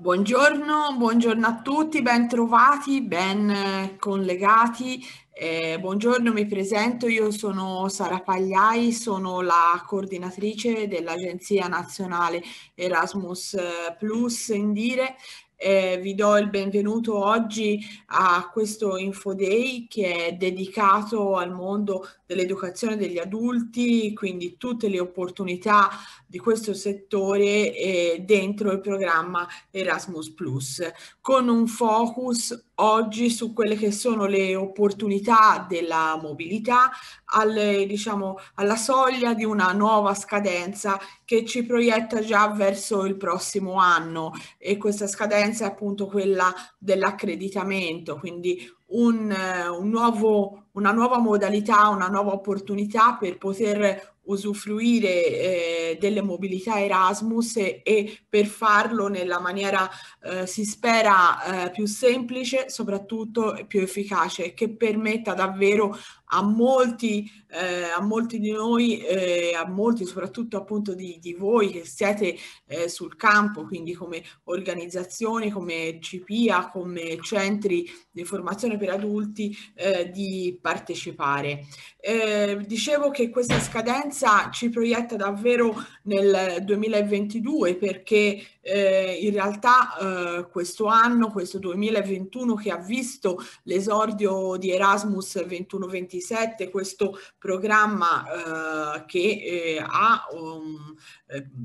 Buongiorno, buongiorno a tutti, ben trovati, ben eh, collegati. Eh, buongiorno, mi presento, io sono Sara Pagliai, sono la coordinatrice dell'Agenzia Nazionale Erasmus eh, Plus Indire. Eh, vi do il benvenuto oggi a questo Info Day che è dedicato al mondo dell'educazione degli adulti, quindi tutte le opportunità di questo settore eh, dentro il programma Erasmus Plus, con un focus oggi su quelle che sono le opportunità della mobilità alle, diciamo, alla soglia di una nuova scadenza che ci proietta già verso il prossimo anno e questa scadenza è appunto quella dell'accreditamento, quindi un, eh, un nuovo, una nuova modalità, una nuova opportunità per poter usufruire eh, delle mobilità Erasmus e, e, per farlo nella maniera, eh, si spera, eh, più semplice, soprattutto più efficace, che permetta davvero a molti, eh, a molti di noi, eh, a molti soprattutto appunto di, di voi che siete eh, sul campo, quindi come organizzazioni, come CPIA, come centri di formazione per adulti, eh, di partecipare. Eh, dicevo che questa scadenza ci proietta davvero nel 2022 perché eh, in realtà eh, questo anno, questo 2021 che ha visto l'esordio di Erasmus 2127, questo programma eh, che, eh, ha, um,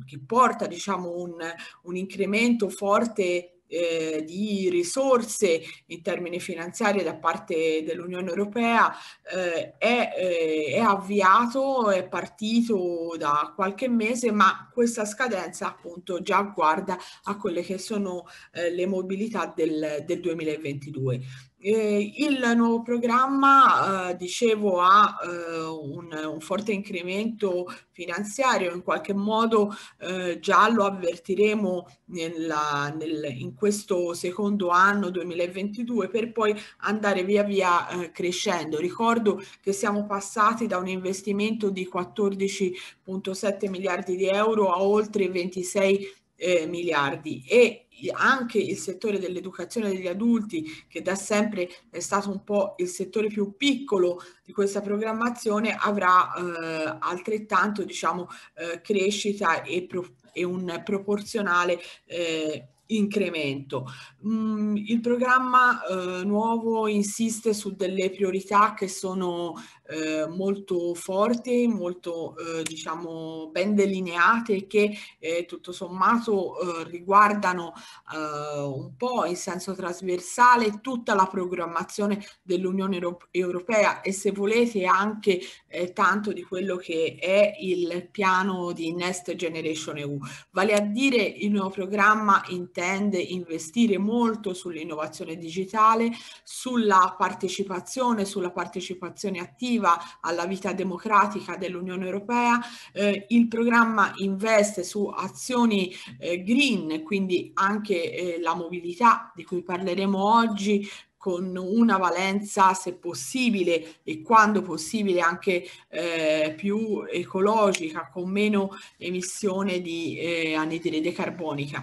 che porta diciamo, un, un incremento forte eh, di risorse in termini finanziari da parte dell'Unione Europea eh, è, eh, è avviato, è partito da qualche mese, ma questa scadenza appunto già guarda a quelle che sono eh, le mobilità del, del 2022. Eh, il nuovo programma, eh, dicevo, ha eh, un, un, forte incremento finanziario, in qualche modo eh, già lo avvertiremo nella, nel, in questo secondo anno 2022 per poi andare via via eh, crescendo. Ricordo che siamo passati da un investimento di 14,7 miliardi di euro a oltre 26 miliardi eh, miliardi e anche il settore dell'educazione degli adulti che da sempre è stato un po' il settore più piccolo di questa programmazione avrà eh, altrettanto diciamo eh, crescita e, pro- e, un proporzionale eh, incremento. Mm, il programma eh, nuovo insiste su delle priorità che sono eh, molto forti, molto eh, diciamo ben delineate che eh, tutto sommato eh, riguardano eh, un po' in senso trasversale tutta la programmazione dell'Unione Europea e se volete anche eh, tanto di quello che è il piano di Next Generation EU. Vale a dire il nuovo programma intende investire molto sull'innovazione digitale, sulla partecipazione, sulla partecipazione attiva relativa alla vita democratica dell'Unione Europea, eh, il programma investe su azioni eh, green, quindi anche eh, la mobilità di cui parleremo oggi, con una valenza, se possibile e quando possibile, anche eh, più ecologica, con meno emissione di eh, anidride carbonica.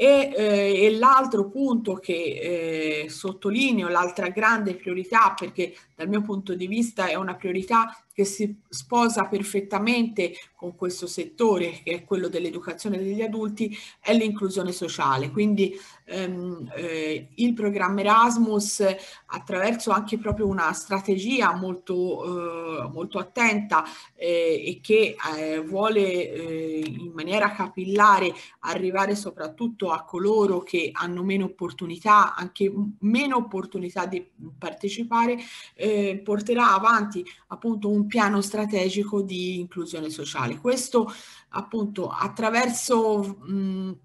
E, eh, e l'altro punto che eh, sottolineo, l'altra grande priorità, perché dal mio punto di vista è una priorità che si sposa perfettamente con questo settore, che è quello dell'educazione degli adulti, è l'inclusione sociale. Quindi ehm, eh, il programma Erasmus, attraverso anche proprio una strategia molto, eh, molto attenta eh, e che eh, vuole eh, in maniera capillare arrivare soprattutto a coloro che hanno meno opportunità, anche meno opportunità di partecipare, eh, porterà avanti appunto un piano strategico di inclusione sociale. Questo appunto attraverso mh,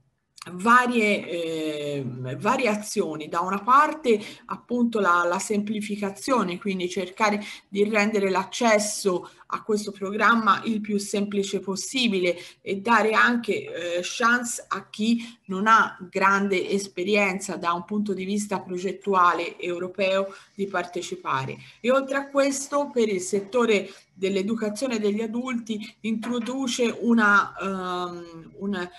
Varie, eh, varie, azioni, da una parte appunto la, la semplificazione, quindi cercare di rendere l'accesso a questo programma il più semplice possibile e dare anche eh, chance a chi non ha grande esperienza da un punto di vista progettuale europeo di partecipare. E oltre a questo per il settore dell'educazione degli adulti introduce una, um, ehm, una,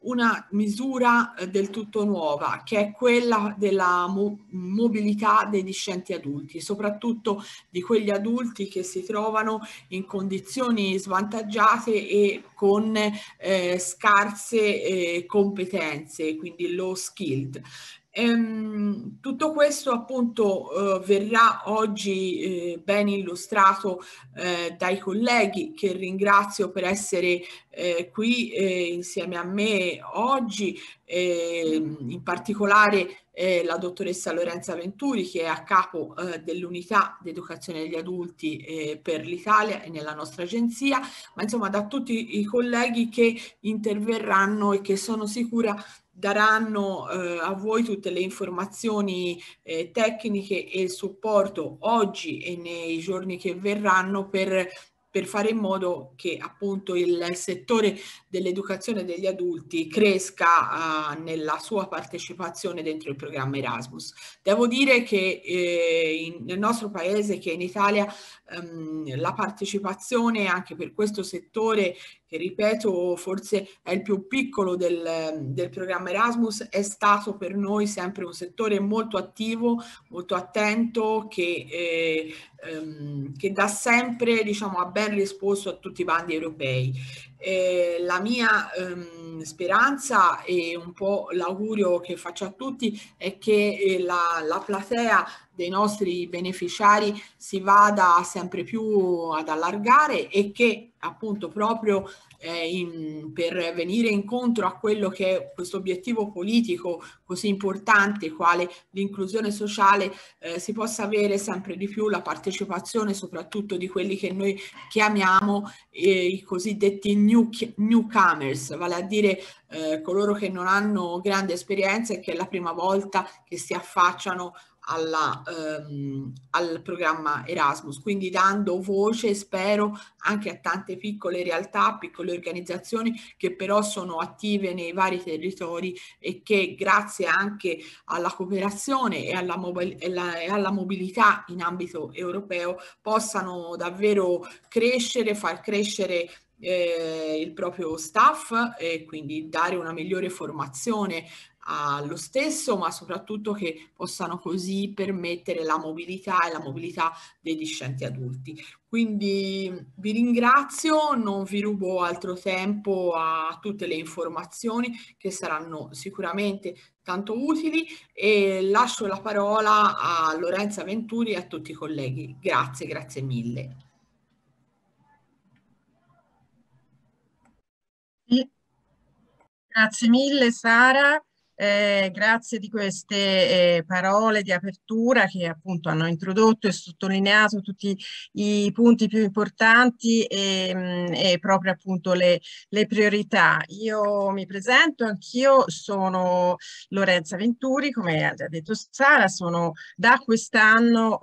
una misura eh, del tutto nuova che è quella della mobilità dei discenti adulti, soprattutto di quegli adulti che si trovano in condizioni svantaggiate e con eh, scarse eh, competenze, quindi low skilled. Ehm, tutto questo appunto eh, verrà oggi eh, ben illustrato eh, dai colleghi che ringrazio per essere eh, qui eh, insieme a me oggi, ehm, in particolare eh, la dottoressa Lorenza Venturi che è a capo dell'unità di educazione degli adulti per l'Italia e nella nostra agenzia, ma insomma da tutti i colleghi che interverranno e che sono sicura daranno eh, a voi tutte le informazioni eh, tecniche e il supporto oggi e nei giorni che verranno per, per fare in modo che appunto il settore dell'educazione degli adulti cresca eh, nella sua partecipazione dentro il programma Erasmus. Devo dire che eh, in, nel nostro paese, che in Italia, ehm, la partecipazione anche per questo settore che ripeto forse è il più piccolo del, del programma Erasmus, è stato per noi sempre un settore molto attivo, molto attento, che, eh, ehm, che da sempre diciamo, ha ben risposto a tutti i bandi europei. Eh, la mia ehm, speranza e un po' l'augurio che faccio a tutti è che eh, la, la platea dei nostri beneficiari si vada sempre più ad allargare e che appunto proprio eh, in, per venire incontro a quello che è questo obiettivo politico così importante quale l'inclusione sociale eh, si possa avere sempre di più la partecipazione soprattutto di quelli che noi chiamiamo eh, i cosiddetti new, newcomers, vale a dire eh, coloro che non hanno grande esperienza e che è la prima volta che si affacciano alla, ehm, al programma Erasmus, quindi dando voce, spero, anche a tante piccole realtà, piccole organizzazioni che però sono attive nei vari territori e che grazie anche alla cooperazione e alla, mobil- e la- e alla mobilità in ambito europeo possano davvero crescere, far crescere eh, il proprio staff e quindi dare una migliore formazione allo stesso, ma soprattutto che possano così permettere la mobilità e la mobilità dei discenti adulti. Quindi vi ringrazio, non vi rubo altro tempo a tutte le informazioni che saranno sicuramente tanto utili e lascio la parola a Lorenza Venturi e a tutti i colleghi. Grazie, grazie mille. Grazie mille Sara. Eh, grazie di queste eh, parole di apertura che appunto hanno introdotto e sottolineato tutti i punti più importanti e, mh, mm, e proprio appunto le, le, priorità. Io mi presento, anch'io sono Lorenza Venturi, come ha già detto Sara, sono da quest'anno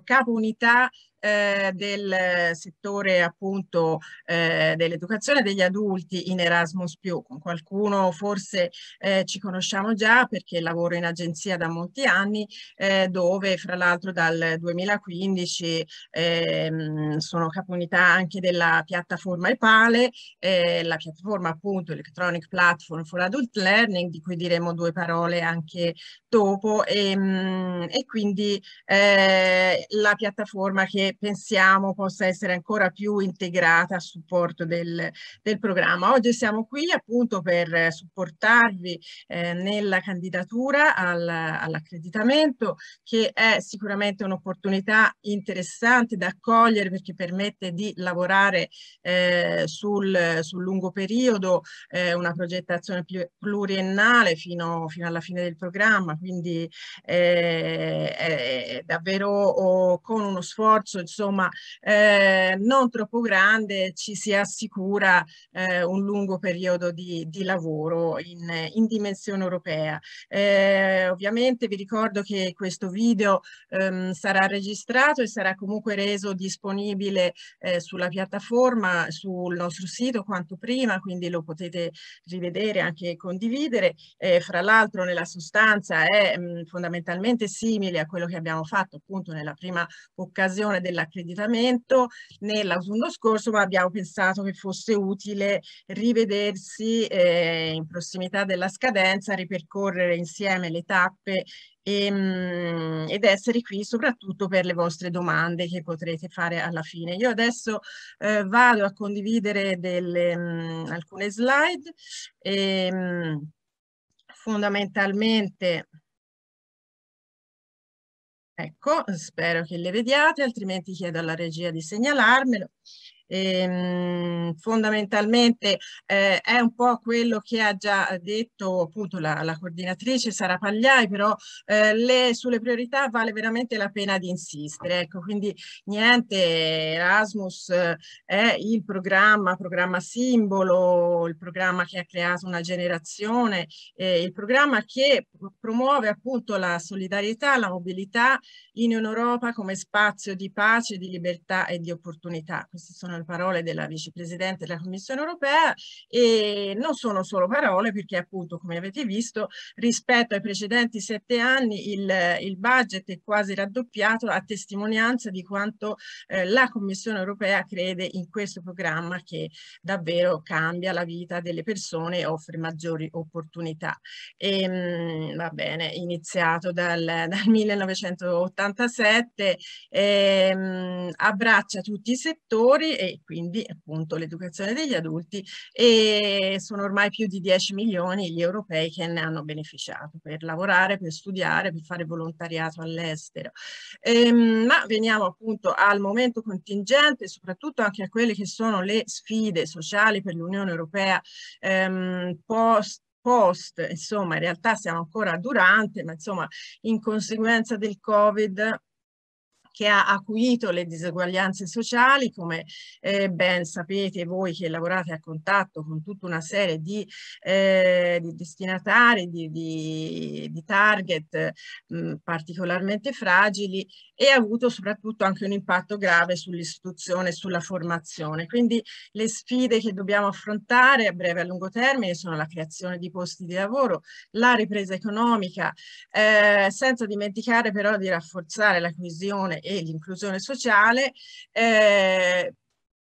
eh, capo unità eh, del settore appunto eh, dell'educazione degli adulti in Erasmus+, con qualcuno forse eh, ci conosciamo già perché lavoro in agenzia da molti anni eh, dove fra l'altro dal 2015 ehm, sono capunità anche della piattaforma EPALE, eh, la piattaforma appunto Electronic Platform for Adult Learning di cui diremo due parole anche dopo e, ehm, mh, e quindi eh, la piattaforma che pensiamo possa essere ancora più integrata a supporto del, del programma. Oggi siamo qui appunto per supportarvi eh, nella candidatura al, all'accreditamento che è sicuramente un'opportunità interessante da accogliere perché permette di lavorare eh, sul, sul, lungo periodo, eh, una progettazione pluriennale fino, fino, alla fine del programma, quindi eh, è davvero oh, con uno sforzo prezzo insomma eh, non troppo grande ci si assicura eh, un lungo periodo di, di lavoro in, in, dimensione europea. Eh, ovviamente vi ricordo che questo video ehm, sarà registrato e sarà comunque reso disponibile eh, sulla piattaforma, sul nostro sito quanto prima, quindi lo potete rivedere anche condividere. Eh, fra l'altro nella sostanza è mh, mm, fondamentalmente simile a quello che abbiamo fatto appunto nella prima occasione dell'accreditamento nell'autunno scorso, ma abbiamo pensato che fosse utile rivedersi eh, in prossimità della scadenza, ripercorrere insieme le tappe e, ehm, ed essere qui soprattutto per le vostre domande che potrete fare alla fine. Io adesso eh, vado a condividere delle, mh, mm, alcune slide e ehm, mh, fondamentalmente Ecco, spero che le vediate, altrimenti chiedo alla regia di segnalarmelo ehm, fondamentalmente eh, è un po' quello che ha già detto appunto la, la coordinatrice Sara Pagliai, però eh, le, sulle priorità vale veramente la pena di insistere. Ecco, quindi niente, Erasmus eh, è il programma, programma simbolo, il programma che ha creato una generazione, il programma che promuove appunto la solidarietà, la mobilità in Europa come spazio di pace, di libertà e di opportunità. Questi sono le parole della vicepresidente della Commissione europea e non sono solo parole perché appunto come avete visto rispetto ai precedenti sette anni il, il budget è quasi raddoppiato a testimonianza di quanto eh, la Commissione europea crede in questo programma che davvero cambia la vita delle persone e offre maggiori opportunità. E, ehm, mh, va bene, iniziato dal, dal 1987, eh, abbraccia tutti i settori e e quindi appunto l'educazione degli adulti e sono ormai più di 10 milioni gli europei che ne hanno beneficiato per lavorare, per studiare, per fare volontariato all'estero. Ehm, ma veniamo appunto al momento contingente, soprattutto anche a quelle che sono le sfide sociali per l'Unione Europea ehm, post Post, insomma in realtà siamo ancora durante, ma insomma in conseguenza del Covid che ha acuito le diseguaglianze sociali, come eh, ben sapete voi che lavorate a contatto con tutta una serie di, eh, di destinatari, di, di, di target mh, mm, particolarmente fragili e ha avuto soprattutto anche un impatto grave sull'istruzione e sulla formazione. Quindi le sfide che dobbiamo affrontare a breve e a lungo termine sono la creazione di posti di lavoro, la ripresa economica, eh, senza dimenticare però di rafforzare la coesione e di inclusione sociale, eh,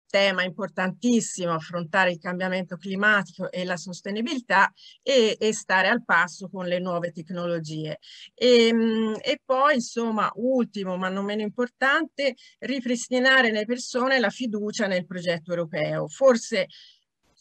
tema importantissimo, affrontare il cambiamento climatico e la sostenibilità e, e stare al passo con le nuove tecnologie. E, ehm, e, poi, insomma, ultimo ma non meno importante, ripristinare nelle persone la fiducia nel progetto europeo. Forse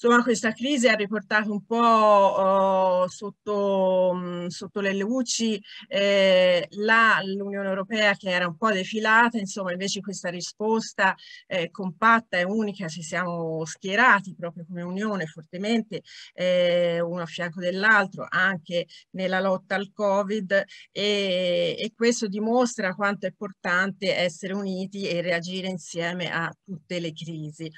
insomma questa crisi ha riportato un po' eh, sotto, mh, mm, sotto, le luci eh, l'Unione Europea che era un po' defilata, insomma invece questa risposta eh, compatta e unica ci siamo schierati proprio come Unione fortemente eh, uno a fianco dell'altro anche nella lotta al Covid e, e questo dimostra quanto è importante essere uniti e reagire insieme a tutte le crisi.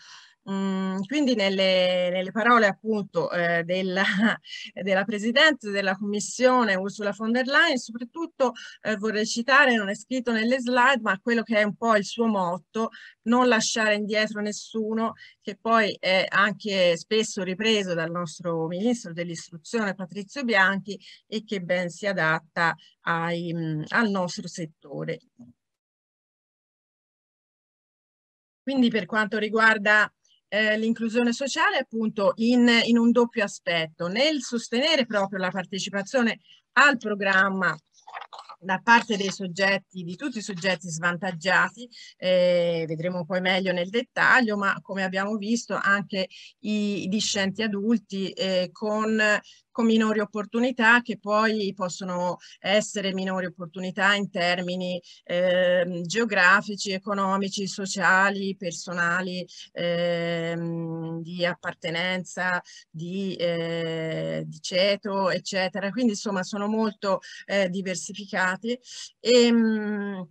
Mm, quindi nelle, nelle, parole appunto eh, della, della, Presidente della Commissione Ursula von der Leyen, soprattutto eh, vorrei citare, non è scritto nelle slide, ma quello che è un po' il suo motto, non lasciare indietro nessuno, che poi è anche spesso ripreso dal nostro Ministro dell'Istruzione Patrizio Bianchi e che ben si adatta ai, mhmm, al nostro settore. Quindi per quanto riguarda eh, l'inclusione sociale appunto in, in un doppio aspetto, nel sostenere proprio la partecipazione al programma da parte dei soggetti, di tutti i soggetti svantaggiati, eh, vedremo poi meglio nel dettaglio, ma come abbiamo visto anche i discenti adulti eh, con con minori opportunità che poi possono essere minori opportunità in termini eh, geografici, economici, sociali, personali, eh, di appartenenza, di, eh, di, ceto, eccetera. Quindi insomma sono molto eh, diversificati. E, ehm, mh,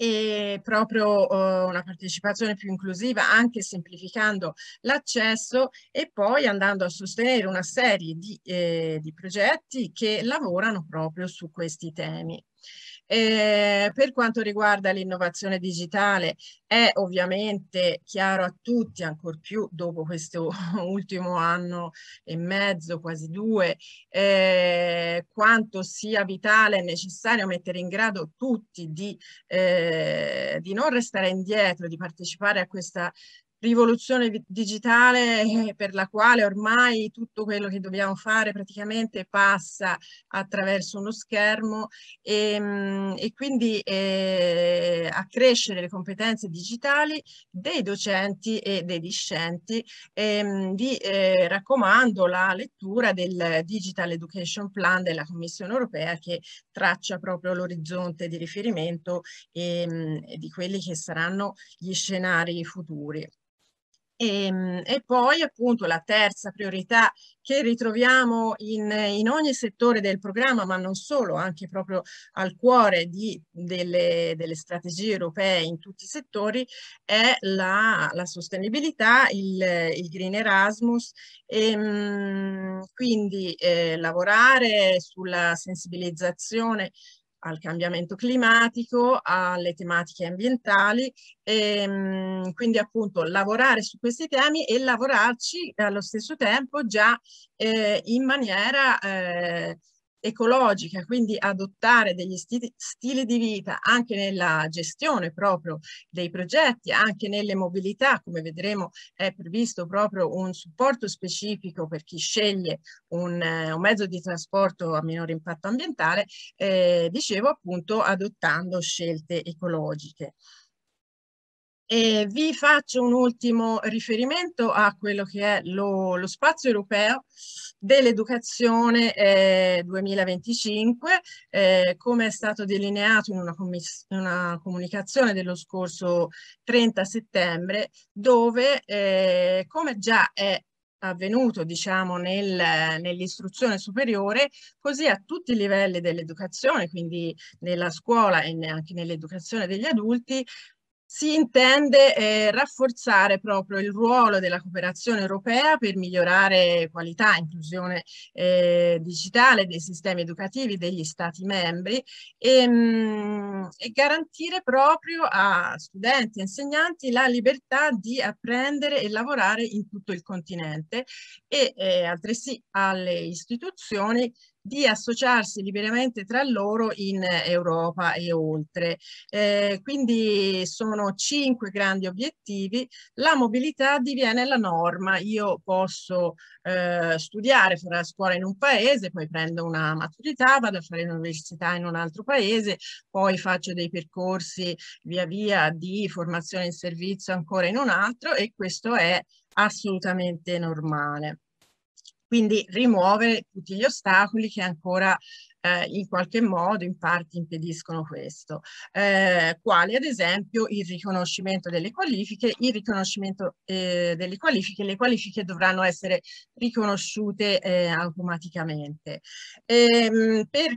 e proprio eh, una partecipazione più inclusiva anche semplificando l'accesso e poi andando a sostenere una serie di, eh, di progetti che lavorano proprio su questi temi. Eh, per quanto riguarda l'innovazione digitale, è ovviamente chiaro a tutti, ancor più dopo questo ultimo anno e mezzo, quasi due, eh, quanto sia vitale e necessario mettere in grado tutti di, eh, di non restare indietro, di partecipare a questa rivoluzione digitale eh, per la quale ormai tutto quello che dobbiamo fare praticamente passa attraverso uno schermo e, mm, e quindi eh, accrescere le competenze digitali dei docenti e dei discenti. E, vi mm, eh, raccomando la lettura del Digital Education Plan della Commissione europea che traccia proprio l'orizzonte di riferimento e, e mm, di quelli che saranno gli scenari futuri. E, ehm, e, poi appunto la terza priorità che ritroviamo in, in, ogni settore del programma, ma non solo, anche proprio al cuore di, delle, delle, strategie europee in tutti i settori, è la, la sostenibilità, il, il, Green Erasmus. E, ehm, mh, quindi eh, lavorare sulla sensibilizzazione al cambiamento climatico, alle tematiche ambientali, e, ehm, quindi appunto lavorare su questi temi e lavorarci allo stesso tempo già eh, in maniera eh, ecologica, quindi adottare degli stili, di vita anche nella gestione proprio dei progetti, anche nelle mobilità, come vedremo è previsto proprio un supporto specifico per chi sceglie un, eh, un mezzo di trasporto a minore impatto ambientale, eh, dicevo appunto adottando scelte ecologiche. E vi faccio un ultimo riferimento a quello che è lo, lo spazio europeo dell'educazione eh, 2025, eh, come è stato delineato in una, una, comunicazione dello scorso 30 settembre, dove eh, come già è avvenuto diciamo nel, nell'istruzione superiore così a tutti i livelli dell'educazione quindi nella scuola e anche nell'educazione degli adulti si intende eh, rafforzare proprio il ruolo della cooperazione europea per migliorare qualità, inclusione eh, digitale dei sistemi educativi degli Stati membri e, mh, mm, e garantire proprio a studenti e insegnanti la libertà di apprendere e lavorare in tutto il continente e eh, altresì alle istituzioni di associarsi liberamente tra loro in Europa e oltre. Eh, quindi sono cinque grandi obiettivi. La mobilità diviene la norma. Io posso eh, studiare, fare la scuola in un paese, poi prendo una maturità, vado a fare l'università in un altro paese, poi faccio dei percorsi via via di formazione in servizio ancora in un altro e questo è assolutamente normale quindi rimuovere tutti gli ostacoli che ancora eh, in qualche modo in parte impediscono questo, eh, quali ad esempio il riconoscimento delle qualifiche, il riconoscimento eh, delle qualifiche, le qualifiche dovranno essere riconosciute eh, automaticamente. Ehm, per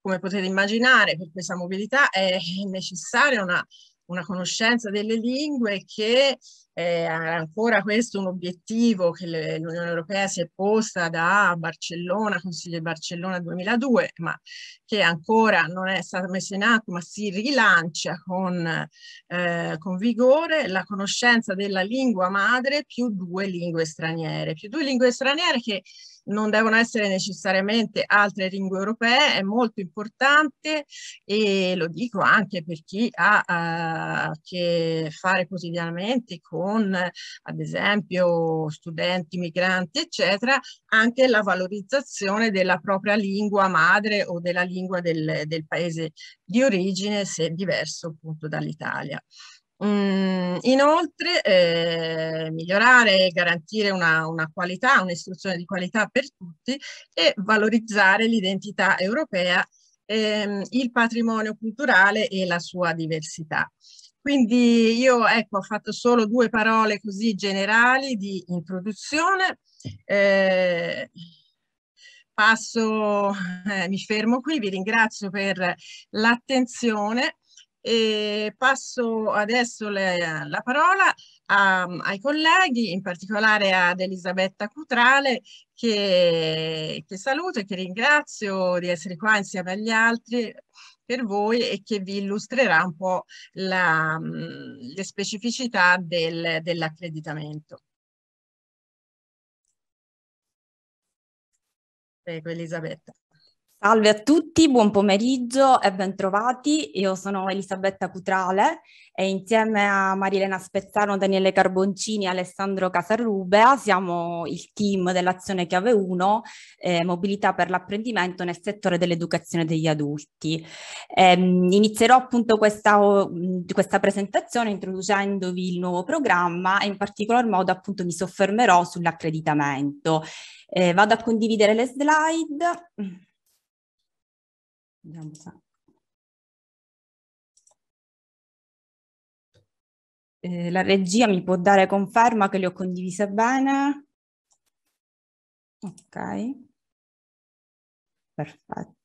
come potete immaginare, per questa mobilità è necessaria una una conoscenza delle lingue che era eh, ancora questo un obiettivo che l'Unione Europea si è posta da Barcellona, Consiglio di Barcellona 2002, ma che ancora non è stato messo in atto, ma si rilancia con, eh, con vigore la conoscenza della lingua madre più due lingue straniere, più due lingue straniere che non devono essere necessariamente altre lingue europee, è molto importante e lo dico anche per chi ha eh, a che fare quotidianamente con ad esempio studenti, migranti eccetera, anche la valorizzazione della propria lingua madre o della lingua del, del paese di origine se diverso appunto dall'Italia. Mm, inoltre, eh, migliorare e garantire una, una qualità, un'istruzione di qualità per tutti e valorizzare l'identità europea, ehm, il patrimonio culturale e la sua diversità. Quindi io ecco, ho fatto solo due parole così generali di introduzione. Eh, passo, eh, mi fermo qui, vi ringrazio per l'attenzione e passo adesso le, la parola a, ai colleghi, in particolare ad Elisabetta Cutrale, che, che saluto e che ringrazio di essere qua insieme agli altri per voi e che vi illustrerà un po' la, le specificità del, dell'accreditamento. Prego Elisabetta. Salve a tutti, buon pomeriggio e bentrovati. Io sono Elisabetta Cutrale e insieme a Marilena Spezzano, Daniele Carboncini e Alessandro Casarrubea siamo il team dell'azione chiave 1 eh, mobilità per l'apprendimento nel settore dell'educazione degli adulti. Ehm, inizierò appunto questa, questa presentazione introducendovi il nuovo programma e in particolar modo appunto mi soffermerò sull'accreditamento. Eh, vado a condividere le slide. Vediamo se. Eh, la regia mi può dare conferma che le ho condivise bene? Ok. Perfetto.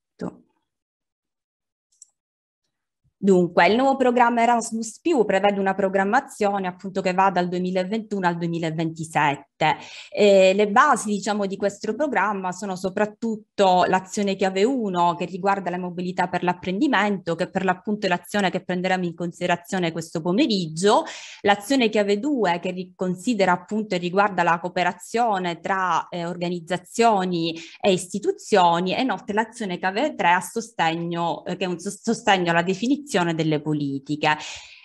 Dunque, il nuovo programma Erasmus Più prevede una programmazione appunto che va dal 2021 al 2027. E le basi, diciamo, di questo programma sono soprattutto l'azione chiave 1 che riguarda la mobilità per l'apprendimento, che per l'appunto è l'azione che prenderemo in considerazione questo pomeriggio, l'azione chiave 2 che considera appunto e riguarda la cooperazione tra eh, organizzazioni e istituzioni e inoltre l'azione chiave 3 a sostegno eh, che è un sostegno alla definizione definizione delle politiche.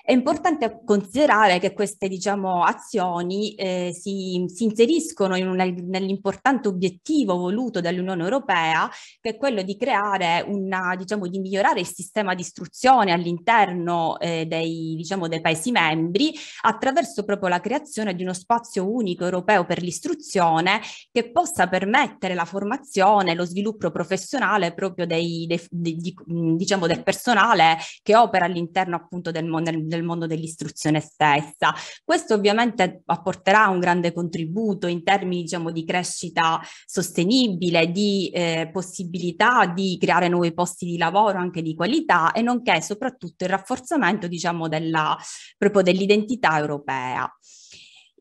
È importante considerare che queste diciamo, azioni eh, si, si, inseriscono in una, nell'importante obiettivo voluto dall'Unione Europea, che è quello di creare una, diciamo, di migliorare il sistema di istruzione all'interno eh, dei, diciamo, dei Paesi membri attraverso proprio la creazione di uno spazio unico europeo per l'istruzione che possa permettere la formazione, lo sviluppo professionale proprio dei, dei, di, diciamo, del personale che opera all'interno appunto del mondo del del mondo dell'istruzione stessa. Questo ovviamente apporterà un grande contributo in termini diciamo, di crescita sostenibile, di eh, possibilità di creare nuovi posti di lavoro anche di qualità e nonché soprattutto il rafforzamento diciamo, della, proprio dell'identità europea.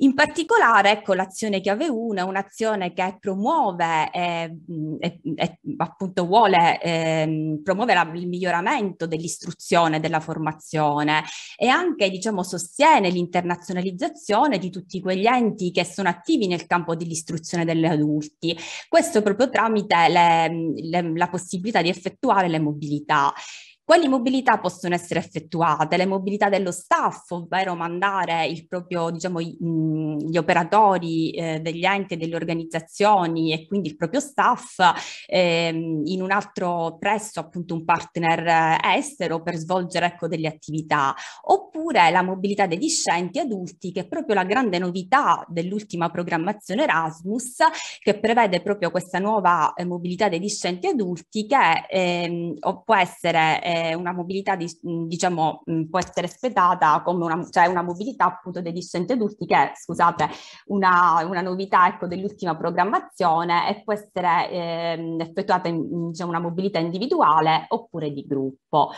In particolare, ecco, l'azione chiave 1 è un'azione che promuove eh, e, e, e appunto vuole eh, promuovere il miglioramento dell'istruzione, della formazione e anche, diciamo, sostiene l'internazionalizzazione di tutti quegli enti che sono attivi nel campo dell'istruzione degli adulti. Questo proprio tramite le, le, la possibilità di effettuare le mobilità. Quali mobilità possono essere effettuate? Le mobilità dello staff, ovvero mandare il proprio, diciamo, gli operatori eh, degli enti e delle organizzazioni e quindi il proprio staff eh, in un altro presso appunto un partner eh, estero per svolgere ecco, delle attività, oppure la mobilità degli scienti adulti che è proprio la grande novità dell'ultima programmazione Erasmus che prevede proprio questa nuova eh, mobilità degli scienti adulti che eh, può essere eh, una mobilità di, diciamo mm, può essere aspettata come una, cioè una mobilità appunto degli studenti adulti che scusate una, una novità ecco dell'ultima programmazione e può essere eh, effettuata in, diciamo una mobilità individuale oppure di gruppo.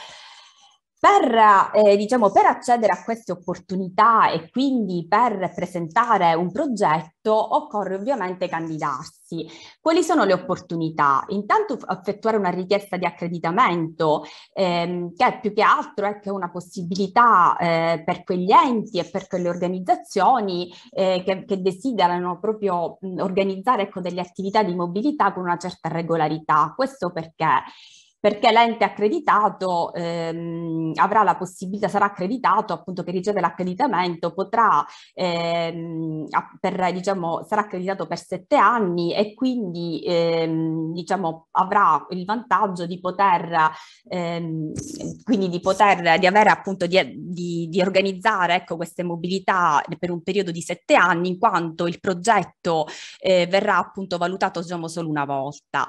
Per, eh, diciamo, per, accedere a queste opportunità e quindi per presentare un progetto occorre ovviamente candidarsi. Quali sono le opportunità? Intanto effettuare una richiesta di accreditamento ehm, che più che altro eh, è che una possibilità eh, per quegli enti e per quelle organizzazioni eh, che, che, desiderano proprio mh, organizzare ecco, delle attività di mobilità con una certa regolarità. Questo perché? perché l'ente accreditato ehm, avrà la possibilità, sarà accreditato appunto che riceve l'accreditamento, potrà, ehm, per, diciamo, sarà accreditato per sette anni e quindi ehm, diciamo, avrà il vantaggio di poter, ehm, quindi di poter, di avere appunto, di, di, di organizzare ecco, queste mobilità per un periodo di sette anni in quanto il progetto eh, verrà appunto valutato diciamo, solo una volta.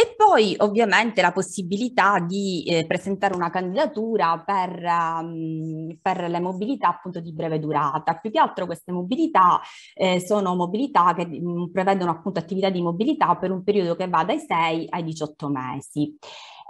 E poi ovviamente la possibilità di eh, presentare una candidatura per, um, per, le mobilità appunto di breve durata. Più che altro queste mobilità eh, sono mobilità che mh, mm, prevedono appunto attività di mobilità per un periodo che va dai 6 ai 18 mesi.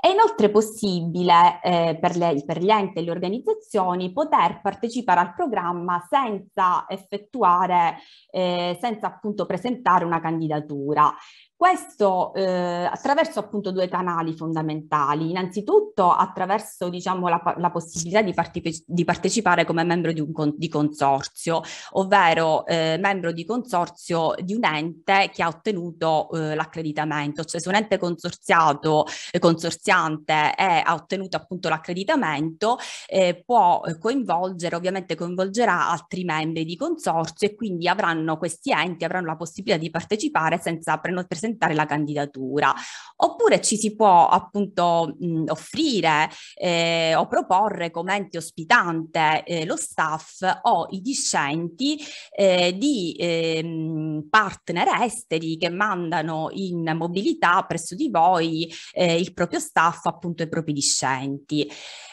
È inoltre possibile eh, per, le, per, gli enti e le organizzazioni poter partecipare al programma senza effettuare, eh, senza appunto presentare una candidatura. Questo eh, attraverso appunto due canali fondamentali, innanzitutto attraverso diciamo, la, la possibilità di, partecipe, di, partecipare come membro di un con, di consorzio, ovvero eh, membro di consorzio di un ente che ha ottenuto eh, l'accreditamento, cioè se un ente consorziato, eh, consorziante è, ha ottenuto appunto l'accreditamento eh, può coinvolgere, ovviamente coinvolgerà altri membri di consorzio e quindi avranno questi enti, avranno la possibilità di partecipare senza presentare presentare la candidatura. Oppure ci si può appunto mh, offrire eh, o proporre come ente ospitante eh, lo staff o i discenti eh, di ehm, partner esteri che mandano in mobilità presso di voi eh, il proprio staff appunto i propri discenti.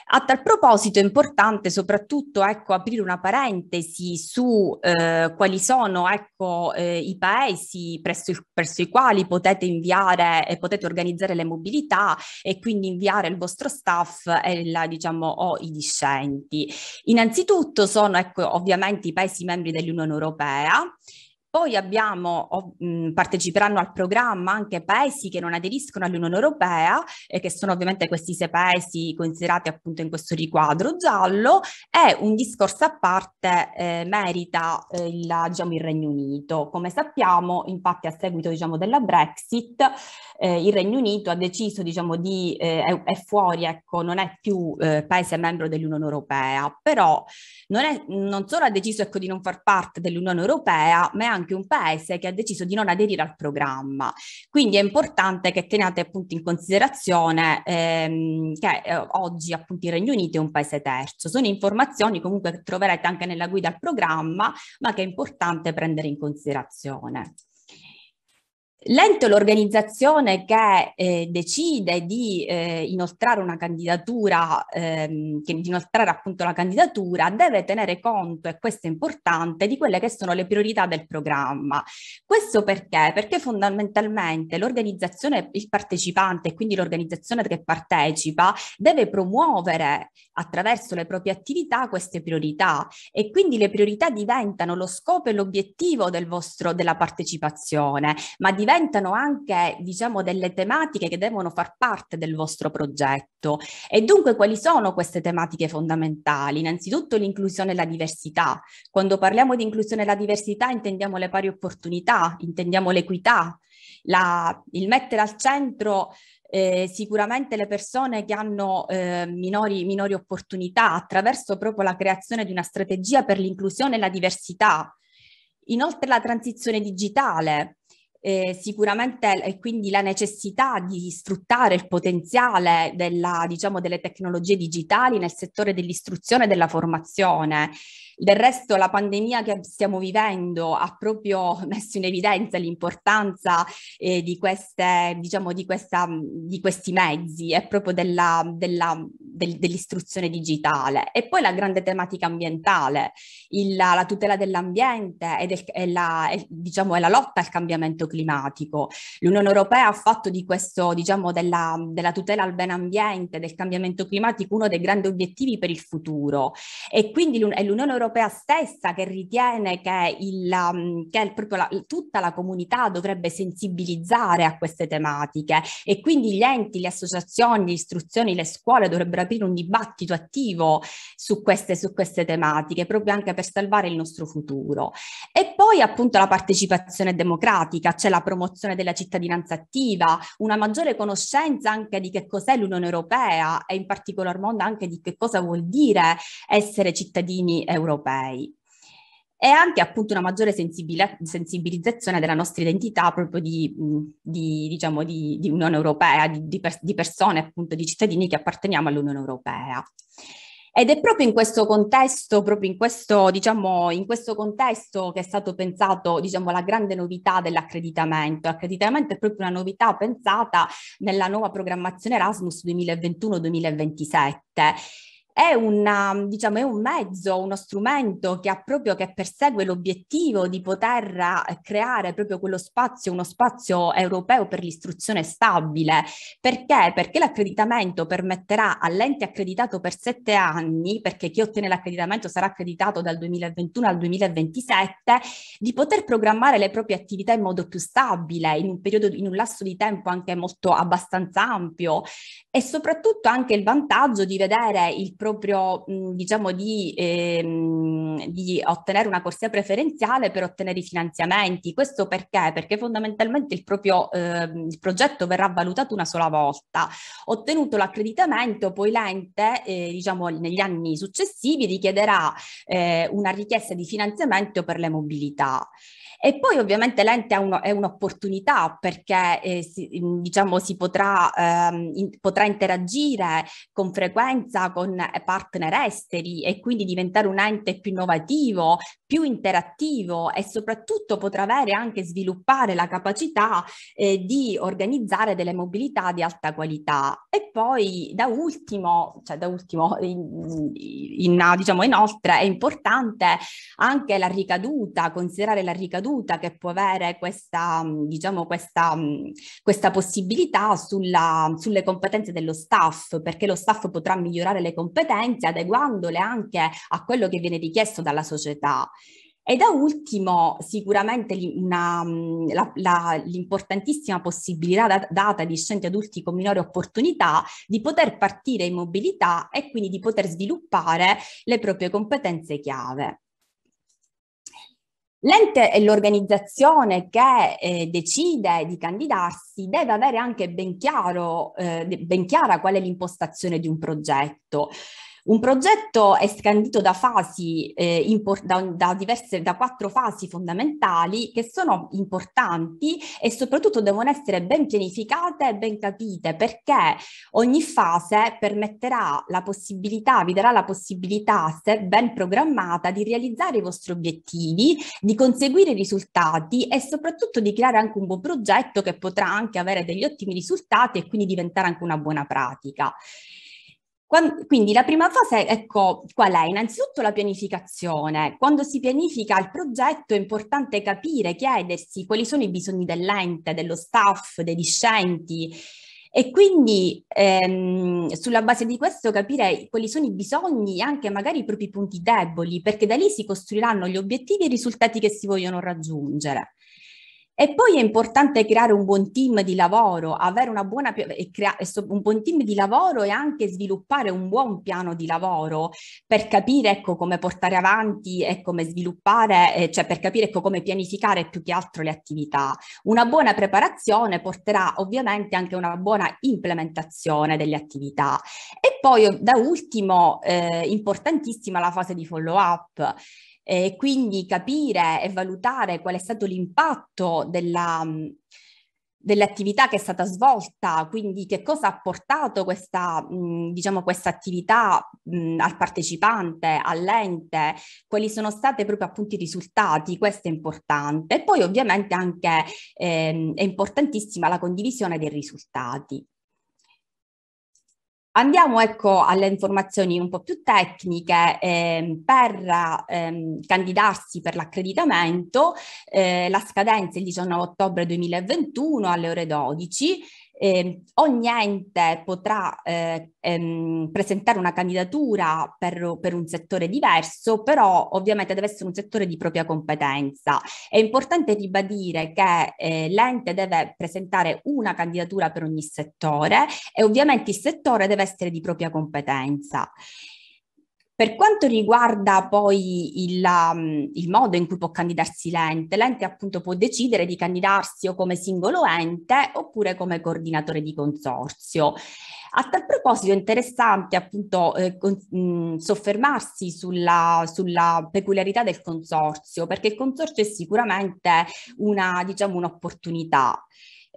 A tal proposito è importante soprattutto ecco, aprire una parentesi su eh, quali sono ecco, eh, i paesi presso, il, presso, i quali potete inviare e eh, potete organizzare le mobilità e quindi inviare il vostro staff e la, diciamo, o i discenti. Innanzitutto sono ecco, ovviamente i paesi membri dell'Unione Europea poi abbiamo, mh, mhmm, parteciperanno al programma anche paesi che non aderiscono all'Unione Europea, eh, che sono ovviamente questi sei paesi considerati appunto in questo riquadro giallo, e un discorso a parte eh, merita eh, il, diciamo, il Regno Unito. Come sappiamo, infatti, a seguito diciamo, della Brexit, eh, il Regno Unito ha deciso, diciamo, di, eh, è, fuori, ecco, non è più eh, paese membro dell'Unione Europea, però non, è, non solo ha deciso, ecco, di non far parte dell'Unione Europea, ma è anche un paese che ha deciso di non aderire al programma. Quindi è importante che teniate appunto in considerazione ehm, che eh, oggi appunto il Regno Unito è un paese terzo. Sono informazioni comunque che troverete anche nella guida al programma, ma che è importante prendere in considerazione. L'ente o l'organizzazione che eh, decide di eh, inoltrare una candidatura, ehm, che di inoltrare appunto la candidatura, deve tenere conto, e questo è importante, di quelle che sono le priorità del programma. Questo perché? Perché fondamentalmente l'organizzazione, il partecipante, e quindi l'organizzazione che partecipa, deve promuovere attraverso le proprie attività queste priorità e quindi le priorità diventano lo scopo e l'obiettivo del vostro, della partecipazione, ma diventano diventano anche, diciamo, delle tematiche che devono far parte del vostro progetto. E dunque quali sono queste tematiche fondamentali? Innanzitutto l'inclusione e la diversità. Quando parliamo di inclusione e la diversità intendiamo le pari opportunità, intendiamo l'equità, la, il mettere al centro eh, sicuramente le persone che hanno eh, minori, minori opportunità attraverso proprio la creazione di una strategia per l'inclusione e la diversità. Inoltre la transizione digitale, eh, sicuramente e quindi la necessità di sfruttare il potenziale della, diciamo, delle tecnologie digitali nel settore dell'istruzione e della formazione del resto la pandemia che stiamo vivendo ha proprio messo in evidenza l'importanza eh, di, queste, diciamo, di, questa, di, questi mezzi e proprio della, della, del, dell'istruzione digitale. E poi la grande tematica ambientale, il, la, tutela dell'ambiente e, del, e, la, e, diciamo, e, la, lotta al cambiamento climatico. L'Unione Europea ha fatto di questo, diciamo, della, della tutela al ben ambiente, del cambiamento climatico, uno dei grandi obiettivi per il futuro. E quindi l'Unione Europea Europea stessa che ritiene che, il, um, che la, tutta la comunità dovrebbe sensibilizzare a queste tematiche e quindi gli enti, le associazioni, le istruzioni, le scuole dovrebbero aprire un dibattito attivo su queste, su queste tematiche, proprio anche per salvare il nostro futuro. E poi appunto la partecipazione democratica, c'è cioè la promozione della cittadinanza attiva, una maggiore conoscenza anche di che cos'è l'Unione Europea e in particolar modo anche di che cosa vuol dire essere cittadini europei europei e anche appunto una maggiore sensibilizzazione della nostra identità proprio di, di, diciamo, di, di Unione Europea, per, di, persone appunto, di cittadini che apparteniamo all'Unione Europea. Ed è proprio in questo contesto, proprio in questo, diciamo, in questo contesto che è stato pensato, diciamo, la grande novità dell'accreditamento. L'accreditamento è proprio una novità pensata nella nuova programmazione Erasmus 2021-2027 è, una, um, diciamo, è, un mezzo, uno strumento che, ha proprio, che persegue l'obiettivo di poter eh, creare proprio quello spazio, uno spazio europeo per l'istruzione stabile. Perché? Perché l'accreditamento permetterà all'ente accreditato per sette anni, perché chi ottiene l'accreditamento sarà accreditato dal 2021 al 2027, di poter programmare le proprie attività in modo più stabile, in un periodo, in un lasso di tempo anche molto abbastanza ampio e soprattutto anche il vantaggio di vedere il proprio mh, diciamo di, ehm, di, ottenere una corsia preferenziale per ottenere i finanziamenti. Questo perché? Perché fondamentalmente il proprio ehm, il progetto verrà valutato una sola volta. Ottenuto l'accreditamento, poi l'ente eh, diciamo negli anni successivi richiederà eh, una richiesta di finanziamento per le mobilità. E poi ovviamente l'ente è, uno, è un'opportunità perché eh, si, mm, diciamo, si potrà, ehm, in, potrà, interagire con frequenza con eh, partner esteri e quindi diventare un ente più innovativo, più interattivo e soprattutto potrà avere anche sviluppare la capacità eh, di organizzare delle mobilità di alta qualità. E poi da ultimo, cioè da ultimo in, in, diciamo, inoltre è importante anche la ricaduta, considerare la ricaduta ricaduta che può avere questa, mm, diciamo, questa, mm, questa possibilità sulla, sulle competenze dello staff, perché lo staff potrà migliorare le competenze adeguandole anche a quello che viene richiesto dalla società. E da ultimo, sicuramente una, mm, la, la, l'importantissima possibilità data agli studenti adulti con minore opportunità di poter partire in mobilità e quindi di poter sviluppare le proprie competenze chiave. L'ente e l'organizzazione che eh, decide di candidarsi deve avere anche ben, chiaro, eh, ben chiara qual è l'impostazione di un progetto. Un progetto è scandito da fasi, eh, import- da, da, diverse, da quattro fasi fondamentali che sono importanti e soprattutto devono essere ben pianificate e ben capite perché ogni fase permetterà la possibilità, vi darà la possibilità, se ben programmata, di realizzare i vostri obiettivi, di conseguire risultati e soprattutto di creare anche un buon progetto che potrà anche avere degli ottimi risultati e quindi diventare anche una buona pratica quindi la prima fase, ecco, qual è? Innanzitutto la pianificazione. Quando si pianifica il progetto è importante capire, chiedersi quali sono i bisogni dell'ente, dello staff, dei discenti e quindi ehm, sulla base di questo capire quali sono i bisogni e anche magari i propri punti deboli, perché da lì si costruiranno gli obiettivi e i risultati che si vogliono raggiungere. E poi è importante creare un buon team di lavoro, avere una buona e crea- un buon team di lavoro e anche sviluppare un buon piano di lavoro per capire ecco, come portare avanti e come sviluppare, eh, cioè per capire ecco, come pianificare più che altro le attività. Una buona preparazione porterà ovviamente anche a una buona implementazione delle attività. E poi da ultimo, eh, importantissima la fase di follow up. E quindi capire e valutare qual è stato l'impatto della, dell'attività che è stata svolta, quindi che cosa ha portato questa, diciamo, questa attività al partecipante, all'ente, quali sono stati proprio appunto i risultati, questo è importante. E poi ovviamente anche ehm, è importantissima la condivisione dei risultati. Andiamo ecco alle informazioni un po' più tecniche. Eh, per ehm, candidarsi per l'accreditamento eh, la scadenza è il 19 ottobre 2021 alle ore 12 eh, ogni ente potrà eh, ehm, presentare una candidatura per, per, un settore diverso, però ovviamente deve essere un settore di propria competenza. È importante ribadire che eh, l'ente deve presentare una candidatura per ogni settore e ovviamente il settore deve essere di propria competenza. Per quanto riguarda poi il, mm, il, modo in cui può candidarsi l'ente, l'ente appunto può decidere di candidarsi o come singolo ente oppure come coordinatore di consorzio. A tal proposito è interessante appunto eh, con, mh, mm, soffermarsi sulla, sulla, peculiarità del consorzio, perché il consorzio è sicuramente una, diciamo, un'opportunità.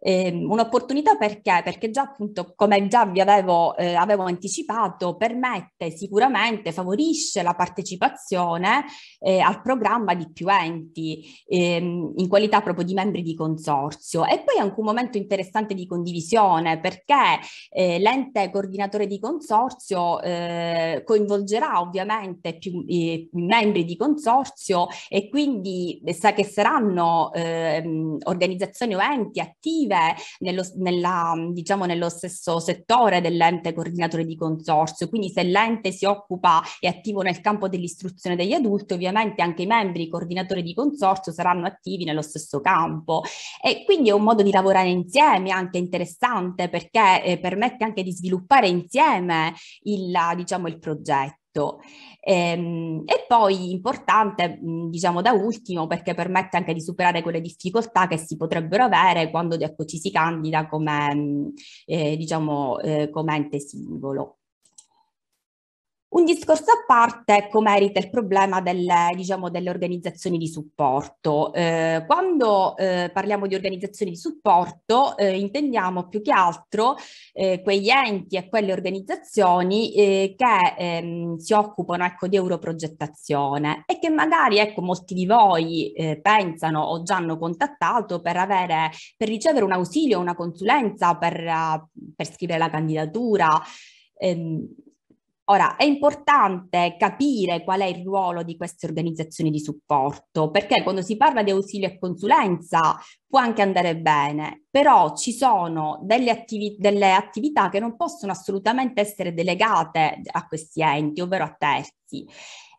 Eh, un'opportunità perché? Perché già appunto, come già vi avevo, eh, avevo anticipato, permette sicuramente, favorisce la partecipazione eh, al programma di più enti ehm, in qualità proprio di membri di consorzio. E poi è anche un momento interessante di condivisione perché eh, l'ente coordinatore di consorzio eh, coinvolgerà ovviamente più membri di consorzio e quindi eh, sa che saranno ehm, organizzazioni o enti attivi attive nello, nella, diciamo, nello stesso settore dell'ente coordinatore di consorzio. Quindi se l'ente si occupa e è attivo nel campo dell'istruzione degli adulti, ovviamente anche i membri coordinatori di consorzio saranno attivi nello stesso campo. E quindi è un modo di lavorare insieme anche interessante perché eh, permette anche di sviluppare insieme il, diciamo, il progetto questo. E, ehm, e poi importante, mhmm, diciamo da ultimo, perché permette anche di superare quelle difficoltà che si potrebbero avere quando ecco, ci si candida come, mhmm, eh, diciamo, eh, come ente singolo. Un discorso a parte come merita il problema delle, diciamo, delle organizzazioni di supporto. Eh, quando eh, parliamo di organizzazioni di supporto eh, intendiamo più che altro eh, quegli enti e quelle organizzazioni eh, che ehm, si occupano ecco, di europrogettazione e che magari ecco, molti di voi eh, pensano o già hanno contattato per, avere, per ricevere un ausilio, una consulenza per, per scrivere la candidatura. Eh, Ora, è importante capire qual è il ruolo di queste organizzazioni di supporto, perché quando si parla di ausilio e consulenza può anche andare bene, però ci sono delle, attivi- delle attività che non possono assolutamente essere delegate a questi enti, ovvero a terzi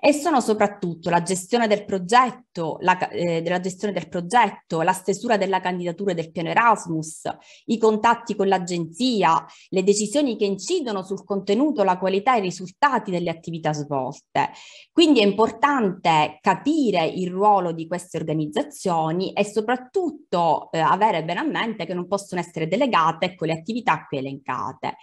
e sono soprattutto la gestione del progetto, la, eh, della gestione del progetto, la stesura della candidatura del piano Erasmus, i contatti con l'agenzia, le decisioni che incidono sul contenuto, la qualità e i risultati delle attività svolte. Quindi è importante capire il ruolo di queste organizzazioni e soprattutto eh, avere bene a mente che non possono essere delegate con ecco, le attività qui elencate.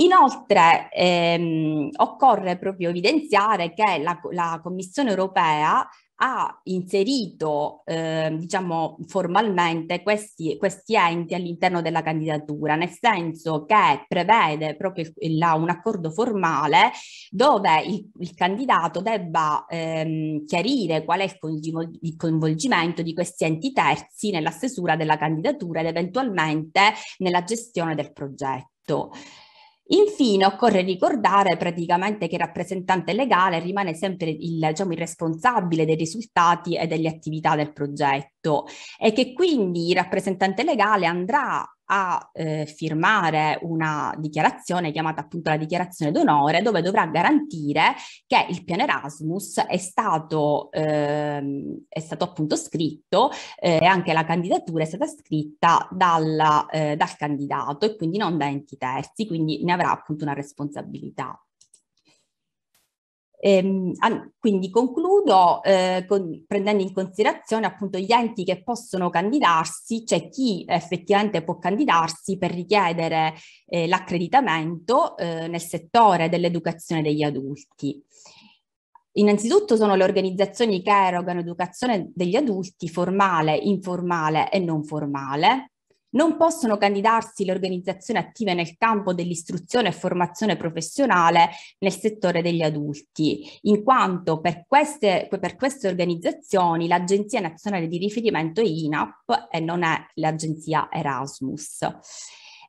Inoltre ehm, occorre proprio evidenziare che la, la Commissione europea ha inserito eh, diciamo formalmente questi, questi enti all'interno della candidatura, nel senso che prevede proprio il, la, un accordo formale dove il, il candidato debba ehm, chiarire qual è il, coinvol il coinvolgimento di questi enti terzi nella stesura della candidatura ed eventualmente nella gestione del progetto. Infine occorre ricordare praticamente che il rappresentante legale rimane sempre il, diciamo, il responsabile dei risultati e delle attività del progetto e che quindi il rappresentante legale andrà a eh, firmare una dichiarazione chiamata appunto la dichiarazione d'onore dove dovrà garantire che il piano Erasmus è stato, ehm, è stato appunto scritto eh, e eh, anche la candidatura è stata scritta dalla, eh, dal candidato e quindi non da enti terzi, quindi ne avrà appunto una responsabilità. Ehm, quindi concludo eh, con, prendendo in considerazione appunto gli enti che possono candidarsi, cioè chi effettivamente può candidarsi per richiedere eh, l'accreditamento eh, nel settore dell'educazione degli adulti. Innanzitutto sono le organizzazioni che erogano educazione degli adulti formale, informale e non formale, non possono candidarsi le organizzazioni attive nel campo dell'istruzione e formazione professionale nel settore degli adulti, in quanto per queste, per queste organizzazioni l'Agenzia Nazionale di Riferimento è INAP e non è l'Agenzia Erasmus.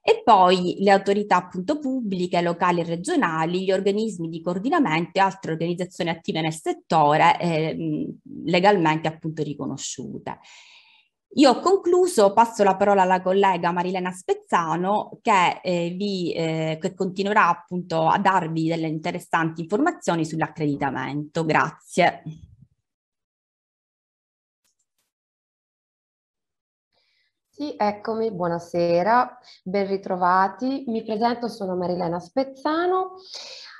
E poi le autorità appunto pubbliche, locali e regionali, gli organismi di coordinamento e altre organizzazioni attive nel settore eh, legalmente appunto riconosciute. Io ho concluso, passo la parola alla collega Marilena Spezzano che, eh, vi, eh, che continuerà appunto a darvi delle interessanti informazioni sull'accreditamento. Grazie. Sì, eccomi, buonasera, ben ritrovati. Mi presento, sono Marilena Spezzano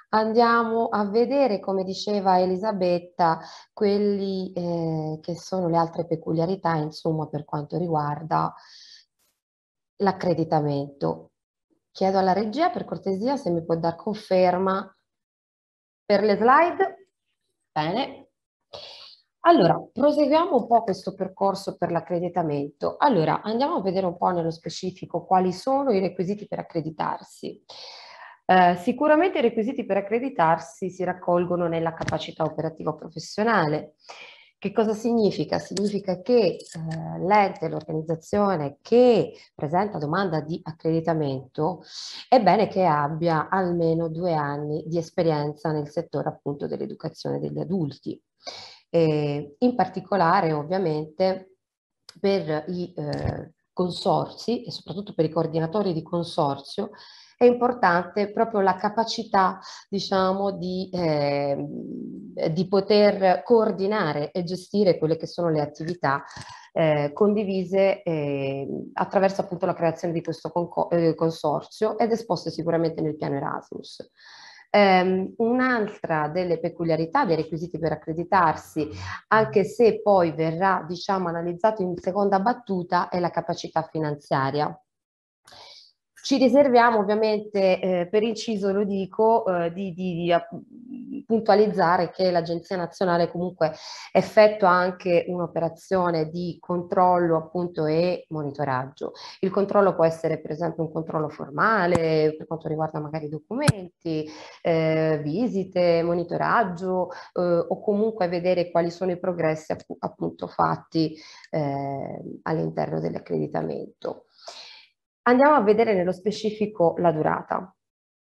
andiamo a vedere, come diceva Elisabetta, quelli eh, che sono le altre peculiarità, insomma, per quanto riguarda l'accreditamento. Chiedo alla regia, per cortesia, se mi può dar conferma per le slide. Bene. Allora, proseguiamo un po' questo percorso per l'accreditamento. Allora, andiamo a vedere un po' nello specifico quali sono i requisiti per accreditarsi. Eh, sicuramente i requisiti per accreditarsi si raccolgono nella capacità operativa professionale. Che cosa significa? Significa che eh, l'ente, l'organizzazione che presenta domanda di accreditamento è bene che abbia almeno due anni di esperienza nel settore appunto dell'educazione degli adulti. E, in particolare ovviamente per i eh, consorsi e soprattutto per i coordinatori di consorzio è importante proprio la capacità, diciamo, di, eh, di poter coordinare e gestire quelle che sono le attività eh, condivise eh, attraverso appunto la creazione di questo eh, consorzio ed esposte sicuramente nel piano Erasmus. Um, un'altra delle peculiarità dei requisiti per accreditarsi, anche se poi verrà diciamo analizzato in seconda battuta, è la capacità finanziaria. Ci riserviamo ovviamente, eh, per inciso lo dico, eh, di, di, di, puntualizzare che l'Agenzia Nazionale comunque effettua anche un'operazione di controllo appunto e monitoraggio. Il controllo può essere per esempio un controllo formale per quanto riguarda magari documenti, eh, visite, monitoraggio eh, o comunque vedere quali sono i progressi appunto fatti eh, all'interno dell'accreditamento. Andiamo a vedere nello specifico la durata.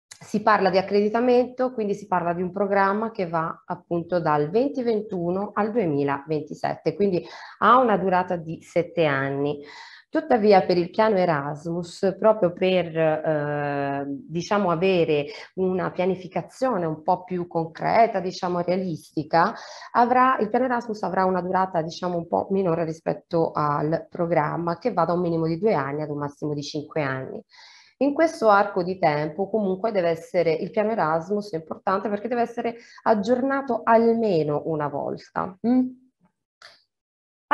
Si parla di accreditamento, quindi si parla di un programma che va appunto dal 2021 al 2027, quindi ha una durata di sette anni. Tuttavia per il piano Erasmus, proprio per eh, diciamo avere una pianificazione un po' più concreta, diciamo realistica, avrà, il piano Erasmus avrà una durata diciamo un po' minore rispetto al programma che va da un minimo di due anni ad un massimo di cinque anni. In questo arco di tempo comunque deve essere, il piano Erasmus è importante perché deve essere aggiornato almeno una volta. Mm?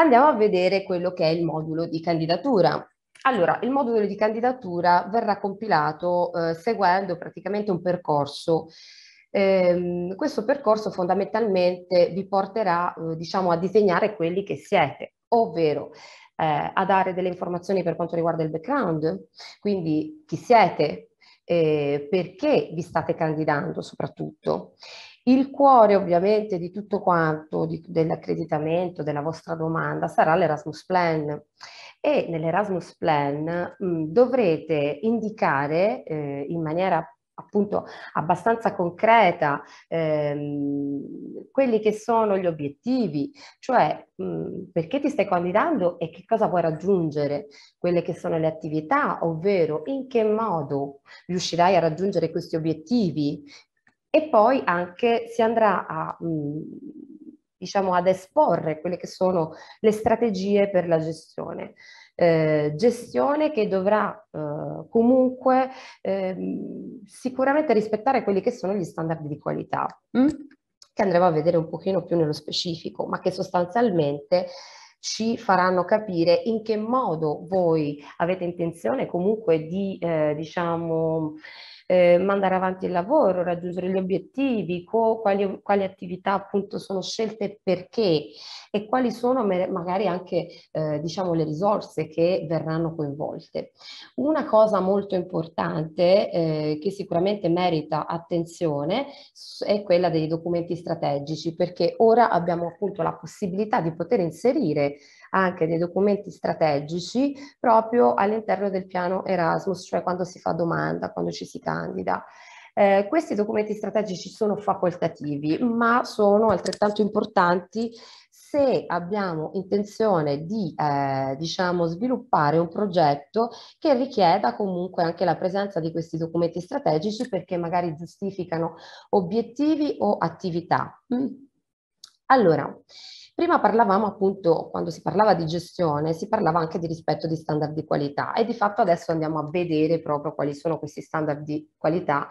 Andiamo a vedere quello che è il modulo di candidatura. Allora, il modulo di candidatura verrà compilato eh, seguendo praticamente un percorso eh, questo percorso fondamentalmente vi porterà eh, diciamo, a disegnare quelli che siete, ovvero eh, a dare delle informazioni per quanto riguarda il background, quindi chi siete, eh, perché vi state candidando soprattutto il cuore ovviamente di tutto quanto, di, dell'accreditamento, della vostra domanda, sarà l'Erasmus Plan e nell'Erasmus Plan mh, mm, dovrete indicare eh, in maniera appunto abbastanza concreta ehm, quelli che sono gli obiettivi, cioè mh, mm, perché ti stai candidando e che cosa vuoi raggiungere, quelle che sono le attività, ovvero in che modo riuscirai a raggiungere questi obiettivi, e poi anche si andrà a, mm, diciamo, ad esporre quelle che sono le strategie per la gestione. Eh, gestione che dovrà eh, comunque eh, sicuramente rispettare quelli che sono gli standard di qualità, mh? Mm? che andremo a vedere un pochino più nello specifico, ma che sostanzialmente ci faranno capire in che modo voi avete intenzione comunque di, eh, diciamo, eh, mandare avanti il lavoro, raggiungere gli obiettivi, co, quali, quali, attività appunto sono scelte perché e quali sono magari anche eh, diciamo le risorse che verranno coinvolte. Una cosa molto importante eh, che sicuramente merita attenzione è quella dei documenti strategici perché ora abbiamo appunto la possibilità di poter inserire anche dei documenti strategici proprio all'interno del piano Erasmus, cioè quando si fa domanda, quando ci si candida. Eh, questi documenti strategici sono facoltativi, ma sono altrettanto importanti se abbiamo intenzione di eh, diciamo, sviluppare un progetto che richieda comunque anche la presenza di questi documenti strategici perché magari giustificano obiettivi o attività. Mm. Allora, Prima parlavamo appunto, quando si parlava di gestione, si parlava anche di rispetto di standard di qualità e di fatto adesso andiamo a vedere proprio quali sono questi standard di qualità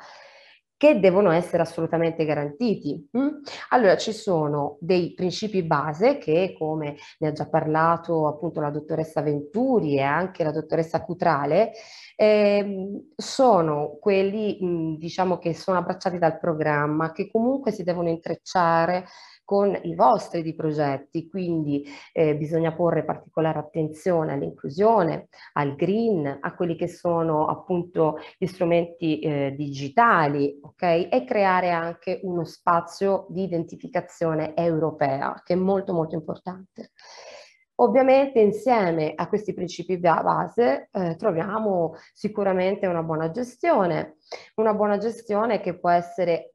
che devono essere assolutamente garantiti. Mm? Allora ci sono dei principi base che, come ne ha già parlato appunto la dottoressa Venturi e anche la dottoressa Cutrale, eh, sono quelli mm, diciamo che sono abbracciati dal programma, che comunque si devono intrecciare con i vostri di progetti, quindi eh, bisogna porre particolare attenzione all'inclusione, al green, a quelli che sono appunto gli strumenti eh, digitali, ok? E creare anche uno spazio di identificazione europea, che è molto molto importante. Ovviamente insieme a questi principi base eh, troviamo sicuramente una buona gestione, una buona gestione che può essere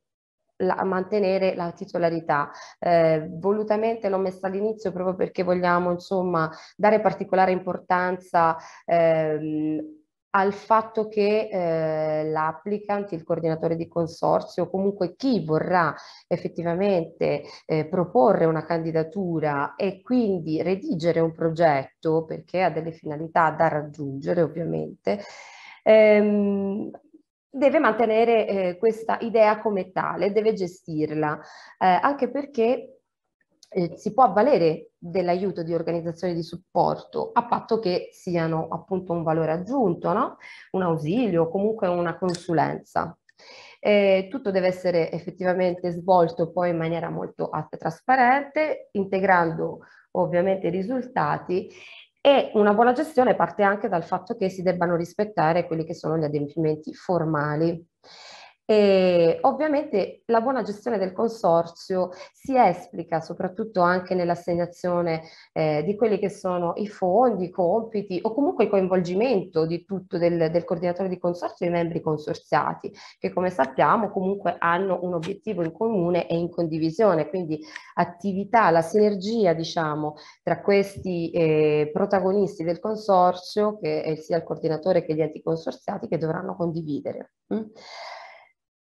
la, mantenere la titolarità. Eh, volutamente l'ho messa all'inizio proprio perché vogliamo insomma dare particolare importanza ehm, al fatto che eh, l'applicant, il coordinatore di consorzio, comunque chi vorrà effettivamente eh, proporre una candidatura e quindi redigere un progetto, perché ha delle finalità da raggiungere ovviamente, ehm, deve mantenere eh, questa idea come tale, deve gestirla, eh, anche perché eh, si può avvalere dell'aiuto di organizzazioni di supporto a patto che siano appunto un valore aggiunto, no? un ausilio, comunque una consulenza. Eh, tutto deve essere effettivamente svolto poi in maniera molto eh, trasparente, integrando ovviamente i risultati e una buona gestione parte anche dal fatto che si debbano rispettare quelli che sono gli adempimenti formali. E ovviamente la buona gestione del consorzio si esplica soprattutto anche nell'assegnazione eh, di quelli che sono i fondi, i compiti o comunque il coinvolgimento di tutto del, del coordinatore di consorzio e dei membri consorziati che come sappiamo comunque hanno un obiettivo in comune e in condivisione, quindi attività, la sinergia diciamo tra questi eh, protagonisti del consorzio che è sia il coordinatore che gli enti consorziati che dovranno condividere. Mm?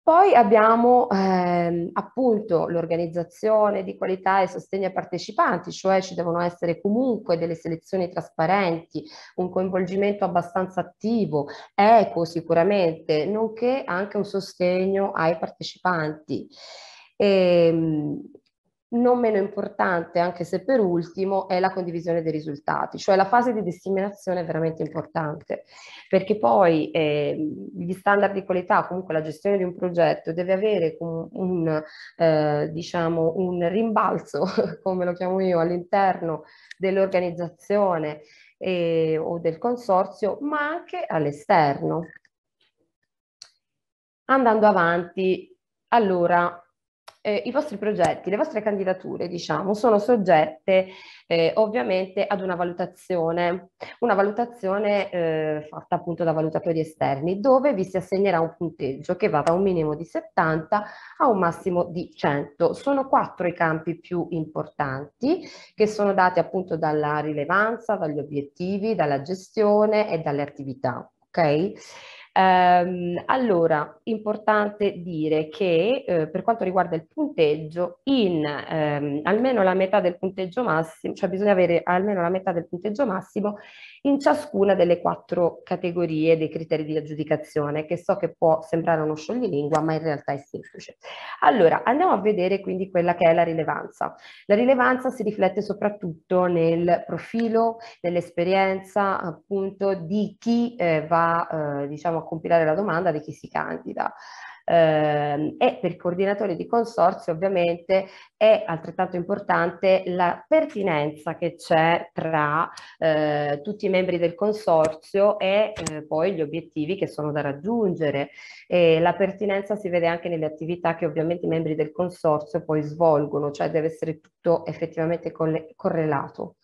Poi abbiamo ehm, appunto l'organizzazione di qualità e sostegno ai partecipanti, cioè ci devono essere comunque delle selezioni trasparenti, un coinvolgimento abbastanza attivo, eco sicuramente, nonché anche un sostegno ai partecipanti. E, ehm, non meno importante, anche se per ultimo, è la condivisione dei risultati, cioè la fase di disseminazione è veramente importante, perché poi eh, gli standard di qualità, comunque la gestione di un progetto, deve avere un, un eh, diciamo, un rimbalzo, come lo chiamo io, all'interno dell'organizzazione e, eh, o del consorzio, ma anche all'esterno. Andando avanti, allora eh, i vostri progetti, le vostre candidature, diciamo, sono soggette eh, ovviamente ad una valutazione, una valutazione eh, fatta appunto da valutatori esterni, dove vi si assegnerà un punteggio che va da un minimo di 70 a un massimo di 100. Sono quattro i campi più importanti che sono dati appunto dalla rilevanza, dagli obiettivi, dalla gestione e dalle attività. Okay? Ehm, allora, importante dire che eh, per quanto riguarda il punteggio, in ehm, almeno la metà del punteggio massimo, cioè bisogna avere almeno la metà del punteggio massimo in ciascuna delle quattro categorie dei criteri di aggiudicazione, che so che può sembrare uno scioglilingua, ma in realtà è semplice. Allora, andiamo a vedere quindi quella che è la rilevanza. La rilevanza si riflette soprattutto nel profilo, nell'esperienza appunto di chi eh, va, eh, diciamo, compilare la domanda di chi si candida. Ehm, e per il coordinatore di consorzio ovviamente è altrettanto importante la pertinenza che c'è tra eh, tutti i membri del consorzio e eh, poi gli obiettivi che sono da raggiungere e la pertinenza si vede anche nelle attività che ovviamente i membri del consorzio poi svolgono, cioè deve essere tutto effettivamente correlato.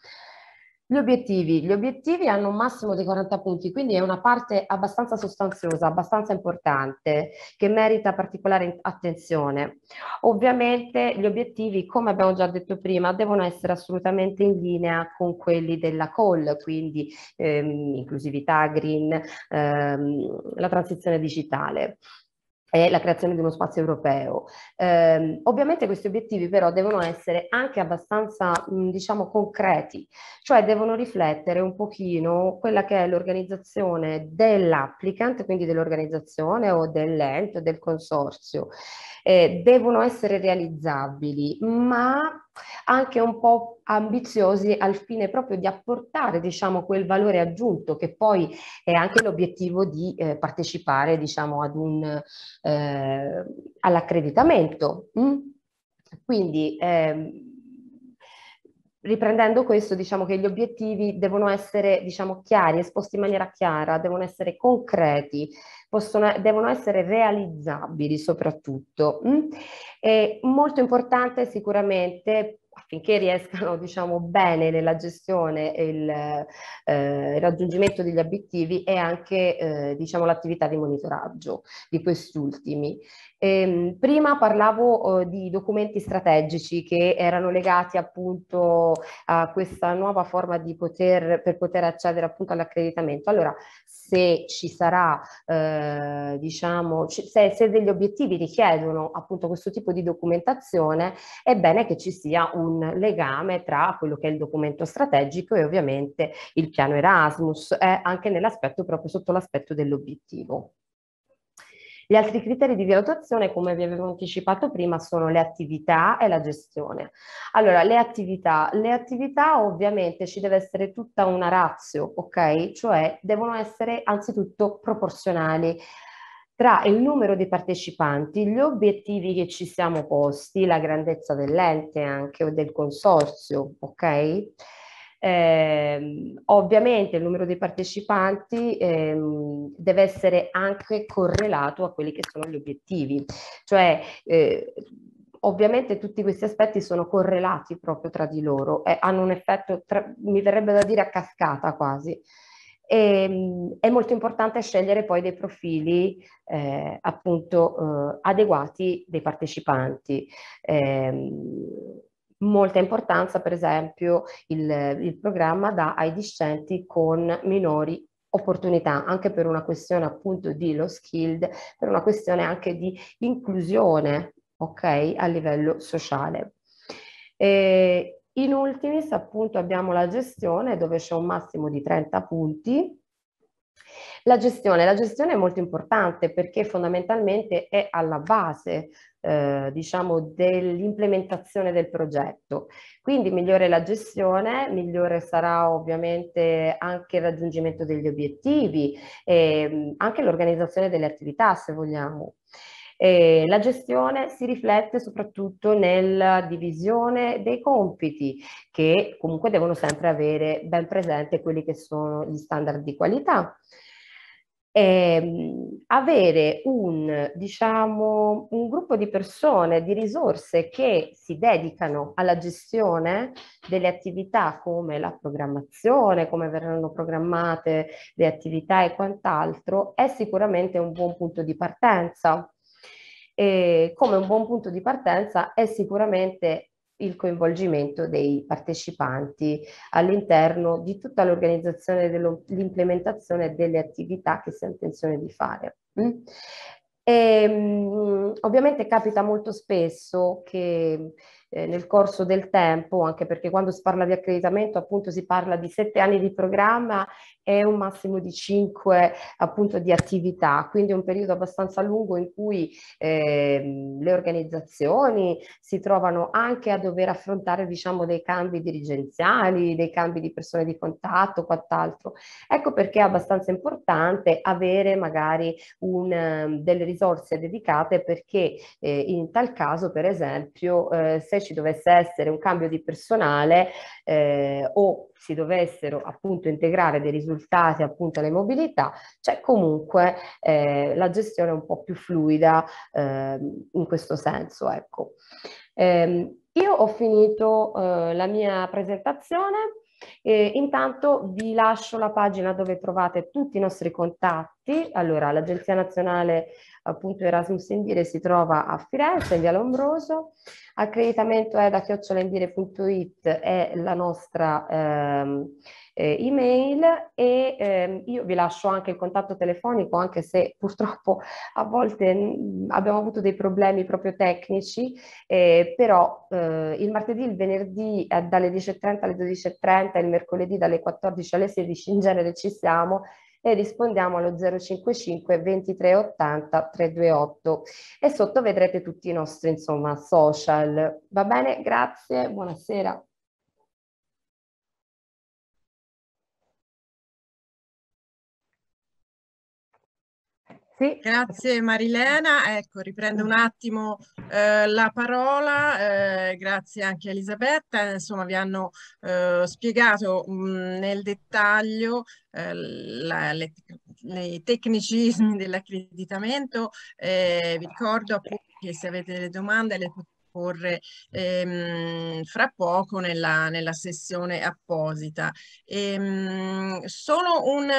Gli obiettivi. Gli obiettivi hanno un massimo di 40 punti, quindi è una parte abbastanza sostanziosa, abbastanza importante, che merita particolare attenzione. Ovviamente gli obiettivi, come abbiamo già detto prima, devono essere assolutamente in linea con quelli della call, quindi ehm, inclusività, green, ehm, la transizione digitale e la creazione di uno spazio europeo. Eh, ovviamente questi obiettivi però devono essere anche abbastanza, diciamo, concreti, cioè devono riflettere un pochino quella che è l'organizzazione dell'applicant, quindi dell'organizzazione o dell'ente o del consorzio eh, devono essere realizzabili, ma anche un po' ambiziosi al fine proprio di apportare diciamo, quel valore aggiunto che poi è anche l'obiettivo di eh, partecipare diciamo, ad un, eh, all'accreditamento. Mm? Quindi eh, riprendendo questo, diciamo che gli obiettivi devono essere diciamo, chiari, esposti in maniera chiara, devono essere concreti, possono, devono essere realizzabili soprattutto. È mm? molto importante sicuramente affinché riescano diciamo, bene nella gestione il, eh, il raggiungimento degli obiettivi e anche eh, diciamo, l'attività di monitoraggio di questi ultimi. Ehm, prima parlavo eh, di documenti strategici che erano legati appunto a questa nuova forma di poter, per poter accedere appunto all'accreditamento. Allora, se ci sarà, eh, diciamo, se, se, degli obiettivi richiedono appunto questo tipo di documentazione, è bene che ci sia un legame tra quello che è il documento strategico e ovviamente il piano Erasmus, eh, anche nell'aspetto proprio sotto l'aspetto dell'obiettivo. Gli altri criteri di valutazione, come vi avevo anticipato prima, sono le attività e la gestione. Allora, le attività. Le attività ovviamente ci deve essere tutta una razio, ok? Cioè devono essere anzitutto proporzionali tra il numero di partecipanti, gli obiettivi che ci siamo posti, la grandezza dell'ente anche o del consorzio, ok? Eh, ovviamente il numero dei partecipanti ehm, deve essere anche correlato a quelli che sono gli obiettivi, cioè eh, ovviamente tutti questi aspetti sono correlati proprio tra di loro, eh, hanno un effetto, tra, mi verrebbe da dire a cascata quasi. E, ehm, è molto importante scegliere poi dei profili eh, appunto eh, adeguati dei partecipanti. Eh, molta importanza, per esempio, il, il programma dà ai discenti con minori opportunità anche per una questione appunto di low skilled, per una questione anche di inclusione, ok, a livello sociale. E in ultimis appunto abbiamo la gestione dove c'è un massimo di 30 punti. La gestione, la gestione è molto importante perché fondamentalmente è alla base eh, diciamo dell'implementazione del progetto. Quindi migliore la gestione, migliore sarà ovviamente anche il raggiungimento degli obiettivi e mm, anche l'organizzazione delle attività se vogliamo. Eh, la gestione si riflette soprattutto nella divisione dei compiti che comunque devono sempre avere ben presente quelli che sono gli standard di qualità ehm, avere un, diciamo, un gruppo di persone, di risorse che si dedicano alla gestione delle attività come la programmazione, come verranno programmate le attività e quant'altro, è sicuramente un buon punto di partenza. E come un buon punto di partenza è sicuramente il coinvolgimento dei partecipanti all'interno di tutta l'organizzazione dell'implementazione delle attività che si ha intenzione di fare. Mm? E, ehm, ovviamente capita molto spesso che eh, nel corso del tempo, anche perché quando si parla di accreditamento appunto si parla di sette anni di programma e un massimo di 5 appunto di attività, quindi un periodo abbastanza lungo in cui eh, le organizzazioni si trovano anche a dover affrontare diciamo dei cambi dirigenziali, dei cambi di persone di contatto, quant'altro. Ecco perché è abbastanza importante avere magari un, ehm, delle risorse dedicate perché eh, in tal caso per esempio eh, se ci dovesse essere un cambio di personale eh, o si dovessero appunto integrare dei risultati appunto alle mobilità, c'è cioè comunque eh, la gestione un po' più fluida eh, in questo senso. Ecco. Eh, io ho finito eh, la mia presentazione. Eh, intanto vi lascio la pagina dove trovate tutti i nostri contatti. Allora, l'Agenzia Nazionale appunto Erasmus Indire si trova a Firenze, in via Lombroso. Accreditamento è da chiocciolaindire.it è la nostra ehm, eh, email e ehm, io vi lascio anche il contatto telefonico anche se purtroppo a volte mh, mm, abbiamo avuto dei problemi proprio tecnici eh, però eh, il martedì il venerdì è dalle 10.30 alle 12.30 il mercoledì dalle 14 alle 16, in genere ci siamo, e rispondiamo allo 055 23 80 328 e sotto vedrete tutti i nostri insomma social. Va bene? Grazie, buonasera. Sì. Grazie Marilena, ecco riprendo un attimo eh, la parola, eh, grazie anche a Elisabetta, insomma vi hanno eh, spiegato mh, mm, nel dettaglio eh, la, le, i tecnicismi dell'accreditamento, eh, vi ricordo appunto che se avete delle domande le potete ripercorre ehm, fra poco nella, nella sessione apposita. Ehm, solo un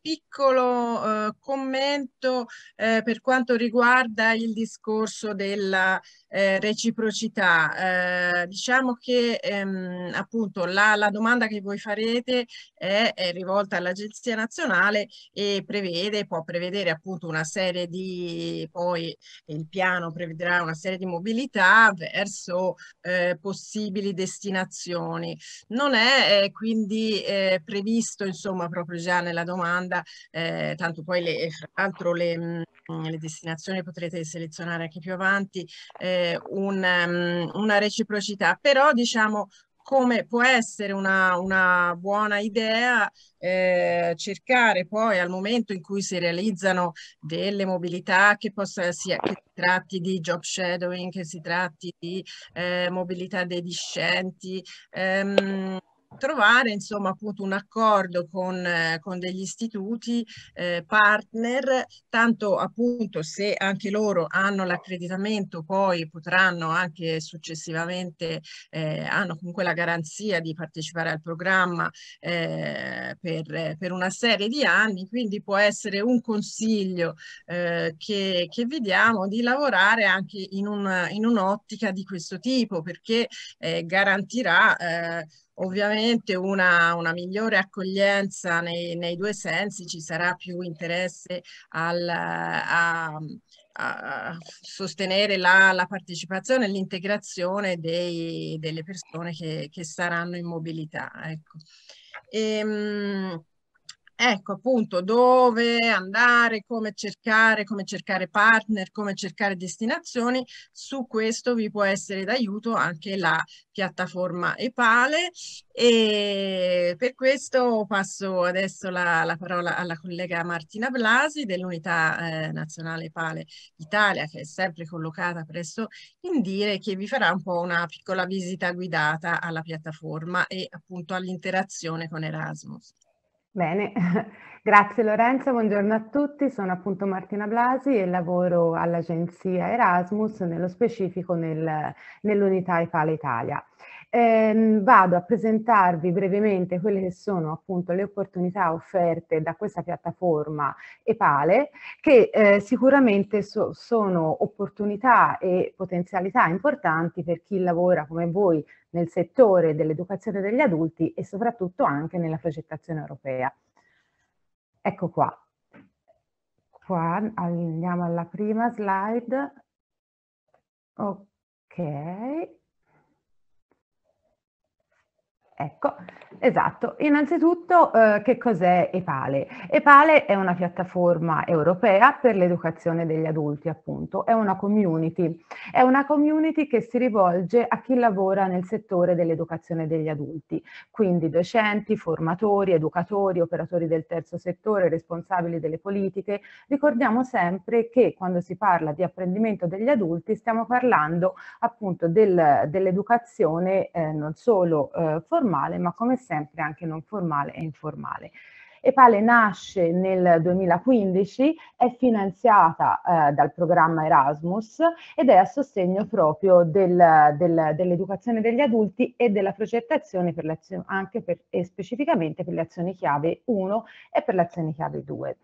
piccolo eh, commento eh, per quanto riguarda il discorso della eh, reciprocità. Eh, diciamo che ehm, appunto la, la, domanda che voi farete è, è rivolta all'Agenzia Nazionale e prevede, può prevedere appunto una serie di, poi il piano prevederà una serie di mobilità verso eh, possibili destinazioni. Non è eh, quindi eh, previsto insomma proprio già nella domanda, eh, tanto poi le, fra l'altro le, mm, le, destinazioni potrete selezionare anche più avanti. Eh, un, um, una reciprocità, però diciamo come può essere una, una buona idea eh, cercare poi al momento in cui si realizzano delle mobilità che, possa, sia, che si tratti di job shadowing, che si tratti di eh, mobilità dei discenti, ehm, trovare insomma appunto un accordo con, eh, con degli istituti eh, partner, tanto appunto se anche loro hanno l'accreditamento poi potranno anche successivamente, eh, hanno comunque la garanzia di partecipare al programma eh, per, per, una serie di anni, quindi può essere un consiglio eh, che, che vi diamo di lavorare anche in, un, in un'ottica di questo tipo perché eh, garantirà ovviamente una, una migliore accoglienza nei, nei, due sensi, ci sarà più interesse al, a, a sostenere la, la partecipazione e l'integrazione delle persone che, che, saranno in mobilità. Ecco. E, ehm, Ecco appunto dove andare, come cercare, come cercare partner, come cercare destinazioni, su questo vi può essere d'aiuto anche la piattaforma Epale e per questo passo adesso la, la parola alla collega Martina Blasi dell'unità eh, nazionale Epale Italia che è sempre collocata presso Indire che vi farà un po' una piccola visita guidata alla piattaforma e appunto all'interazione con Erasmus. Bene, grazie Lorenzo, buongiorno a tutti, sono appunto Martina Blasi e lavoro all'agenzia Erasmus, nello specifico nel, nell'unità Epale Italia ehm, vado a presentarvi brevemente quelle che sono appunto le opportunità offerte da questa piattaforma Epale, che eh, sicuramente so, sono opportunità e potenzialità importanti per chi lavora come voi nel settore dell'educazione degli adulti e soprattutto anche nella progettazione europea. Ecco qua. Qua andiamo alla prima slide. Ok. Ecco, esatto. Innanzitutto eh, che cos'è Epale? Epale è una piattaforma europea per l'educazione degli adulti, appunto, è una community, è una community che si rivolge a chi lavora nel settore dell'educazione degli adulti, quindi docenti, formatori, educatori, operatori del terzo settore, responsabili delle politiche. Ricordiamo sempre che quando si parla di apprendimento degli adulti stiamo parlando appunto del, dell'educazione eh, non solo eh, formativa, formale, ma come sempre anche non formale e informale. Epale nasce nel 2015, è finanziata eh, dal programma Erasmus ed è a sostegno proprio del, del, dell'educazione degli adulti e della progettazione per anche per, e specificamente per le azioni chiave 1 e per le azioni chiave 2.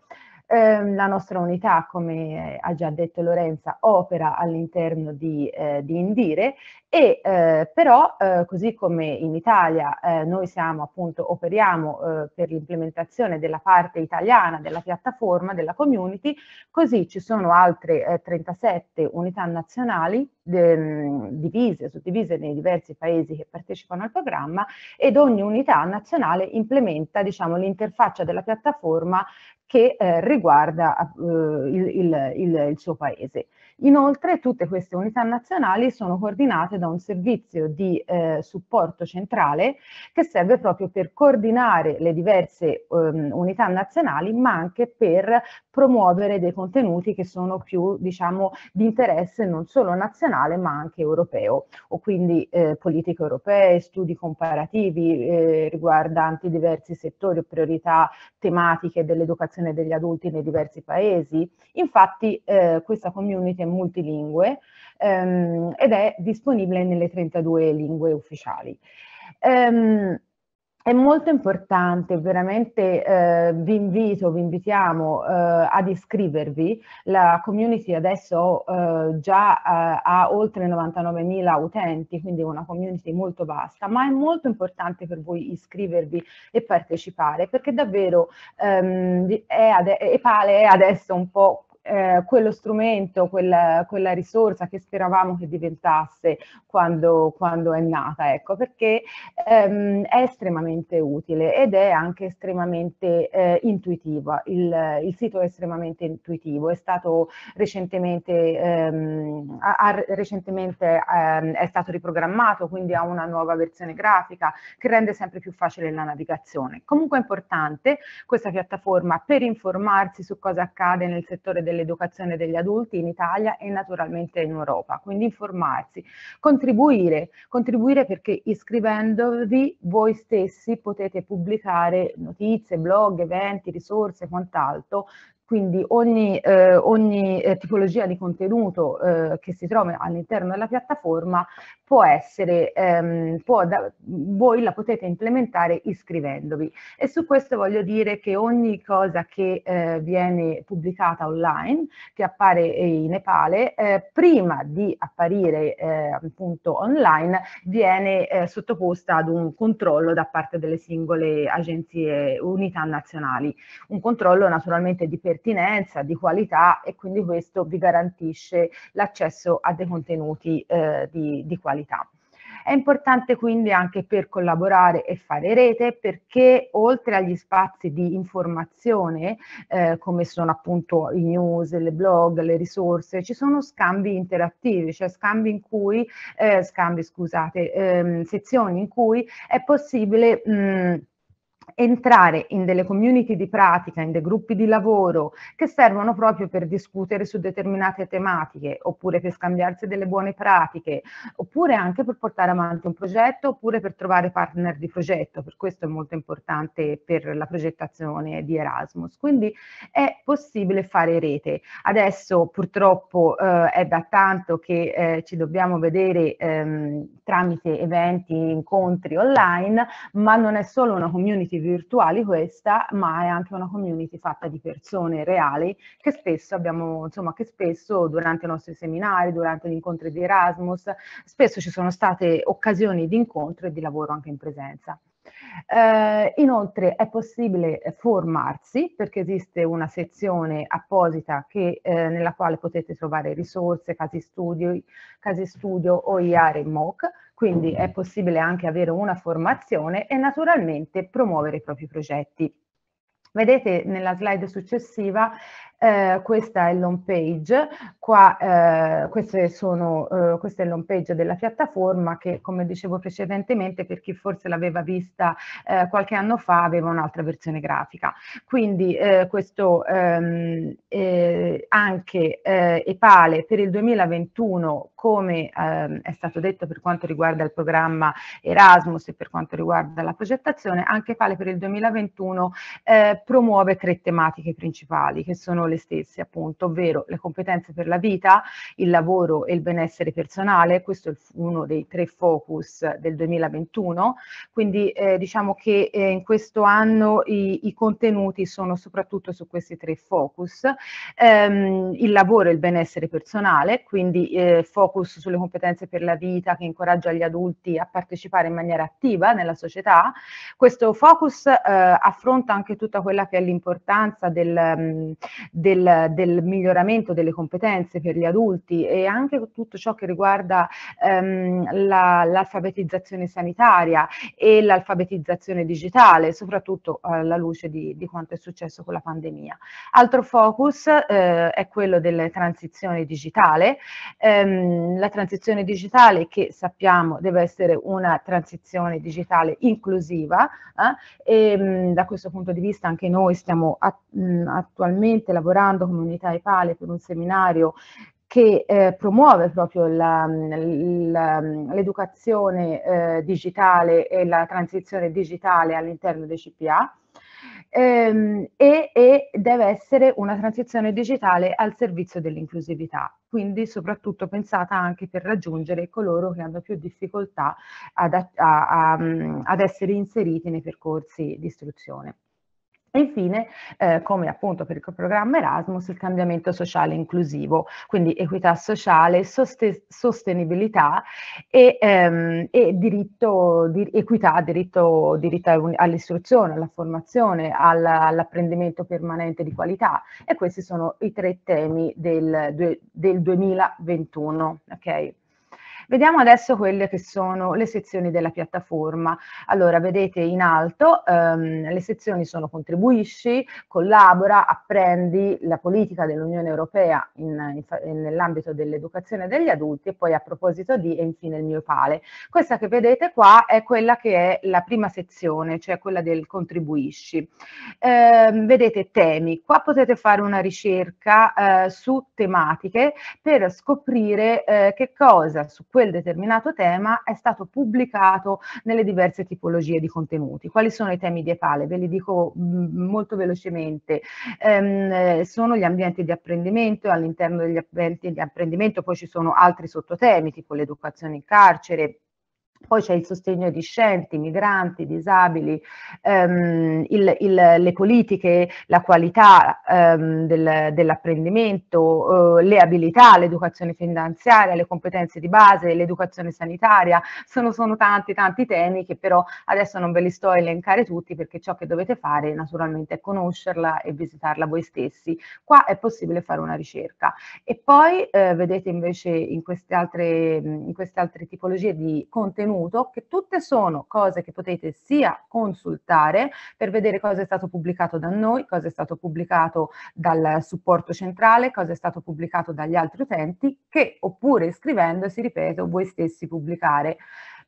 Eh, la nostra unità, come eh, ha già detto Lorenza, opera all'interno di, eh, di Indire e eh, però eh, così come in Italia eh, noi siamo appunto operiamo per l'implementazione della parte italiana della piattaforma, della community, così ci sono altre 37 unità nazionali ehm, divise, suddivise nei diversi paesi che partecipano al programma ed ogni unità nazionale implementa diciamo, l'interfaccia della piattaforma che eh, riguarda eh, il, il, il, il, suo paese. Inoltre tutte queste unità nazionali sono coordinate da un servizio di eh, supporto centrale che serve proprio per coordinare le diverse um, unità nazionali ma anche per promuovere dei contenuti che sono più diciamo di interesse non solo nazionale ma anche europeo o quindi eh, politiche europee, studi comparativi eh, riguardanti diversi settori o priorità tematiche dell'educazione degli adulti nei diversi paesi. Infatti eh, questa community multilingue ehm, ed è disponibile nelle 32 lingue ufficiali. Ehm, è molto importante, veramente eh, vi invito, vi invitiamo eh, ad iscrivervi. La community adesso eh, già eh, ha oltre 99.000 utenti, quindi è una community molto vasta, ma è molto importante per voi iscrivervi e partecipare perché davvero ehm, è, ade- è adesso un po' eh, quello strumento, quella, quella, risorsa che speravamo che diventasse quando, quando è nata, ecco, perché ehm, è estremamente utile ed è anche estremamente eh, intuitiva. Il, il, sito è estremamente intuitivo, è stato recentemente, ehm, ha, recentemente ehm, è stato riprogrammato, quindi ha una nuova versione grafica che rende sempre più facile la navigazione. Comunque è importante questa piattaforma per informarsi su cosa accade nel settore delle dell'educazione degli adulti in Italia e naturalmente in Europa. Quindi informarsi, contribuire, contribuire perché iscrivendovi voi stessi potete pubblicare notizie, blog, eventi, risorse e quant'altro quindi ogni, eh, ogni eh, tipologia di contenuto eh, che si trova all'interno della piattaforma può essere, ehm, può da, voi la potete implementare iscrivendovi. E su questo voglio dire che ogni cosa che eh, viene pubblicata online, che appare in Nepale, eh, prima di apparire eh, appunto online, viene eh, sottoposta ad un controllo da parte delle singole agenzie unità nazionali. Un controllo naturalmente di per pertinenza, di qualità e quindi questo vi garantisce l'accesso a dei contenuti eh, di, di qualità. È importante quindi anche per collaborare e fare rete perché oltre agli spazi di informazione eh, come sono appunto i news, le blog, le risorse, ci sono scambi interattivi, cioè scambi in cui, eh, scambi scusate, ehm, sezioni in cui è possibile mh, mm, entrare in delle community di pratica, in dei gruppi di lavoro che servono proprio per discutere su determinate tematiche, oppure per scambiarsi delle buone pratiche, oppure anche per portare avanti un progetto, oppure per trovare partner di progetto, per questo è molto importante per la progettazione di Erasmus. Quindi è possibile fare rete. Adesso purtroppo eh, è da tanto che eh, ci dobbiamo vedere ehm, tramite eventi, incontri online, ma non è solo una community virtuali questa, ma è anche una community fatta di persone reali che spesso abbiamo, insomma, che spesso durante i nostri seminari, durante gli incontri di Erasmus, spesso ci sono state occasioni di incontro e di lavoro anche in presenza. Eh, inoltre è possibile formarsi perché esiste una sezione apposita che, eh, nella quale potete trovare risorse, casi studio, casi studio OIR e MOOC, quindi è possibile anche avere una formazione e naturalmente promuovere i propri progetti. Vedete nella slide successiva eh, questa è l'home page, qua, eh, queste, sono, eh, questa è l'home page della piattaforma che come dicevo precedentemente per chi forse l'aveva vista eh, qualche anno fa aveva un'altra versione grafica. Quindi eh, questo ehm, anche eh, Epale per il 2021 come ehm, è stato detto per quanto riguarda il programma Erasmus e per quanto riguarda la progettazione, anche Epale per il 2021 promuove tre tematiche principali che sono le stesse, appunto, ovvero le competenze per la vita, il lavoro e il benessere personale, questo è uno dei tre focus del 2021, quindi eh, diciamo che eh, in questo anno i, i, contenuti sono soprattutto su questi tre focus, ehm, il lavoro e il benessere personale, quindi eh, focus sulle competenze per la vita che incoraggia gli adulti a partecipare in maniera attiva nella società, questo focus eh, affronta anche tutta quella che è l'importanza del, del, del, miglioramento delle competenze per gli adulti e anche tutto ciò che riguarda ehm, la, l'alfabetizzazione sanitaria e l'alfabetizzazione digitale, soprattutto eh, alla luce di, di quanto è successo con la pandemia. Altro focus eh, è quello della transizione digitale, ehm, la transizione digitale che sappiamo deve essere una transizione digitale inclusiva eh, e ehm, mh, da questo punto di vista anche noi stiamo att- mh, mm, attualmente lavorando lavorando con Unità Ipale per un seminario che eh, promuove proprio la, mm, la, mm, l'educazione eh, digitale e la transizione digitale all'interno dei CPA ehm, e, e, deve essere una transizione digitale al servizio dell'inclusività, quindi soprattutto pensata anche per raggiungere coloro che hanno più difficoltà ad, a, a, mm, ad essere inseriti nei percorsi di istruzione. Infine, eh, come appunto per il programma Erasmus, il cambiamento sociale inclusivo, quindi equità sociale, soste- sostenibilità e, ehm, e diritto, di- equità, diritto, diritto, all'istruzione, alla formazione, alla, all'apprendimento permanente di qualità. E questi sono i tre temi del, del 2021. Okay? Vediamo adesso quelle che sono le sezioni della piattaforma. Allora, vedete in alto, ehm, le sezioni sono contribuisci, collabora, apprendi la politica dell'Unione Europea eh, nell'ambito dell'educazione degli adulti e poi a proposito di e infine il mio pale. Questa che vedete qua è quella che è la prima sezione, cioè quella del contribuisci. Eh, vedete temi, qua potete fare una ricerca eh, su tematiche per scoprire eh, che cosa su questo quel determinato tema è stato pubblicato nelle diverse tipologie di contenuti. Quali sono i temi di Epale? Ve li dico mm, molto velocemente. Ehm, eh, sono gli ambienti di apprendimento, all'interno degli ambienti di apprendimento poi ci sono altri sottotemi tipo l'educazione in carcere, poi c'è il sostegno ai discenti, migranti, disabili, ehm, il, il, le politiche, la qualità ehm, del, dell'apprendimento, eh, le abilità, l'educazione finanziaria, le competenze di base, l'educazione sanitaria. Sono, sono, tanti, tanti temi che però adesso non ve li sto a elencare tutti perché ciò che dovete fare naturalmente è conoscerla e visitarla voi stessi. Qua è possibile fare una ricerca. E poi eh, vedete invece in queste, altre, in queste altre tipologie di contenuti contenuto, che tutte sono cose che potete sia consultare per vedere cosa è stato pubblicato da noi, cosa è stato pubblicato dal supporto centrale, cosa è stato pubblicato dagli altri utenti, che oppure iscrivendosi, ripeto, voi stessi pubblicare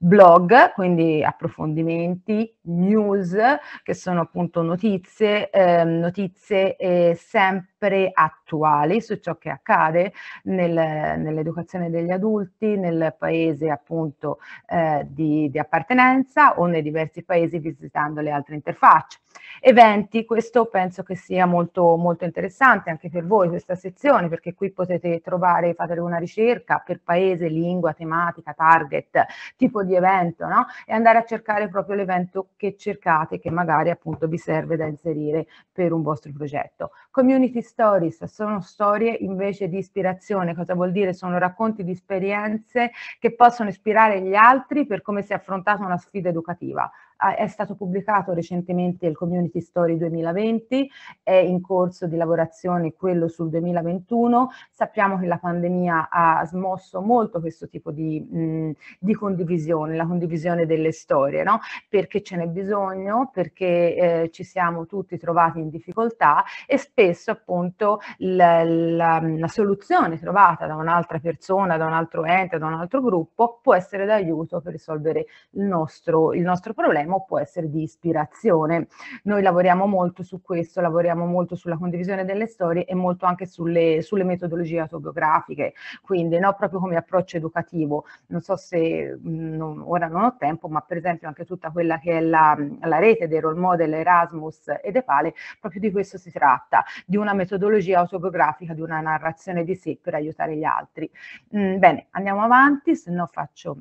blog, quindi approfondimenti, news, che sono appunto notizie, eh, notizie eh, sempre attuali su ciò che accade nel, nell'educazione degli adulti, nel paese appunto eh, di, di appartenenza o nei diversi paesi visitando le altre interfacce. Eventi, questo penso che sia molto, molto interessante anche per voi questa sezione, perché qui potete trovare, fate una ricerca per paese, lingua, tematica, target, tipo di di evento no? e andare a cercare proprio l'evento che cercate, che magari appunto vi serve da inserire per un vostro progetto. Community stories sono storie invece di ispirazione, cosa vuol dire? Sono racconti di esperienze che possono ispirare gli altri per come si è affrontata una sfida educativa è stato pubblicato recentemente il Community Story 2020, è in corso di lavorazione quello sul 2021. Sappiamo che la pandemia ha smosso molto questo tipo di, mh, mm, di condivisione, la condivisione delle storie, no? perché ce n'è bisogno, perché eh, ci siamo tutti trovati in difficoltà e spesso appunto la, la, la soluzione trovata da un'altra persona, da un altro ente, da un altro gruppo può essere d'aiuto per risolvere il nostro, il nostro problema faremo può essere di ispirazione. Noi lavoriamo molto su questo, lavoriamo molto sulla condivisione delle storie e molto anche sulle, sulle metodologie autobiografiche, quindi no, proprio come approccio educativo. Non so se mm, non, ora non ho tempo, ma per esempio anche tutta quella che è la, la rete dei role model Erasmus e Depale, proprio di questo si tratta, di una metodologia autobiografica, di una narrazione di sé per aiutare gli altri. Mm, bene, andiamo avanti, se no faccio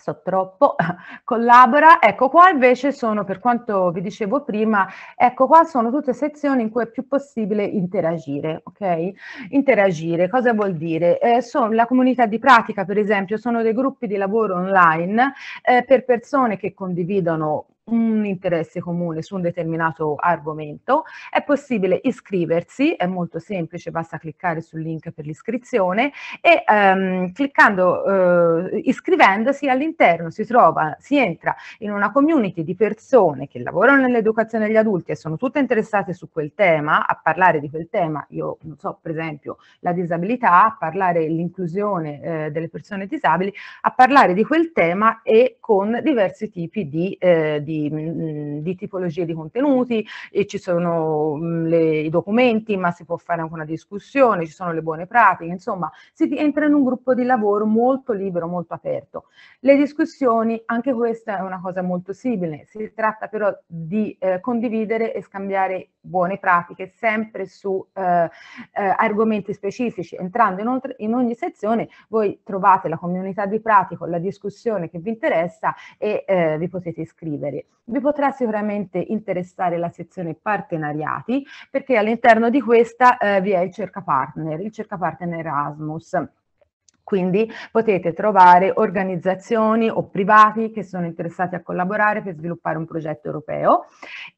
so troppo, collabora. Ecco qua invece sono, per quanto vi dicevo prima, ecco qua sono tutte sezioni in cui è più possibile interagire, ok? Interagire, cosa vuol dire? Eh, sono la comunità di pratica, per esempio, sono dei gruppi di lavoro online eh, per persone che condividono un interesse comune su un determinato argomento, è possibile iscriversi, è molto semplice, basta cliccare sul link per l'iscrizione e ehm, cliccando, eh, iscrivendosi all'interno si trova, si entra in una community di persone che lavorano nell'educazione degli adulti e sono tutte interessate su quel tema, a parlare di quel tema, io non so, per esempio la disabilità, a parlare l'inclusione eh, delle persone disabili, a parlare di quel tema e con diversi tipi di, eh, di di, mm, di tipologie di contenuti, ci sono mm, le, i documenti, ma si può fare anche una discussione, ci sono le buone pratiche, insomma si entra in un gruppo di lavoro molto libero, molto aperto. Le discussioni, anche questa è una cosa molto simile, si tratta però di eh, condividere e scambiare buone pratiche sempre su eh, eh, argomenti specifici. Entrando in, oltre, in, ogni sezione voi trovate la comunità di pratico, la discussione che vi interessa e eh, vi potete iscrivere. Vi potrà sicuramente interessare la sezione partenariati perché all'interno di questa eh, vi è il cerca partner, il cerca partner Erasmus quindi potete trovare organizzazioni o privati che sono interessati a collaborare per sviluppare un progetto europeo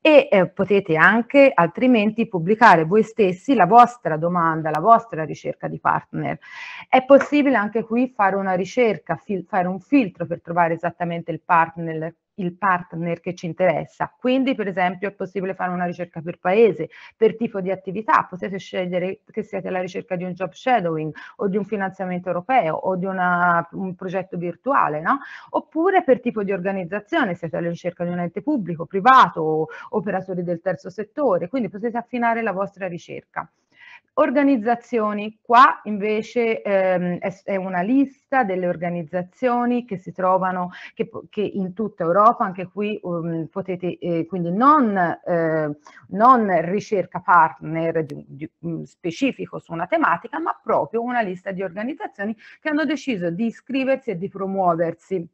e eh, potete anche altrimenti pubblicare voi stessi la vostra domanda, la vostra ricerca di partner. È possibile anche qui fare una ricerca, fare un filtro per trovare esattamente il partner il partner che ci interessa. Quindi, per esempio, è possibile fare una ricerca per paese, per tipo di attività, potete scegliere che siete alla ricerca di un job shadowing o di un finanziamento europeo o di una, un progetto virtuale, no? Oppure per tipo di organizzazione, siete alla ricerca di un ente pubblico, privato, operatori del terzo settore, quindi potete affinare la vostra ricerca. Organizzazioni, qua invece ehm, è, è, una lista delle organizzazioni che si trovano che, che in tutta Europa, anche qui um, potete, eh, quindi non, eh, non, ricerca partner di, di, mm, specifico su una tematica, ma proprio una lista di organizzazioni che hanno deciso di iscriversi e di promuoversi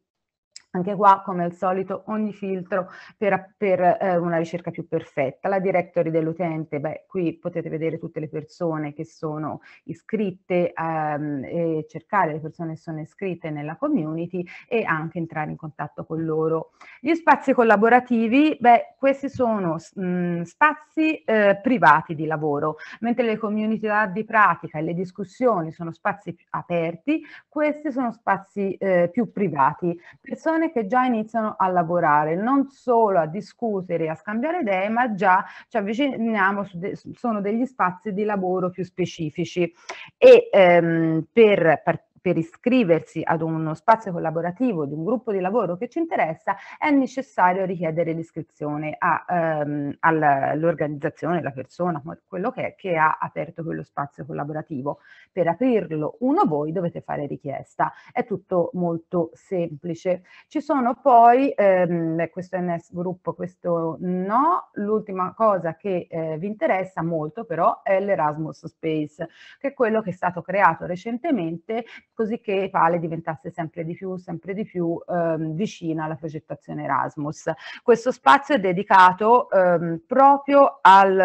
anche qua, come al solito, ogni filtro per, per eh, una ricerca più perfetta. La directory dell'utente, beh, qui potete vedere tutte le persone che sono iscritte ehm, e cercare le persone che sono iscritte nella community e anche entrare in contatto con loro. Gli spazi collaborativi, beh, questi sono mh, mm, spazi eh, privati di lavoro, mentre le comunità di pratica e le discussioni sono spazi aperti, questi sono spazi eh, più privati. Persone che già iniziano a lavorare, non solo a discutere, a scambiare idee, ma già ci avviciniamo, su de- sono degli spazi di lavoro più specifici. E ehm, per partire per iscriversi ad uno spazio collaborativo di un gruppo di lavoro che ci interessa, è necessario richiedere l'iscrizione ehm, all'organizzazione, alla persona, quello che è, che ha aperto quello spazio collaborativo. Per aprirlo uno voi dovete fare richiesta. È tutto molto semplice. Ci sono poi ehm, questo NS gruppo, questo no. L'ultima cosa che eh, vi interessa molto però è l'Erasmus Space, che è quello che è stato creato recentemente così che Pale diventasse sempre di più, sempre di più ehm, vicina alla progettazione Erasmus. Questo spazio è dedicato ehm, proprio al,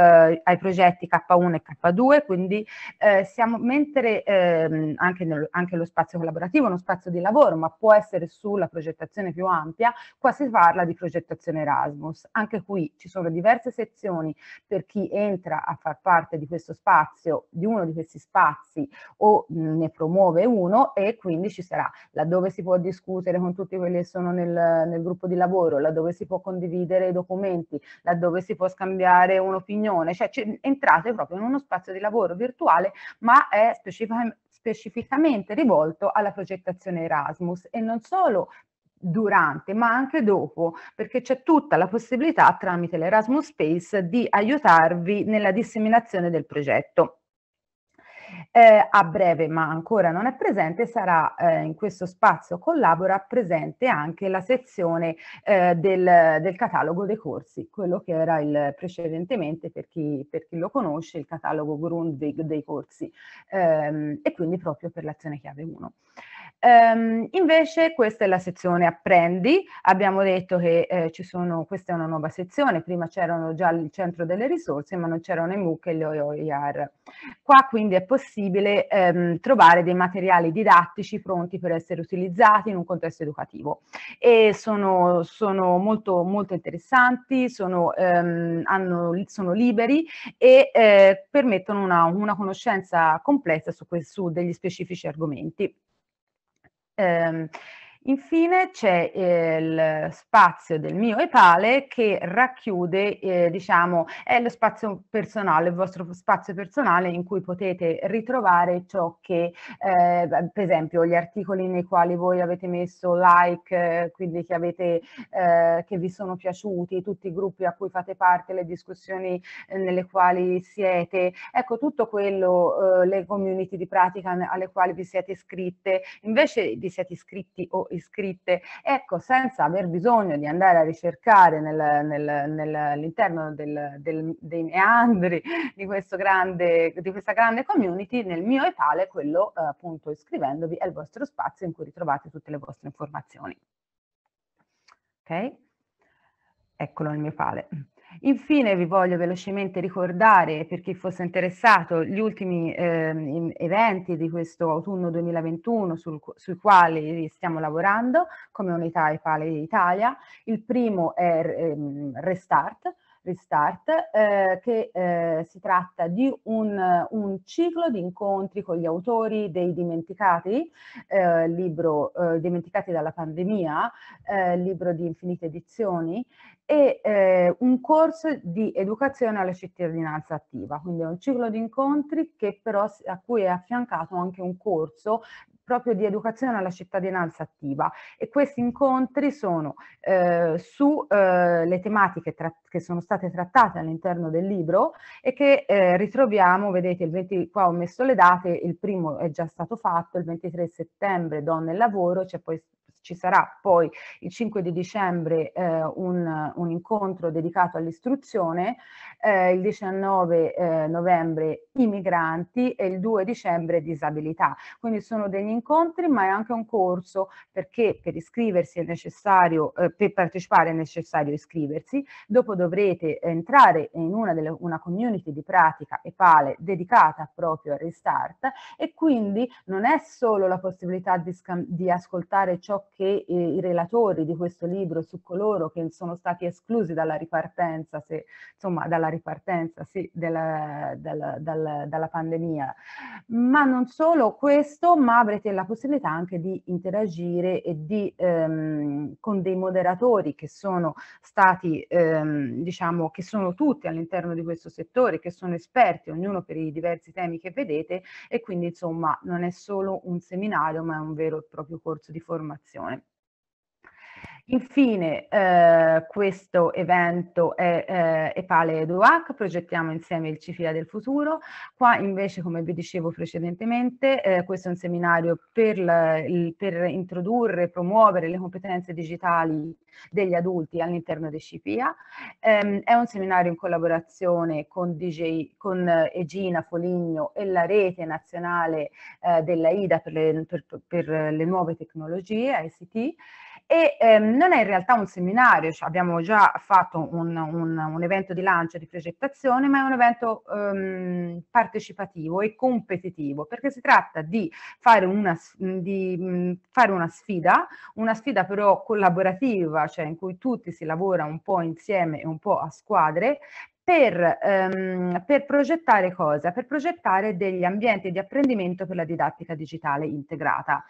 ai progetti K1 e K2, quindi eh, siamo, mentre ehm, anche, nello, anche lo spazio collaborativo è uno spazio di lavoro, ma può essere sulla progettazione più ampia, qua si parla di progettazione Erasmus. Anche qui ci sono diverse sezioni per chi entra a far parte di questo spazio, di uno di questi spazi o mh, ne promuove uno, e quindi ci sarà. Laddove si può discutere con tutti quelli che sono nel, nel gruppo di lavoro, laddove si può condividere i documenti, laddove si può scambiare un'opinione, cioè entrate proprio in uno spazio di lavoro virtuale ma è specific specificamente rivolto alla progettazione Erasmus e non solo durante ma anche dopo perché c'è tutta la possibilità tramite l'Erasmus Space di aiutarvi nella disseminazione del progetto. Eh, a breve, ma ancora non è presente, sarà eh, in questo spazio collabora presente anche la sezione eh, del, del catalogo dei corsi, quello che era il precedentemente, per chi, per chi lo conosce, il catalogo Grundvig dei corsi, ehm, e quindi proprio per l'azione chiave 1. Um, invece questa è la sezione apprendi, abbiamo detto che eh, ci sono, questa è una nuova sezione, prima c'erano già il centro delle risorse ma non c'erano i MOOC e gli OER. Qua quindi è possibile ehm, trovare dei materiali didattici pronti per essere utilizzati in un contesto educativo e sono, sono molto, molto interessanti, sono, ehm, hanno, sono liberi e eh, permettono una, una conoscenza complessa su, su degli specifici argomenti. um, Infine c'è eh, il spazio del mio epale che racchiude, eh, diciamo, è lo spazio personale, il vostro spazio personale in cui potete ritrovare ciò che, eh, per esempio, gli articoli nei quali voi avete messo like, eh, quindi che, avete, eh, che vi sono piaciuti, tutti i gruppi a cui fate parte, le discussioni eh, nelle quali siete, ecco tutto quello, le community di pratica alle quali vi siete iscritte, invece vi siete iscritti o iscritte, ecco, senza aver bisogno di andare a ricercare nel, nel, nel, all'interno del, del, dei meandri di, grande, di, questa grande community, nel mio epale quello eh, appunto iscrivendovi è il vostro spazio in cui ritrovate tutte le vostre informazioni. Ok? Eccolo il mio epale. Infine vi voglio velocemente ricordare, per chi fosse interessato, gli ultimi eh, eventi di questo autunno 2021 sul, sui quali stiamo lavorando come unità IPALE Italia. Il primo è ehm, Restart, Restart, eh, che eh, si tratta di un, un, ciclo di incontri con gli autori dei Dimenticati, eh, libro eh, Dimenticati dalla pandemia, eh, libro di infinite edizioni, e eh, un corso di educazione alla cittadinanza attiva, quindi è un ciclo di incontri che però, a cui è affiancato anche un corso proprio di educazione alla cittadinanza attiva e questi incontri sono eh, sulle eh, tematiche che sono state trattate all'interno del libro e che eh, ritroviamo, vedete, il 20, qua ho messo le date, il primo è già stato fatto, il 23 settembre donne e lavoro, c'è poi ci sarà poi il 5 di dicembre eh, un, un, incontro dedicato all'istruzione, eh, il 19 eh, novembre i migranti e il 2 dicembre disabilità. Quindi sono degli incontri ma è anche un corso perché per iscriversi è necessario, eh, per partecipare è necessario iscriversi, dopo dovrete entrare in una, delle, una community di pratica epale dedicata proprio a restart e quindi non è solo la possibilità di, di ascoltare ciò che eh, i relatori di questo libro su coloro che sono stati esclusi dalla ripartenza, se, insomma dalla ripartenza sì, della, dalla, dalla, dalla pandemia, ma non solo questo, ma avrete la possibilità anche di interagire e di, ehm, con dei moderatori che sono stati, ehm, diciamo, che sono tutti all'interno di questo settore, che sono esperti, ognuno per i diversi temi che vedete e quindi insomma non è solo un seminario ma è un vero e proprio corso di formazione. want Infine, eh, questo evento è eh, Epale EduAC, progettiamo insieme il CIFIA del futuro. Qua invece, come vi dicevo precedentemente, eh, questo è un seminario per, il, per introdurre e promuovere le competenze digitali degli adulti all'interno dei CIPIA. Eh, è un seminario in collaborazione con, DJ, con Egina Foligno e la rete nazionale eh, della IDA per le, per, per le nuove tecnologie, ICT e ehm, non è in realtà un seminario, cioè abbiamo già fatto un, un, un, evento di lancio di progettazione, ma è un evento ehm, partecipativo e competitivo, perché si tratta di fare, una, di mm, fare una sfida, una sfida però collaborativa, cioè in cui tutti si lavora un po' insieme e un po' a squadre, per, ehm, per, progettare cosa? Per progettare degli ambienti di apprendimento per la didattica digitale integrata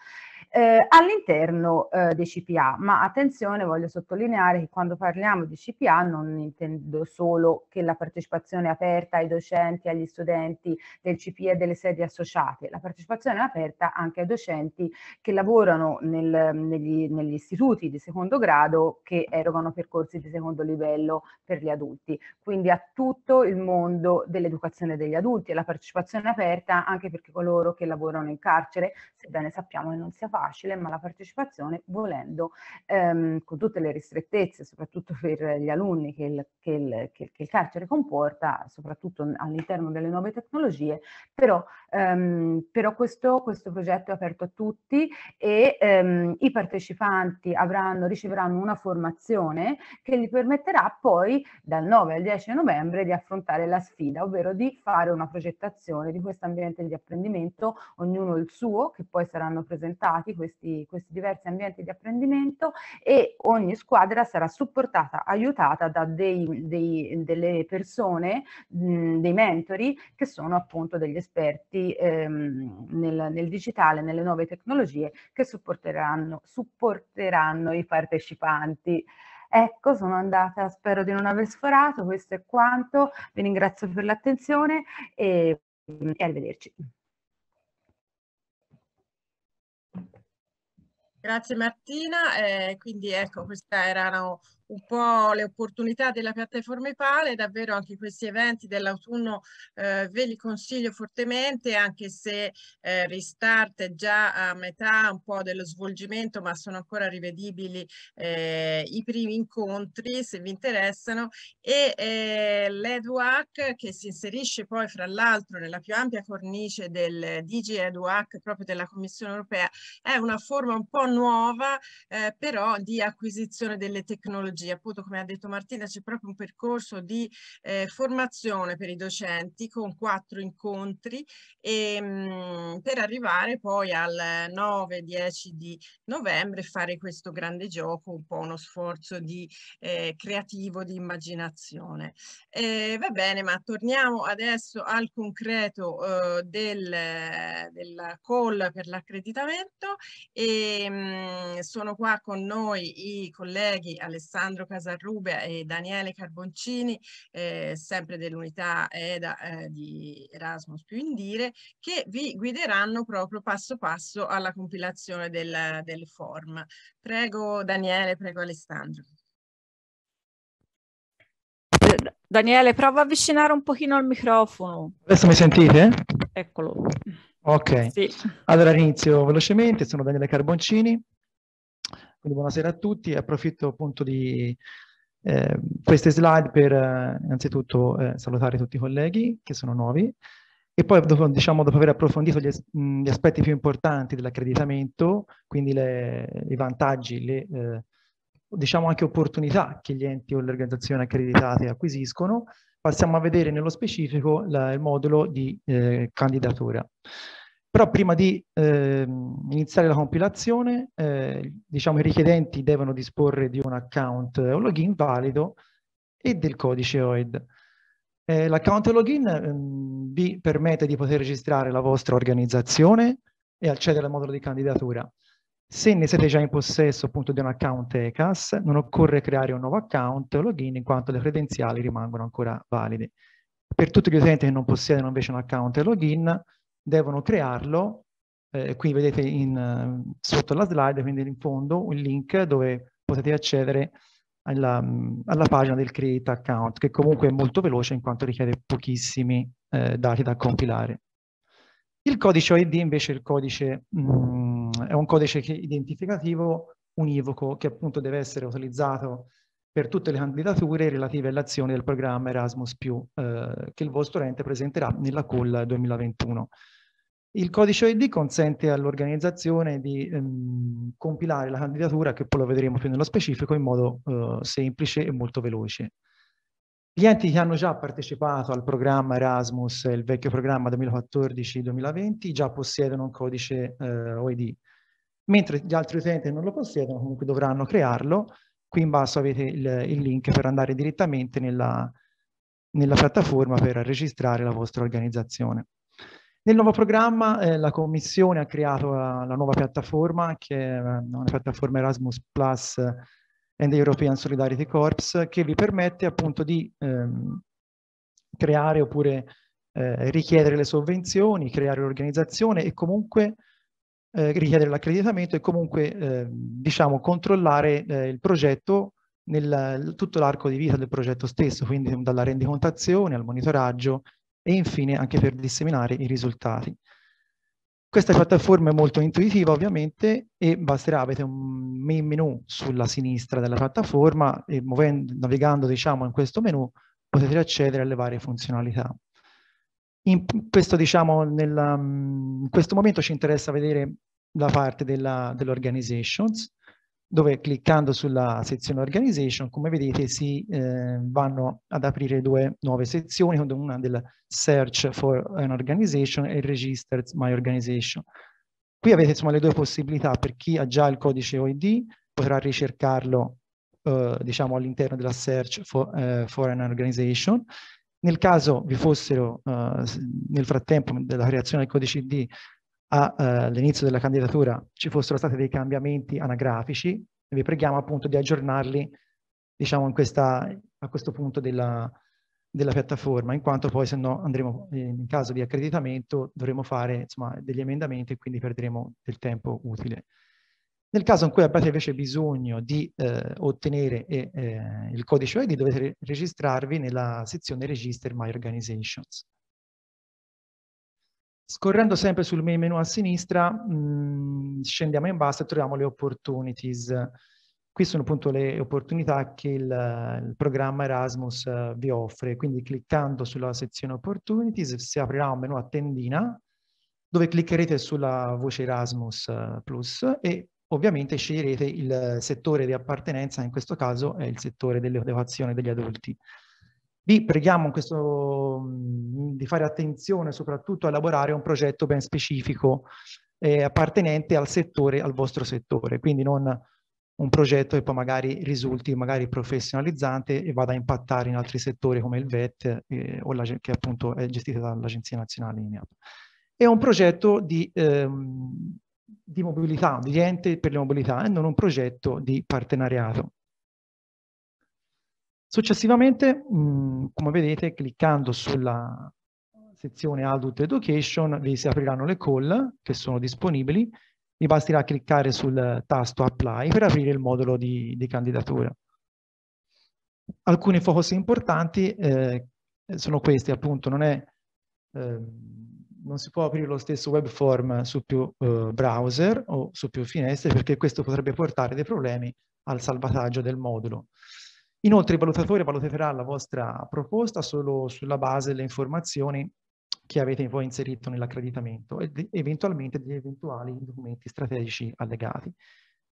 eh, all'interno eh, dei CPA. Ma attenzione, voglio sottolineare che quando parliamo di CPA non intendo solo che la partecipazione è aperta ai docenti, agli studenti del CPA e delle sedi associate, la partecipazione è aperta anche ai docenti che lavorano nel, negli, negli istituti di secondo grado che erogano percorsi di secondo livello per gli adulti, quindi a tutto il mondo dell'educazione degli adulti e la partecipazione è aperta anche per coloro che lavorano in carcere, sebbene sappiamo che non sia facile, facile, ma la partecipazione volendo, ehm, con tutte le ristrettezze, soprattutto per gli alunni che il, che, il, che il, carcere comporta, soprattutto all'interno delle nuove tecnologie, però, ehm, però questo, questo, progetto è aperto a tutti e ehm, i partecipanti avranno, riceveranno una formazione che gli permetterà poi dal 9 al 10 novembre di affrontare la sfida, ovvero di fare una progettazione di questo ambiente di apprendimento, ognuno il suo, che poi saranno presentati questi, questi diversi ambienti di apprendimento e ogni squadra sarà supportata, aiutata da dei, dei, delle persone, mh, dei mentori che sono appunto degli esperti ehm, nel, nel, digitale, nelle nuove tecnologie che supporteranno, supporteranno i partecipanti. Ecco, sono andata, spero di non aver sforato, questo è quanto, vi ringrazio per l'attenzione e, e arrivederci. Grazie Martina, eh, quindi ecco queste erano un po' le opportunità della piattaforma Ipale, davvero anche questi eventi dell'autunno eh, ve li consiglio fortemente, anche se eh, Restart è già a metà un po' dello svolgimento, ma sono ancora rivedibili eh, i primi incontri se vi interessano e eh, l'EduAC che si inserisce poi fra l'altro nella più ampia cornice del DG EduAC proprio della Commissione Europea, è una forma un po' nuova eh, però di acquisizione delle tecnologie oggi, appunto come ha detto Martina, c'è proprio un percorso di eh, formazione per i docenti con quattro incontri e, ehm, mh, per arrivare poi al 9-10 di novembre e fare questo grande gioco, un po' uno sforzo di, eh, creativo di immaginazione. Eh, va bene, ma torniamo adesso al concreto eh, del, della call per l'accreditamento e ehm, mh, sono qua con noi i colleghi Alessandro Alessandro Casarrubia e Daniele Carboncini, eh, sempre dell'unità EDA eh, di Erasmus più Indire, che vi guideranno proprio passo passo alla compilazione del, del form. Prego Daniele, prego Alessandro. Daniele, prova a avvicinare un pochino il microfono. Adesso mi sentite? Eccolo. Ok. Sì. Allora inizio velocemente, sono Daniele Carboncini, quindi buonasera a tutti, approfitto appunto di eh, queste slide per eh, innanzitutto eh, salutare tutti i colleghi che sono nuovi e poi dopo, diciamo, dopo aver approfondito gli, gli aspetti più importanti dell'accreditamento, quindi le, i vantaggi, le eh, diciamo anche opportunità che gli enti o le organizzazioni accreditate acquisiscono, passiamo a vedere nello specifico la, il modulo di eh, candidatura. Però prima di eh, iniziare la compilazione, eh, diciamo, i richiedenti devono disporre di un account eh, o login valido e del codice OID. Eh, l'account login ehm, vi permette di poter registrare la vostra organizzazione e accedere al modulo di candidatura. Se ne siete già in possesso appunto di un account ECAS, non occorre creare un nuovo account o login in quanto le credenziali rimangono ancora valide. Per tutti gli utenti che non possiedono invece un account e login, devono crearlo. Eh, qui vedete in, eh, sotto la slide, quindi in fondo, un link dove potete accedere alla, mm, alla, pagina del Create Account, che comunque è molto veloce in quanto richiede pochissimi eh, dati da compilare. Il codice OID invece codice, mh, mm, è un codice identificativo univoco che appunto deve essere utilizzato per tutte le candidature relative all'azione del programma Erasmus+, eh, che il vostro ente presenterà nella call 2021. Il codice ID consente all'organizzazione di ehm, compilare la candidatura, che poi lo vedremo più nello specifico, in modo eh, semplice e molto veloce. Gli enti che hanno già partecipato al programma Erasmus, il vecchio programma 2014-2020, già possiedono un codice eh, OID, mentre gli altri utenti non lo possiedono comunque dovranno crearlo. Qui in basso avete il, il link per andare direttamente nella, nella piattaforma per registrare la vostra organizzazione. Nel nuovo programma eh, la Commissione ha creato la, eh, la, nuova piattaforma, che eh, è una piattaforma Erasmus Plus and European Solidarity Corps, che vi permette appunto di ehm, creare oppure eh, richiedere le sovvenzioni, creare l'organizzazione e comunque eh, richiedere l'accreditamento e comunque ehm, diciamo controllare eh, il progetto nel tutto l'arco di vita del progetto stesso, quindi dalla rendicontazione al monitoraggio e infine anche per disseminare i risultati. Questa piattaforma è molto intuitiva ovviamente e basterà, avete un main menu sulla sinistra della piattaforma e muovendo, navigando diciamo, in questo menu potete accedere alle varie funzionalità. In questo, diciamo, nel, in questo momento ci interessa vedere la parte dell'organizations dove cliccando sulla sezione organization, come vedete, si eh, vanno ad aprire due nuove sezioni, una del search for an organization e register my organization. Qui avete insomma le due possibilità, per chi ha già il codice OID potrà ricercarlo eh, diciamo all'interno della search for, eh, for, an organization, nel caso vi fossero eh, nel frattempo della creazione del codice ID all'inizio eh, della candidatura ci fossero stati dei cambiamenti anagrafici e vi preghiamo appunto di aggiornarli diciamo questa, a questo punto della, della, piattaforma in quanto poi se no andremo in caso di accreditamento dovremo fare insomma, degli emendamenti e quindi perderemo del tempo utile. Nel caso in cui abbiate invece bisogno di eh, ottenere eh, il codice ID dovete registrarvi nella sezione Register My Organizations. Scorrendo sempre sul main menu a sinistra, mh, mm, scendiamo in basso e troviamo le opportunities. Qui sono appunto le opportunità che il, il programma Erasmus eh, vi offre, quindi cliccando sulla sezione Opportunities si aprirà un menu a tendina dove cliccherete sulla voce Erasmus eh, Plus e ovviamente sceglierete il settore di appartenenza, in questo caso è il settore dell'educazione degli adulti. Vi preghiamo in questo, mm, di fare attenzione soprattutto a elaborare un progetto ben specifico eh, appartenente al settore, al vostro settore, quindi non un progetto che poi magari risulti magari professionalizzante e vada a impattare in altri settori come il VET eh, o la, che appunto è gestita dall'Agenzia Nazionale INEAP. È un progetto di, ehm, di mobilità, di ente per la mobilità e non un progetto di partenariato. Successivamente, mh, come vedete, cliccando sulla sezione Adult Education, vi si apriranno le call che sono disponibili. Vi basterà cliccare sul tasto Apply per aprire il modulo di, di candidatura. Alcuni focus importanti eh, sono questi, appunto, non è... Eh, non si può aprire lo stesso web form su più eh, browser o su più finestre perché questo potrebbe portare dei problemi al salvataggio del modulo. Inoltre il valutatore valuterà la vostra proposta solo sulla base delle informazioni che avete voi inserito nell'accreditamento ed eventualmente degli eventuali documenti strategici allegati.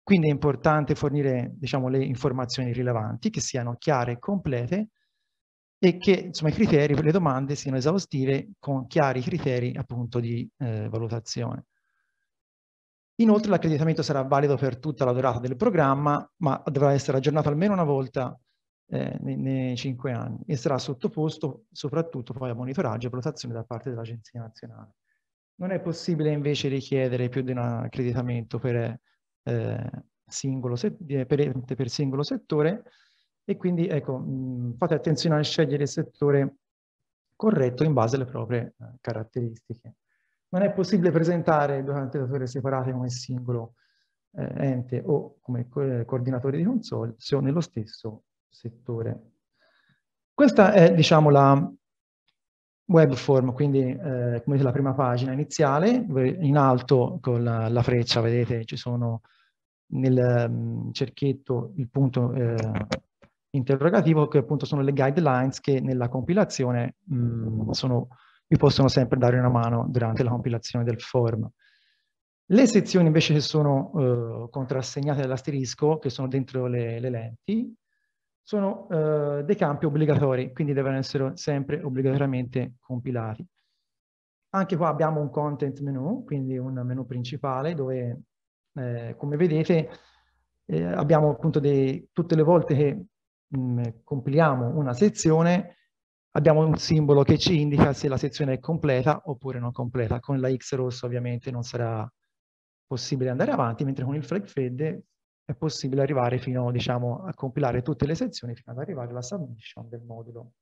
Quindi è importante fornire diciamo, le informazioni rilevanti, che siano chiare e complete e che insomma, i criteri per le domande siano esaustive con chiari criteri appunto di eh, valutazione. Inoltre l'accreditamento sarà valido per tutta la durata del programma, ma dovrà essere aggiornato almeno una volta eh, nei, nei, cinque anni e sarà sottoposto soprattutto poi a monitoraggio e valutazione da parte dell'Agenzia Nazionale. Non è possibile invece richiedere più di un accreditamento per, eh, singolo, eh, per, per singolo settore e quindi ecco, mh, fate attenzione a scegliere il settore corretto in base alle proprie eh, caratteristiche. Non è possibile presentare due candidature separate come singolo eh, ente o come co eh, coordinatore di consorzio nello stesso settore. Questa è, diciamo, la web form, quindi eh, come la prima pagina iniziale, in alto con la, la freccia, vedete, ci sono nel um, cerchietto il punto eh, interrogativo, che appunto sono le guidelines che nella compilazione mh, mm, sono, vi possono sempre dare una mano durante la compilazione del form. Le sezioni invece che sono eh, contrassegnate dall'asterisco, che sono dentro le, le lenti, sono eh, dei campi obbligatori, quindi devono essere sempre obbligatoriamente compilati. Anche qua abbiamo un content menu, quindi un menu principale dove, eh, come vedete, eh, abbiamo appunto dei, tutte le volte che mh, mm, compiliamo una sezione, abbiamo un simbolo che ci indica se la sezione è completa oppure non completa. Con la X rossa ovviamente non sarà possibile andare avanti, mentre con il flag fade è possibile arrivare fino diciamo, a compilare tutte le sezioni fino ad arrivare alla submission del modulo.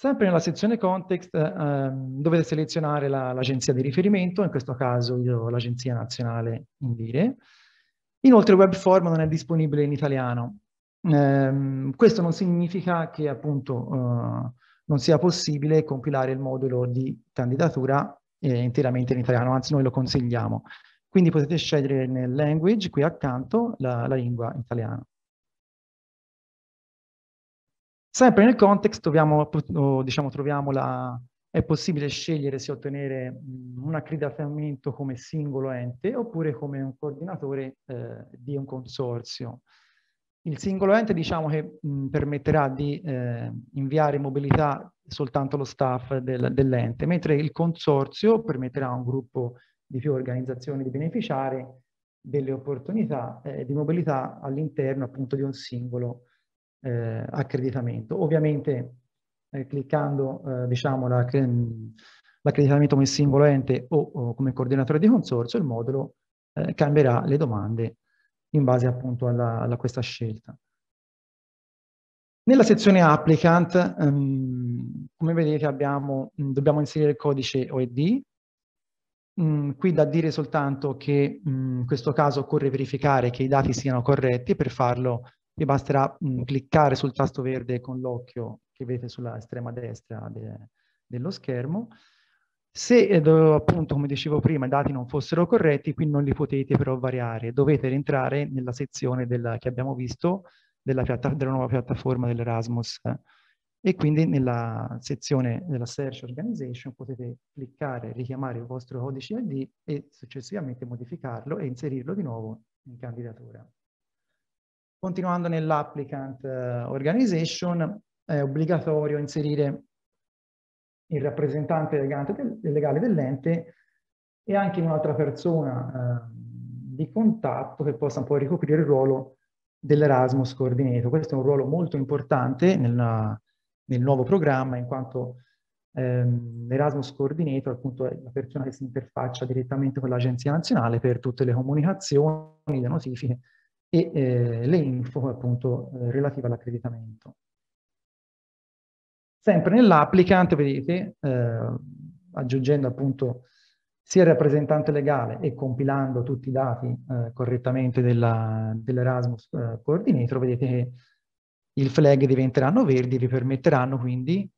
Sempre nella sezione context eh, ehm, dovete selezionare l'agenzia la, di riferimento, in questo caso io l'agenzia nazionale Indire. Inoltre il web form non è disponibile in italiano. Eh, questo non significa che appunto eh, non sia possibile compilare il modulo di candidatura eh, interamente in italiano, anzi noi lo consigliamo. Quindi potete scegliere nel language qui accanto la, la lingua italiana. Sempre nel context troviamo, diciamo, troviamo la, è possibile scegliere se ottenere un accreditamento come singolo ente oppure come un coordinatore eh, di un consorzio. Il singolo ente diciamo che mh, permetterà di eh, inviare mobilità soltanto lo staff del, dell'ente, mentre il consorzio permetterà a un gruppo di più organizzazioni di beneficiari delle opportunità eh, di mobilità all'interno appunto di un singolo eh, accreditamento. Ovviamente eh, cliccando eh, diciamo l'accreditamento come singolo ente o, o, come coordinatore di consorzio il modulo eh, cambierà le domande in base appunto a questa scelta. Nella sezione applicant, um, come vedete, abbiamo, dobbiamo inserire il codice OED Mm, qui da dire soltanto che mm, in questo caso occorre verificare che i dati siano corretti per farlo vi basterà mm, cliccare sul tasto verde con l'occhio che vedete sulla estrema destra de dello schermo. Se eh, appunto, come dicevo prima, i dati non fossero corretti, qui non li potete però variare, dovete rientrare nella sezione della, che abbiamo visto della, della nuova piattaforma dell'Erasmus. Eh e quindi nella sezione della Search Organization potete cliccare, richiamare il vostro codice ID e successivamente modificarlo e inserirlo di nuovo in candidatura. Continuando nell'Applicant eh, Organization, è obbligatorio inserire il rappresentante legale dell'ente e anche un'altra persona ehm, di contatto che possa un po' ricoprire il ruolo dell'Erasmus Coordinator. Questo è un ruolo molto importante nella, nel nuovo programma, in quanto ehm, l'Erasmus Coordinator appunto è la persona che si interfaccia direttamente con l'Agenzia Nazionale per tutte le comunicazioni, le notifiche e eh, le info appunto eh, relative all'accreditamento. Sempre nell'applicant, vedete, eh, aggiungendo appunto sia il rappresentante legale e compilando tutti i dati eh, correttamente dell'Erasmus dell eh, Coordinator, vedete che il flag diventeranno verdi e vi permetteranno quindi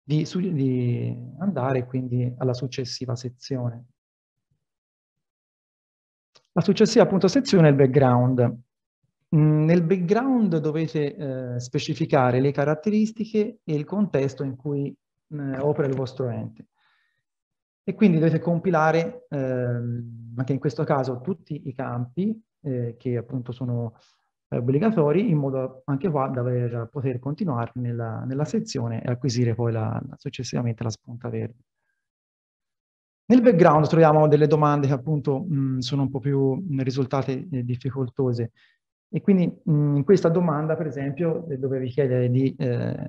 di, di andare quindi alla successiva sezione. La successiva appunto sezione è il background. Mm, nel background dovete eh, specificare le caratteristiche e il contesto in cui eh, opera il vostro ente. E quindi dovete compilare, eh, anche in questo caso, tutti i campi eh, che appunto sono obbligatori in modo anche qua da aver, poter continuare nella, nella, sezione e acquisire poi la, successivamente la spunta verde. Nel background troviamo delle domande che appunto mh, mm, sono un po' più mh, mm, risultate eh, difficoltose e quindi mh, mm, in questa domanda per esempio eh, dove vi chiede di eh,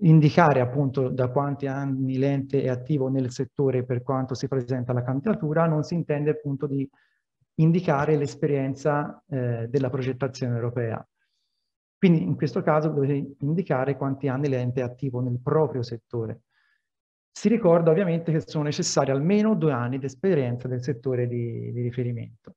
indicare appunto da quanti anni l'ente è attivo nel settore per quanto si presenta la candidatura non si intende appunto di indicare l'esperienza eh, della progettazione europea. Quindi in questo caso dovete indicare quanti anni l'ente è attivo nel proprio settore. Si ricorda ovviamente che sono necessari almeno due anni di esperienza del settore di, di riferimento.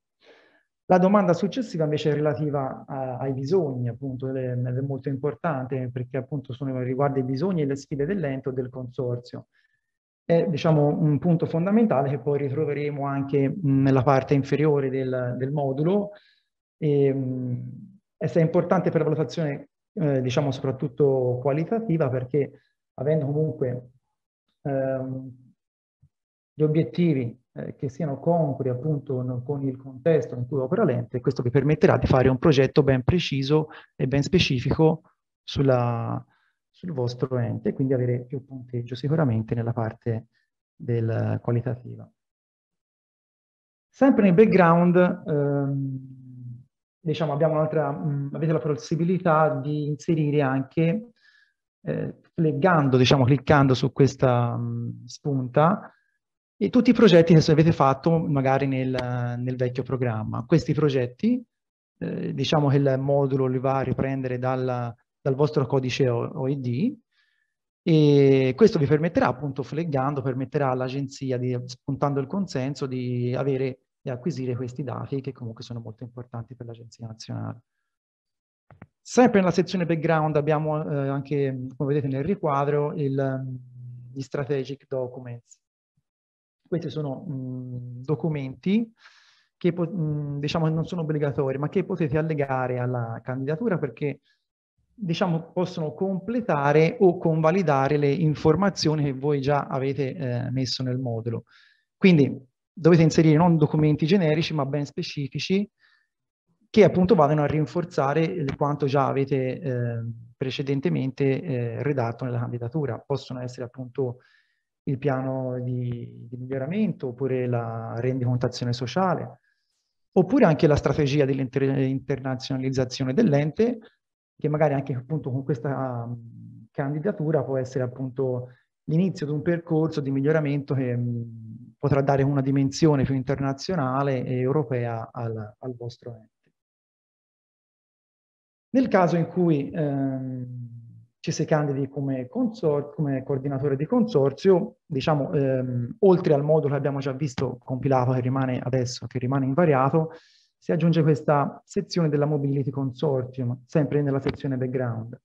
La domanda successiva invece è relativa a, ai bisogni, appunto, ed è molto importante perché appunto sono, riguarda i bisogni e le sfide dell'ente o del consorzio è diciamo, un punto fondamentale che poi ritroveremo anche nella parte inferiore del, del modulo ehm, e, mh, è importante per la valutazione eh, diciamo soprattutto qualitativa perché avendo comunque ehm, gli obiettivi eh, che siano congrui appunto con il contesto in cui opera l'ente, questo vi permetterà di fare un progetto ben preciso e ben specifico sulla, sul vostro ente e quindi avere più punteggio sicuramente nella parte del qualitativo. Sempre nel background, ehm, diciamo, mh, mm, avete la possibilità di inserire anche, eh, leggando, diciamo, cliccando su questa mh, mm, spunta, e tutti i progetti che avete fatto magari nel, nel vecchio programma. Questi progetti, eh, diciamo che il modulo li va a riprendere dalla, dal vostro codice OID e questo vi permetterà appunto flaggando, permetterà all'agenzia di, spuntando il consenso di avere e acquisire questi dati che comunque sono molto importanti per l'agenzia nazionale. Sempre nella sezione background abbiamo eh, anche, come vedete nel riquadro, il, mm, gli strategic documents. Questi sono mh, mm, documenti che mh, mm, diciamo non sono obbligatori, ma che potete allegare alla candidatura perché diciamo, possono completare o convalidare le informazioni che voi già avete eh, messo nel modulo. Quindi dovete inserire non documenti generici ma ben specifici che appunto vadano a rinforzare quanto già avete eh, precedentemente eh, redatto nella candidatura. Possono essere appunto il piano di, di miglioramento oppure la rendicontazione sociale oppure anche la strategia dell'internazionalizzazione dell'ente che magari anche appunto con questa mm, candidatura può essere appunto l'inizio di un percorso di miglioramento che mm, potrà dare una dimensione più internazionale e europea al, al vostro ente. Nel caso in cui ehm, ci si candidi come, come, coordinatore di consorzio, diciamo, ehm, oltre al modulo che abbiamo già visto compilato che rimane adesso, che rimane invariato, si aggiunge questa sezione della Mobility Consortium, sempre nella sezione background.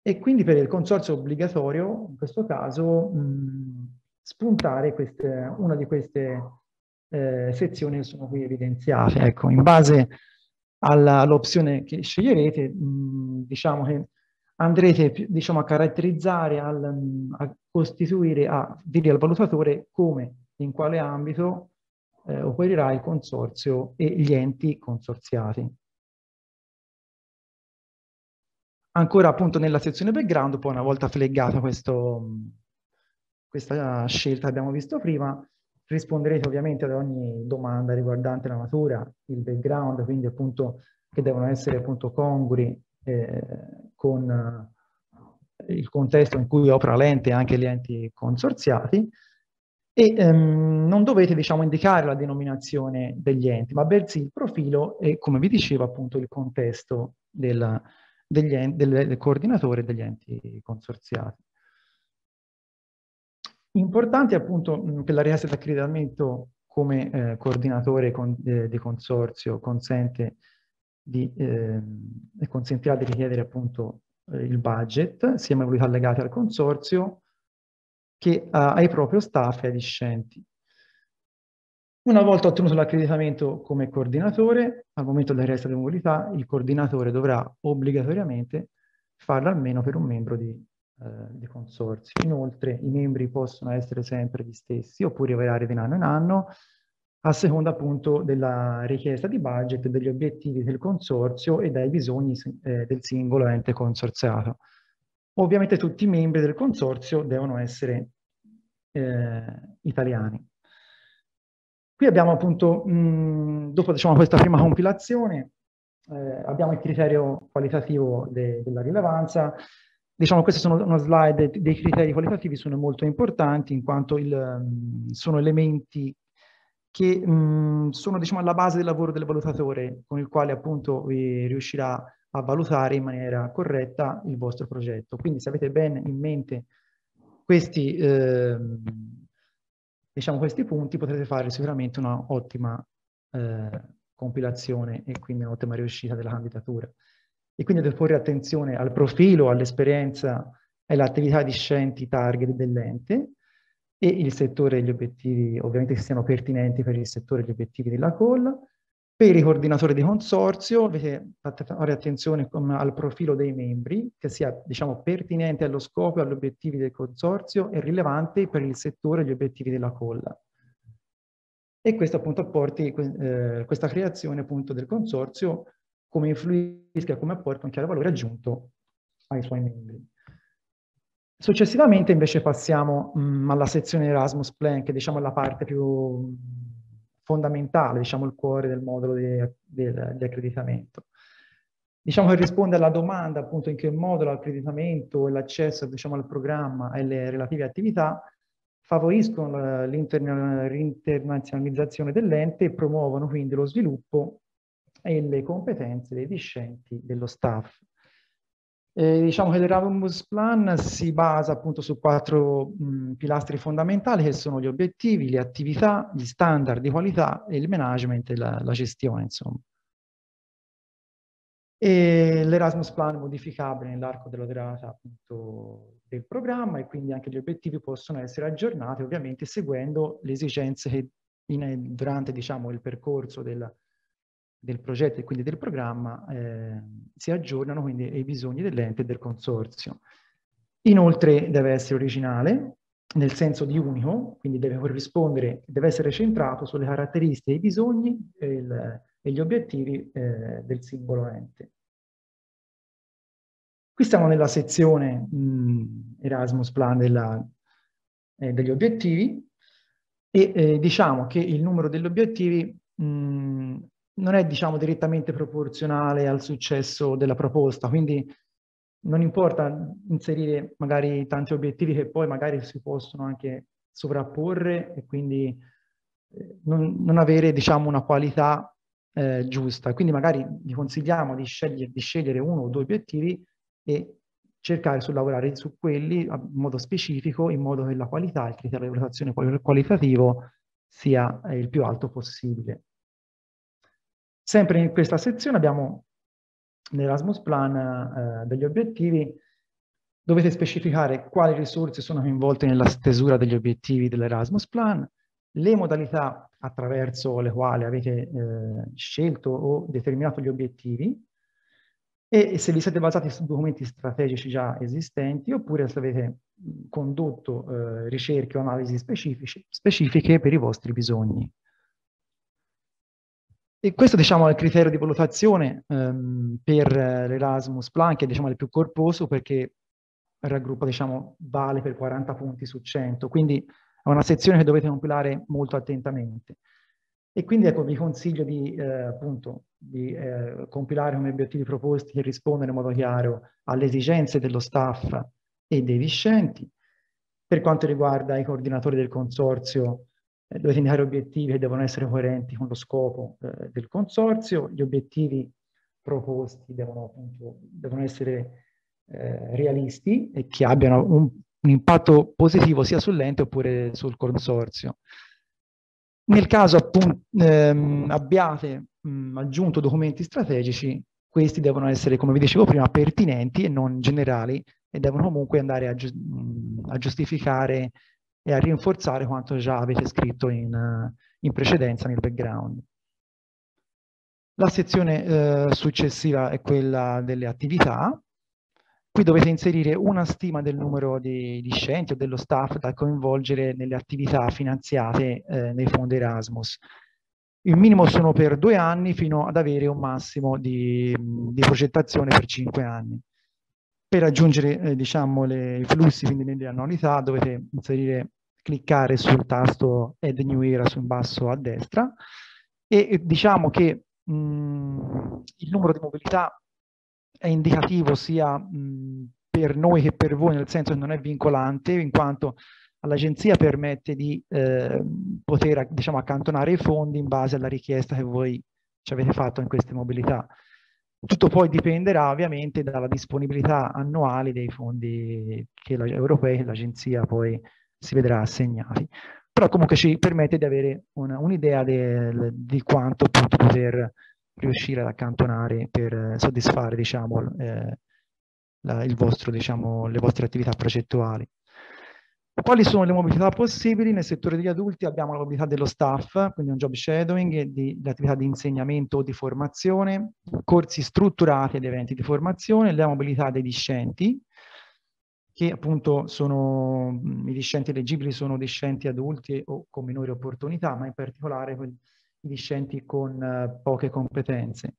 E quindi per il consorzio è obbligatorio, in questo caso, mh, spuntare queste, una di queste eh, sezioni che sono qui evidenziate. Ecco, in base all'opzione all che sceglierete, mh, diciamo che andrete diciamo, a caratterizzare, al, a costituire, a dire al valutatore come, in quale ambito eh, opererà il consorzio e gli enti consorziati. Ancora appunto nella sezione background, poi una volta fleggata questo, questa scelta che abbiamo visto prima, risponderete ovviamente ad ogni domanda riguardante la natura, il background, quindi appunto che devono essere appunto congrui eh, con eh, il contesto in cui opera l'ente e anche gli enti consorziati e ehm, non dovete diciamo, indicare la denominazione degli enti, ma bensì il profilo e, come vi dicevo, appunto il contesto del, enti, del, del coordinatore degli enti consorziati. Importante appunto per mm, la richiesta di accreditamento come eh, coordinatore con, eh, di consorzio consente di, eh, consentirà di richiedere appunto eh, il budget, sia i moduli collegati al consorzio, che ah, ai proprio staff e ai discenti. Una volta ottenuto l'accreditamento come coordinatore, al momento del resto di mobilità, il coordinatore dovrà obbligatoriamente farlo almeno per un membro di, eh, di consorzi. Inoltre i membri possono essere sempre gli stessi oppure variare di anno in anno, a seconda appunto della richiesta di budget, degli obiettivi del consorzio e dai bisogni eh, del singolo ente consorziato. Ovviamente tutti i membri del consorzio devono essere eh, italiani. Qui abbiamo appunto, mh, dopo diciamo, questa prima compilazione, eh, abbiamo il criterio qualitativo de della rilevanza. Diciamo queste sono una slide dei criteri qualitativi, sono molto importanti in quanto il, mh, sono elementi che mh, sono diciamo, alla base del lavoro del valutatore con il quale appunto riuscirà a valutare in maniera corretta il vostro progetto. Quindi se avete ben in mente questi, eh, diciamo questi punti potrete fare sicuramente un'ottima eh, compilazione e quindi un'ottima riuscita della candidatura. E quindi deve porre attenzione al profilo, all'esperienza e all'attività di scienti target dell'ente e il settore e gli obiettivi, ovviamente che siano pertinenti per il settore e gli obiettivi della colla, per i coordinatori di consorzio, avete, fare attenzione al profilo dei membri, che sia diciamo, pertinente allo scopo e agli obiettivi del consorzio e rilevante per il settore e gli obiettivi della colla. E questo appunto apporti, eh, questa creazione appunto del consorzio, come influisca, come apporta un chiaro valore aggiunto ai suoi membri. Successivamente invece passiamo mh, mm, alla sezione Erasmus Plan, che diciamo, è diciamo, la parte più fondamentale, diciamo il cuore del modulo di, di, di accreditamento. Diciamo che risponde alla domanda appunto in che modo l'accreditamento e l'accesso diciamo, al programma e le relative attività favoriscono l'internazionalizzazione dell'ente e promuovono quindi lo sviluppo e le competenze dei discenti dello staff. Eh, diciamo che l'Erasmus Plan si basa appunto su quattro mh, pilastri fondamentali che sono gli obiettivi, le attività, gli standard di qualità e il management e la, la gestione insomma. l'Erasmus Plan è modificabile nell'arco della durata appunto del programma e quindi anche gli obiettivi possono essere aggiornati ovviamente seguendo le esigenze che in, durante diciamo il percorso del, del progetto e quindi del programma eh, si aggiornano quindi ai bisogni dell'ente e del consorzio. Inoltre deve essere originale, nel senso di unico, quindi deve corrispondere, deve essere centrato sulle caratteristiche, i bisogni e, il, e gli obiettivi eh, del singolo ente. Qui siamo nella sezione mh, Erasmus Plan della, eh, degli obiettivi e eh, diciamo che il numero degli obiettivi mh, non è diciamo direttamente proporzionale al successo della proposta, quindi non importa inserire magari tanti obiettivi che poi magari si possono anche sovrapporre e quindi eh, non, non avere diciamo una qualità eh, giusta. Quindi magari vi consigliamo di scegliere, di scegliere uno o due obiettivi e cercare su lavorare su quelli in modo specifico in modo che la qualità, il criterio di valutazione qualitativo sia eh, il più alto possibile. Sempre in questa sezione abbiamo nell'Erasmus Plan eh, degli obiettivi, dovete specificare quali risorse sono coinvolte nella stesura degli obiettivi dell'Erasmus Plan, le modalità attraverso le quali avete eh, scelto o determinato gli obiettivi e, e se vi siete basati su documenti strategici già esistenti oppure se avete condotto eh, ricerche o analisi specifiche per i vostri bisogni. E questo diciamo, è il criterio di valutazione ehm, per l'Erasmus Plan, che diciamo, è il più corposo perché raggruppa, diciamo, vale per 40 punti su 100, quindi è una sezione che dovete compilare molto attentamente. E quindi ecco, vi consiglio di, eh, appunto, di eh, compilare come obiettivi proposti e rispondere in modo chiaro alle esigenze dello staff e dei discenti. Per quanto riguarda i coordinatori del consorzio, eh, due lineari obiettivi che devono essere coerenti con lo scopo eh, del consorzio, gli obiettivi proposti devono, appunto, devono essere eh, realisti e che abbiano un, un impatto positivo sia sull'ente oppure sul consorzio. Nel caso appunto ehm, abbiate mh, aggiunto documenti strategici, questi devono essere, come vi dicevo prima, pertinenti e non generali e devono comunque andare a, gi a giustificare e a rinforzare quanto già avete scritto in, eh, in precedenza nel background. La sezione eh, successiva è quella delle attività. Qui dovete inserire una stima del numero di, di scienti o dello staff da coinvolgere nelle attività finanziate eh, nei fondi Erasmus. Il minimo sono per due anni fino ad avere un massimo di, di progettazione per cinque anni. Per raggiungere eh, diciamo, le, i flussi, quindi le annualità, dovete inserire cliccare sul tasto Add New Era sul basso a destra e diciamo che mh, mhmm, il numero di mobilità è indicativo sia mh, mhmm, per noi che per voi, nel senso che non è vincolante, in quanto l'agenzia permette di eh, poter diciamo, accantonare i fondi in base alla richiesta che voi ci avete fatto in queste mobilità. Tutto poi dipenderà ovviamente dalla disponibilità annuale dei fondi che europei che l'agenzia poi si vedrà assegnati. Però comunque ci permette di avere un'idea un di quanto appunto poter riuscire ad accantonare per eh, soddisfare diciamo, eh, la, vostro, diciamo, le vostre attività progettuali. Quali sono le mobilità possibili? Nel settore degli adulti abbiamo la mobilità dello staff, quindi un job shadowing, di, di attività di insegnamento o di formazione, corsi strutturati ed eventi di formazione, la mobilità dei discenti, che appunto sono, mhmm, i discenti leggibili sono discenti adulti o con minori opportunità, ma in particolare i discenti con eh, poche competenze.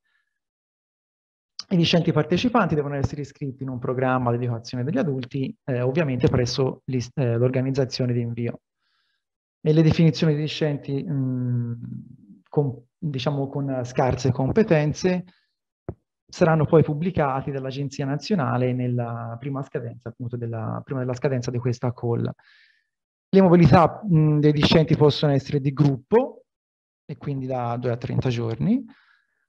I discenti partecipanti devono essere iscritti in un programma di educazione degli adulti, eh, ovviamente presso eh, l'organizzazione di invio. E le definizioni di discenti mh, mhmm, con, diciamo, con scarse competenze saranno poi pubblicati dall'Agenzia Nazionale nella prima scadenza, appunto, della, prima della scadenza di questa call. Le mobilità mh, dei discenti possono essere di gruppo, e quindi da 2 a 30 giorni,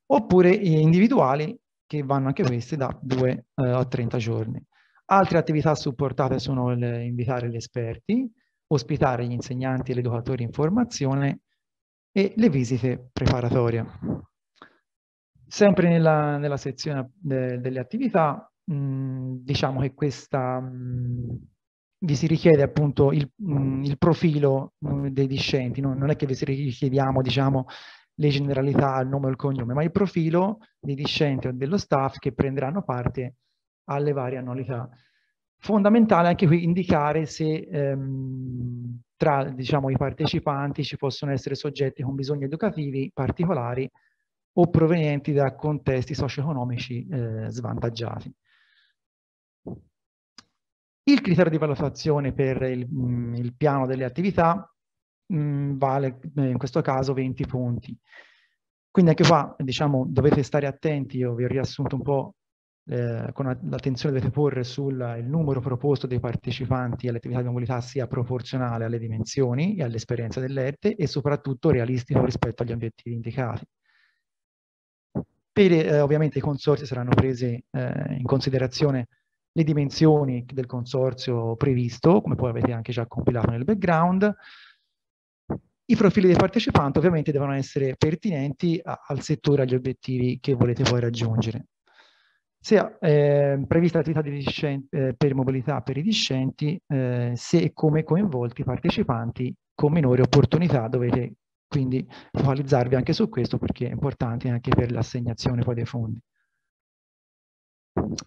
oppure individuali, che vanno anche queste da 2 eh, a 30 giorni. Altre attività supportate sono le, invitare gli esperti, ospitare gli insegnanti e gli educatori in formazione e le visite preparatorie. Sempre nella, nella sezione de, delle attività, mh, diciamo che questa, mh, vi si richiede appunto il, mh, il profilo dei discenti, no? non è che vi si richiediamo diciamo, le generalità, il nome o il cognome, ma il profilo dei discenti o dello staff che prenderanno parte alle varie annualità. Fondamentale anche qui indicare se ehm, tra diciamo, i partecipanti ci possono essere soggetti con bisogni educativi particolari o provenienti da contesti socio-economici eh, svantaggiati. Il criterio di valutazione per il, mh, mm, il piano delle attività mh, mm, vale eh, in questo caso 20 punti. Quindi anche qua diciamo, dovete stare attenti, io vi ho riassunto un po' eh, con l'attenzione dovete porre sul numero proposto dei partecipanti alle attività di mobilità sia proporzionale alle dimensioni e all'esperienza dell'ERTE e soprattutto realistico rispetto agli obiettivi indicati. Per, eh, ovviamente i consorzi saranno prese eh, in considerazione le dimensioni del consorzio previsto, come poi avete anche già compilato nel background. I profili dei partecipanti ovviamente devono essere pertinenti a, al settore, agli obiettivi che volete poi raggiungere. è eh, prevista attività eh, per mobilità per i discenti, eh, se e come coinvolti i partecipanti con minori opportunità dovete quindi focalizzarvi anche su questo perché è importante anche per l'assegnazione poi dei fondi.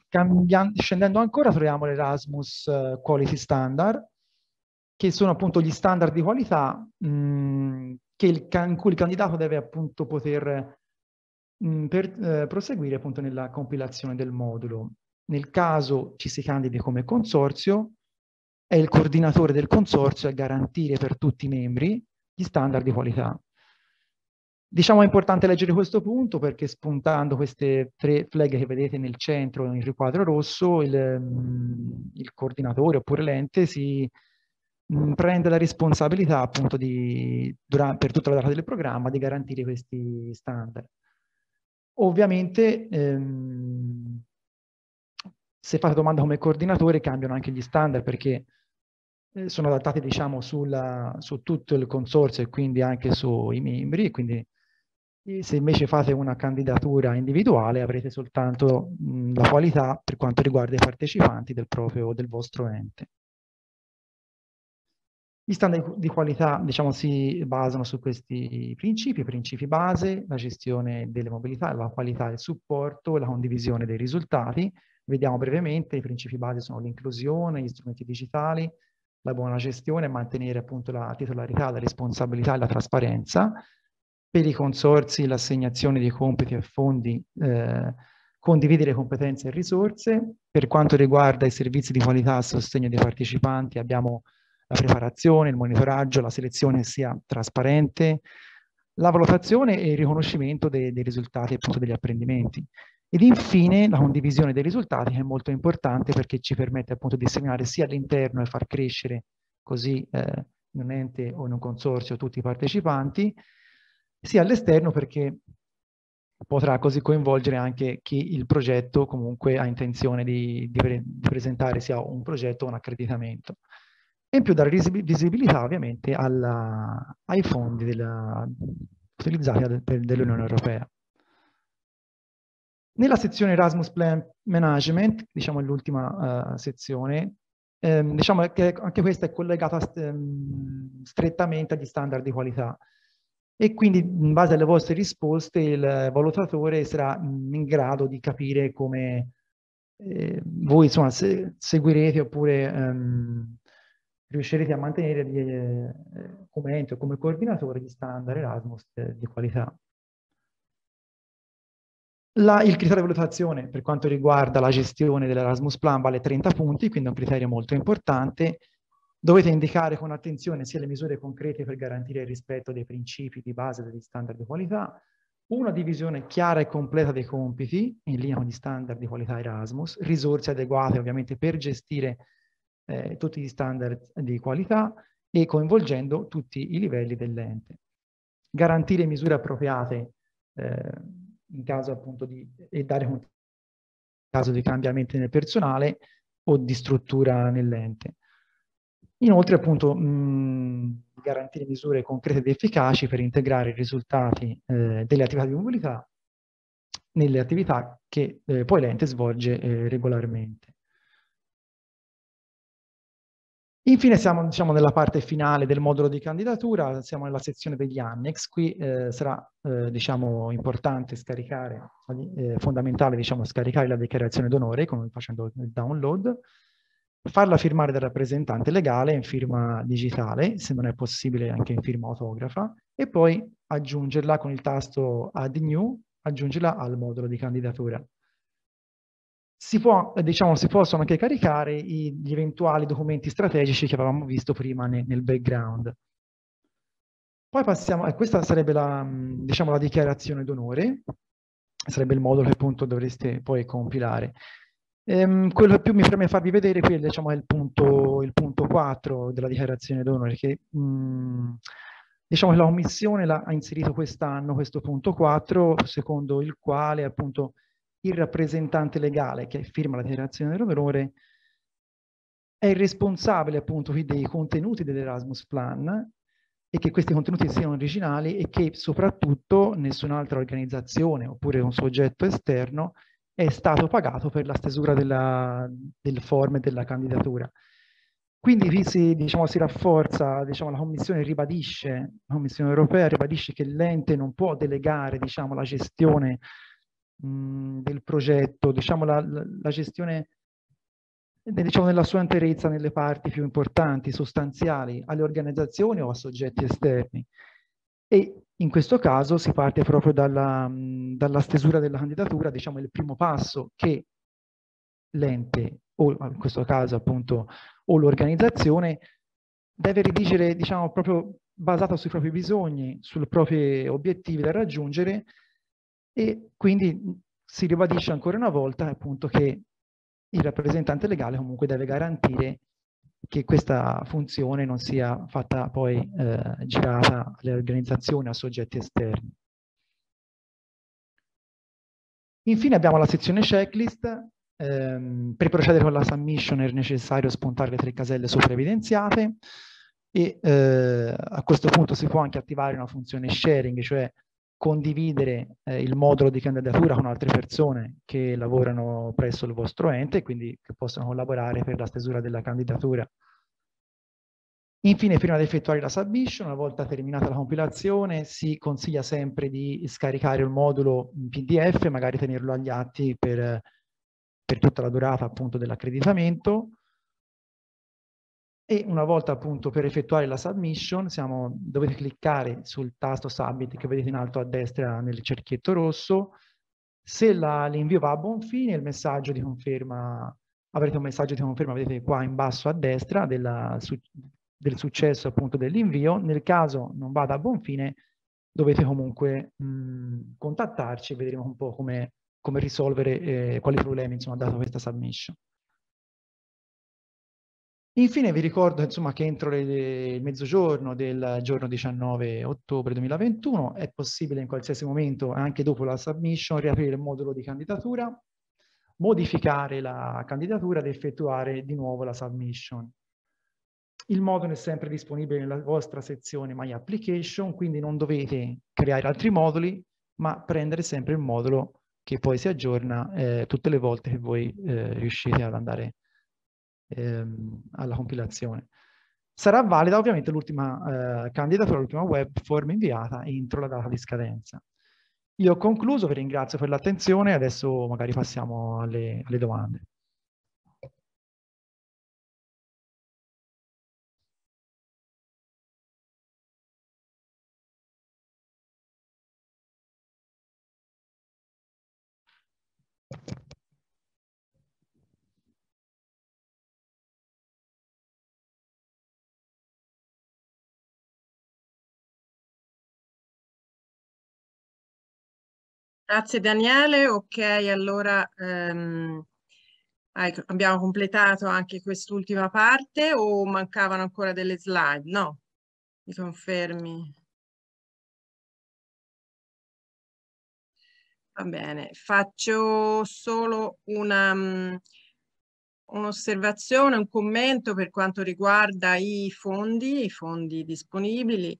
Cambiando, scendendo ancora troviamo l'Erasmus eh, Quality Standard, che sono appunto gli standard di qualità mh, mm, il, in cui il candidato deve appunto poter mh, mm, per, eh, proseguire appunto nella compilazione del modulo. Nel caso ci si candidi come consorzio, è il coordinatore del consorzio a garantire per tutti i membri gli standard di qualità. Diciamo è importante leggere questo punto perché spuntando queste tre flag che vedete nel centro, nel riquadro rosso, il, mm, il coordinatore oppure l'ente si mm, prende la responsabilità appunto di, per tutta la data del programma di garantire questi standard. Ovviamente ehm, se fate domanda come coordinatore cambiano anche gli standard perché eh, sono adattati diciamo, sulla, su tutto il consorzio e quindi anche sui membri, quindi eh, se invece fate una candidatura individuale avrete soltanto mh, la qualità per quanto riguarda i partecipanti del, proprio, del vostro ente. Gli standard di qualità diciamo, si basano su questi principi, principi base, la gestione delle mobilità, la qualità del supporto, la condivisione dei risultati. Vediamo brevemente, i principi base sono l'inclusione, gli strumenti digitali, la buona gestione e mantenere appunto la titolarità, la responsabilità e la trasparenza. Per i consorsi l'assegnazione di compiti e fondi, eh, condividere competenze e risorse. Per quanto riguarda i servizi di qualità a sostegno dei partecipanti abbiamo la preparazione, il monitoraggio, la selezione sia trasparente, la valutazione e il riconoscimento dei, dei risultati appunto degli apprendimenti. Ed infine la condivisione dei risultati che è molto importante perché ci permette appunto di seminare sia all'interno e far crescere così eh, in un ente o in un consorzio tutti i partecipanti, sia all'esterno perché potrà così coinvolgere anche chi il progetto comunque ha intenzione di, di, pre di presentare sia un progetto o un accreditamento. E in più dare visibilità ovviamente alla, ai fondi della, utilizzati dell'Unione Europea. Nella sezione Erasmus Plan Management, diciamo l'ultima uh, sezione, ehm, diciamo che anche questa è collegata st ehm, strettamente agli standard di qualità e quindi in base alle vostre risposte il valutatore sarà in grado di capire come eh, voi insomma, se seguirete oppure ehm, riuscirete a mantenere gli, eh, come ente o come coordinatore gli standard Erasmus eh, di qualità. La, il criterio di valutazione per quanto riguarda la gestione dell'Erasmus Plan vale 30 punti, quindi è un criterio molto importante. Dovete indicare con attenzione sia le misure concrete per garantire il rispetto dei principi di base degli standard di qualità, una divisione chiara e completa dei compiti in linea con gli standard di qualità Erasmus, risorse adeguate ovviamente per gestire eh, tutti gli standard di qualità e coinvolgendo tutti i livelli dell'ente. Garantire misure appropriate eh, in caso appunto di, e dare conto in caso di cambiamenti nel personale o di struttura nell'ente. Inoltre appunto mh, garantire misure concrete ed efficaci per integrare i risultati eh, delle attività di mobilità nelle attività che eh, poi l'ente svolge eh, regolarmente. Infine siamo, siamo, nella parte finale del modulo di candidatura, siamo nella sezione degli annex, qui eh, sarà eh, diciamo, importante scaricare, eh, fondamentale diciamo, scaricare la dichiarazione d'onore facendo il download, farla firmare dal rappresentante legale in firma digitale, se non è possibile anche in firma autografa, e poi aggiungerla con il tasto Add New, aggiungerla al modulo di candidatura. Si, può, eh, diciamo, si possono anche caricare i, gli eventuali documenti strategici che avevamo visto prima ne, nel background. Poi passiamo, e eh, questa sarebbe la, mm, diciamo, la dichiarazione d'onore, sarebbe il modulo che appunto dovreste poi compilare. Ehm, quello che più mi preme farvi vedere qui diciamo, è il punto, il punto 4 della dichiarazione d'onore, che mh, mm, diciamo che la Commissione ha inserito quest'anno questo punto 4, secondo il quale appunto il rappresentante legale che firma la dichiarazione dell'onore è il responsabile appunto dei contenuti dell'Erasmus Plan e che questi contenuti siano originali e che soprattutto nessun'altra organizzazione oppure un soggetto esterno è stato pagato per la stesura della, del form e della candidatura. Quindi vi si, diciamo, si rafforza, diciamo, la Commissione ribadisce, la Commissione europea ribadisce che l'ente non può delegare diciamo, la gestione del progetto, diciamo la, la gestione eh, diciamo nella sua interezza nelle parti più importanti, sostanziali, alle organizzazioni o a soggetti esterni. E in questo caso si parte proprio dalla, dalla stesura della candidatura, diciamo il primo passo che l'ente, o in questo caso appunto, o l'organizzazione, deve redigere, diciamo, proprio basata sui propri bisogni, sui propri obiettivi da raggiungere e quindi si ribadisce ancora una volta appunto che il rappresentante legale comunque deve garantire che questa funzione non sia fatta poi eh, girata alle organizzazioni, a soggetti esterni. Infine abbiamo la sezione checklist. Ehm, per procedere con la submission è necessario spuntare le tre caselle sopravvidenziate e eh, a questo punto si può anche attivare una funzione sharing, cioè condividere eh, il modulo di candidatura con altre persone che lavorano presso il vostro ente, e quindi che possono collaborare per la stesura della candidatura. Infine, prima di effettuare la submission, una volta terminata la compilazione, si consiglia sempre di scaricare il modulo in PDF, magari tenerlo agli atti per, per tutta la durata appunto dell'accreditamento, e una volta appunto per effettuare la submission siamo, dovete cliccare sul tasto submit che vedete in alto a destra nel cerchietto rosso. Se l'invio va a buon fine il messaggio di conferma, avrete un messaggio di conferma, vedete qua in basso a destra della, su, del successo appunto dell'invio. Nel caso non vada a buon fine dovete comunque mh, contattarci e vedremo un po' come, come risolvere eh, quali problemi insomma, dato questa submission. Infine vi ricordo insomma, che entro il mezzogiorno del giorno 19 ottobre 2021 è possibile in qualsiasi momento, anche dopo la submission, riaprire il modulo di candidatura, modificare la candidatura ed effettuare di nuovo la submission. Il modulo è sempre disponibile nella vostra sezione My Application, quindi non dovete creare altri moduli, ma prendere sempre il modulo che poi si aggiorna eh, tutte le volte che voi eh, riuscite ad andare a ehm, alla compilazione. Sarà valida ovviamente l'ultima eh, candidatura, l'ultima web form inviata entro la data di scadenza. Io ho concluso, vi ringrazio per l'attenzione e adesso magari passiamo alle, alle domande. Grazie Daniele, ok allora ehm, abbiamo completato anche quest'ultima parte o mancavano ancora delle slide? No, mi confermi. Va bene, faccio solo una... Mm, un'osservazione, un commento per quanto riguarda i fondi, i fondi disponibili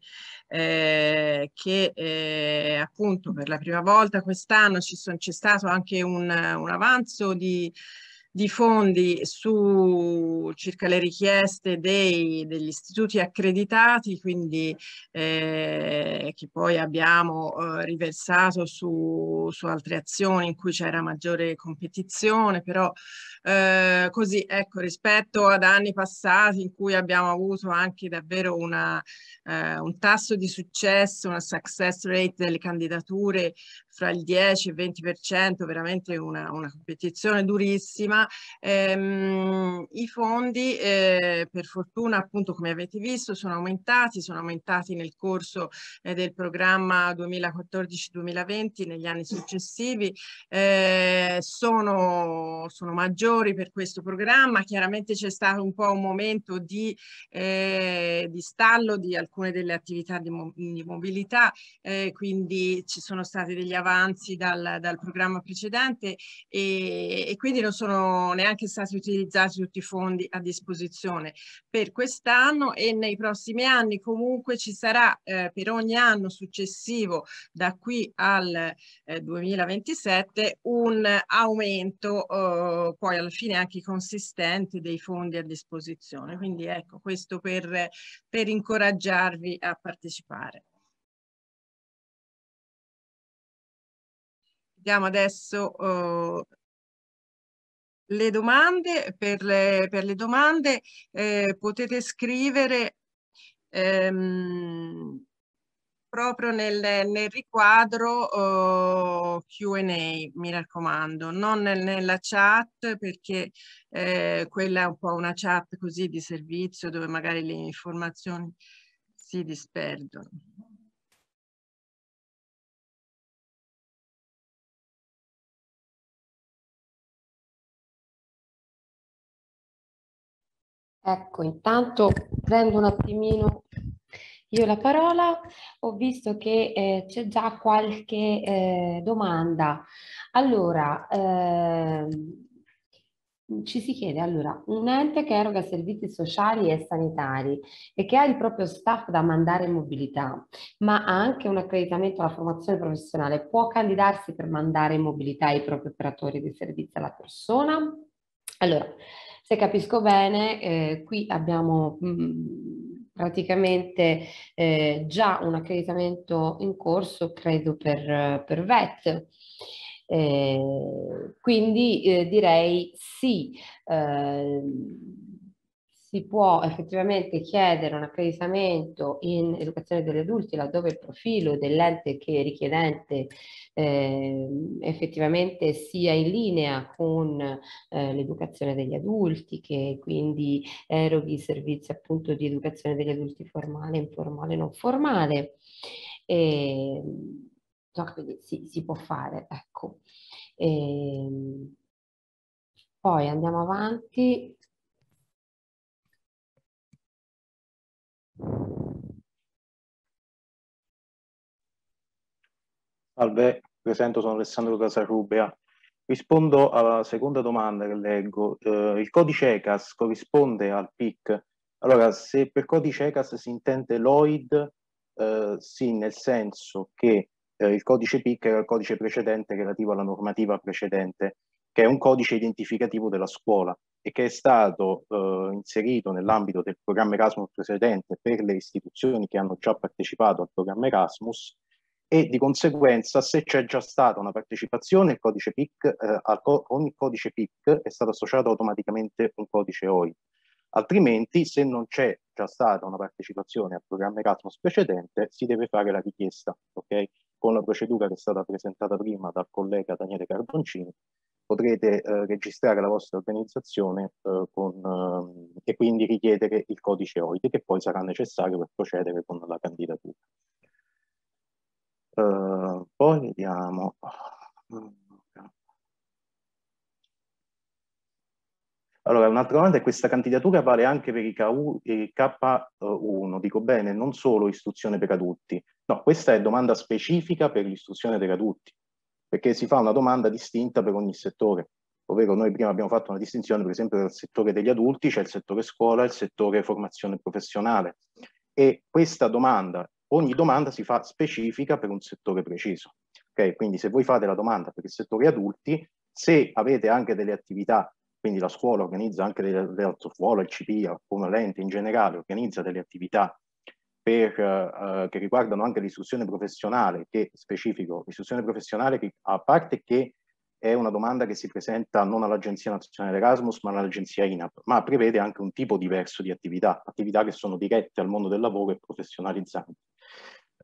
eh, che eh, appunto per la prima volta quest'anno c'è stato anche un, un avanzo di di fondi su circa le richieste dei, degli istituti accreditati, quindi eh, che poi abbiamo eh, riversato su, su, altre azioni in cui c'era maggiore competizione, però eh, così ecco rispetto ad anni passati in cui abbiamo avuto anche davvero una, eh, un tasso di successo, una success rate delle candidature fra il 10 e il 20%, veramente una, una competizione durissima ma ehm, i fondi eh, per fortuna appunto come avete visto sono aumentati, sono aumentati nel corso eh, del programma 2014-2020 negli anni successivi, eh, sono, sono maggiori per questo programma, chiaramente c'è stato un po' un momento di, eh, di stallo di alcune delle attività di, mo di mobilità, eh, quindi ci sono stati degli avanzi dal, dal programma precedente e, e quindi non sono neanche stati utilizzati tutti i fondi a disposizione per quest'anno e nei prossimi anni comunque ci sarà eh, per ogni anno successivo da qui al eh, 2027 un aumento eh, poi alla fine anche consistente dei fondi a disposizione. Quindi ecco questo per, per incoraggiarvi a partecipare. Andiamo adesso eh, le domande, per le, per le domande eh, potete scrivere ehm, proprio nel, nel riquadro eh, oh, Q&A, mi raccomando, non nel, nella chat perché eh, quella è un po' una chat così di servizio dove magari le informazioni si disperdono. Ecco, intanto prendo un attimino io la parola. Ho visto che eh, c'è già qualche eh, domanda. Allora, eh, ci si chiede allora, un ente che eroga servizi sociali e sanitari e che ha il proprio staff da mandare in mobilità, ma ha anche un accreditamento alla formazione professionale, può candidarsi per mandare in mobilità i propri operatori di servizio alla persona? Allora, se capisco bene, eh, qui abbiamo mm, praticamente eh, già un accreditamento in corso, credo, per, per VET. Eh, quindi eh, direi sì ehm, si può effettivamente chiedere un accreditamento in educazione degli adulti laddove il profilo dell'ente che è richiedente eh, effettivamente sia in linea con eh, l'educazione degli adulti, che quindi eroghi servizi appunto di educazione degli adulti formale, informale, non formale. E, ehm, quindi si, si, può fare, ecco. E, ehm, poi andiamo avanti. Salve, presento, sono Alessandro Casarubia. Rispondo alla seconda domanda che leggo. Eh, il codice ECAS corrisponde al PIC? Allora, se per codice ECAS si intende LOID, eh, sì, nel senso che eh, il codice PIC era il codice precedente relativo alla normativa precedente, che è un codice identificativo della scuola e che è stato eh, inserito nell'ambito del programma Erasmus precedente per le istituzioni che hanno già partecipato al programma Erasmus e di conseguenza se c'è già stata una partecipazione il codice PIC, eh, a ogni codice PIC è stato associato automaticamente un codice OI. Altrimenti, se non c'è già stata una partecipazione al programma Erasmus precedente, si deve fare la richiesta, ok? Con la procedura che è stata presentata prima dal collega Daniele Carboncini, potrete eh, registrare la vostra organizzazione eh, con, eh, e quindi richiedere il codice OID che poi sarà necessario per procedere con la candidatura. Uh, poi vediamo. Allora, un'altra domanda è questa candidatura vale anche per i K1, dico bene, non solo istruzione per adulti. No, questa è domanda specifica per l'istruzione per adulti, perché si fa una domanda distinta per ogni settore. Ovvero noi prima abbiamo fatto una distinzione, per esempio, del settore degli adulti, c'è cioè il settore scuola e il settore formazione professionale. E questa domanda ogni domanda si fa specifica per un settore preciso. Okay? Quindi se voi fate la domanda per il settore adulti, se avete anche delle attività, quindi la scuola organizza anche delle, la scuola, il CPIA, come l'ente in generale, organizza delle attività per, eh, eh, che riguardano anche l'istruzione professionale, che specifico, l'istruzione professionale che a parte che è una domanda che si presenta non all'Agenzia Nazionale Erasmus, ma all'Agenzia INAP, ma prevede anche un tipo diverso di attività, attività che sono dirette al mondo del lavoro e professionalizzanti.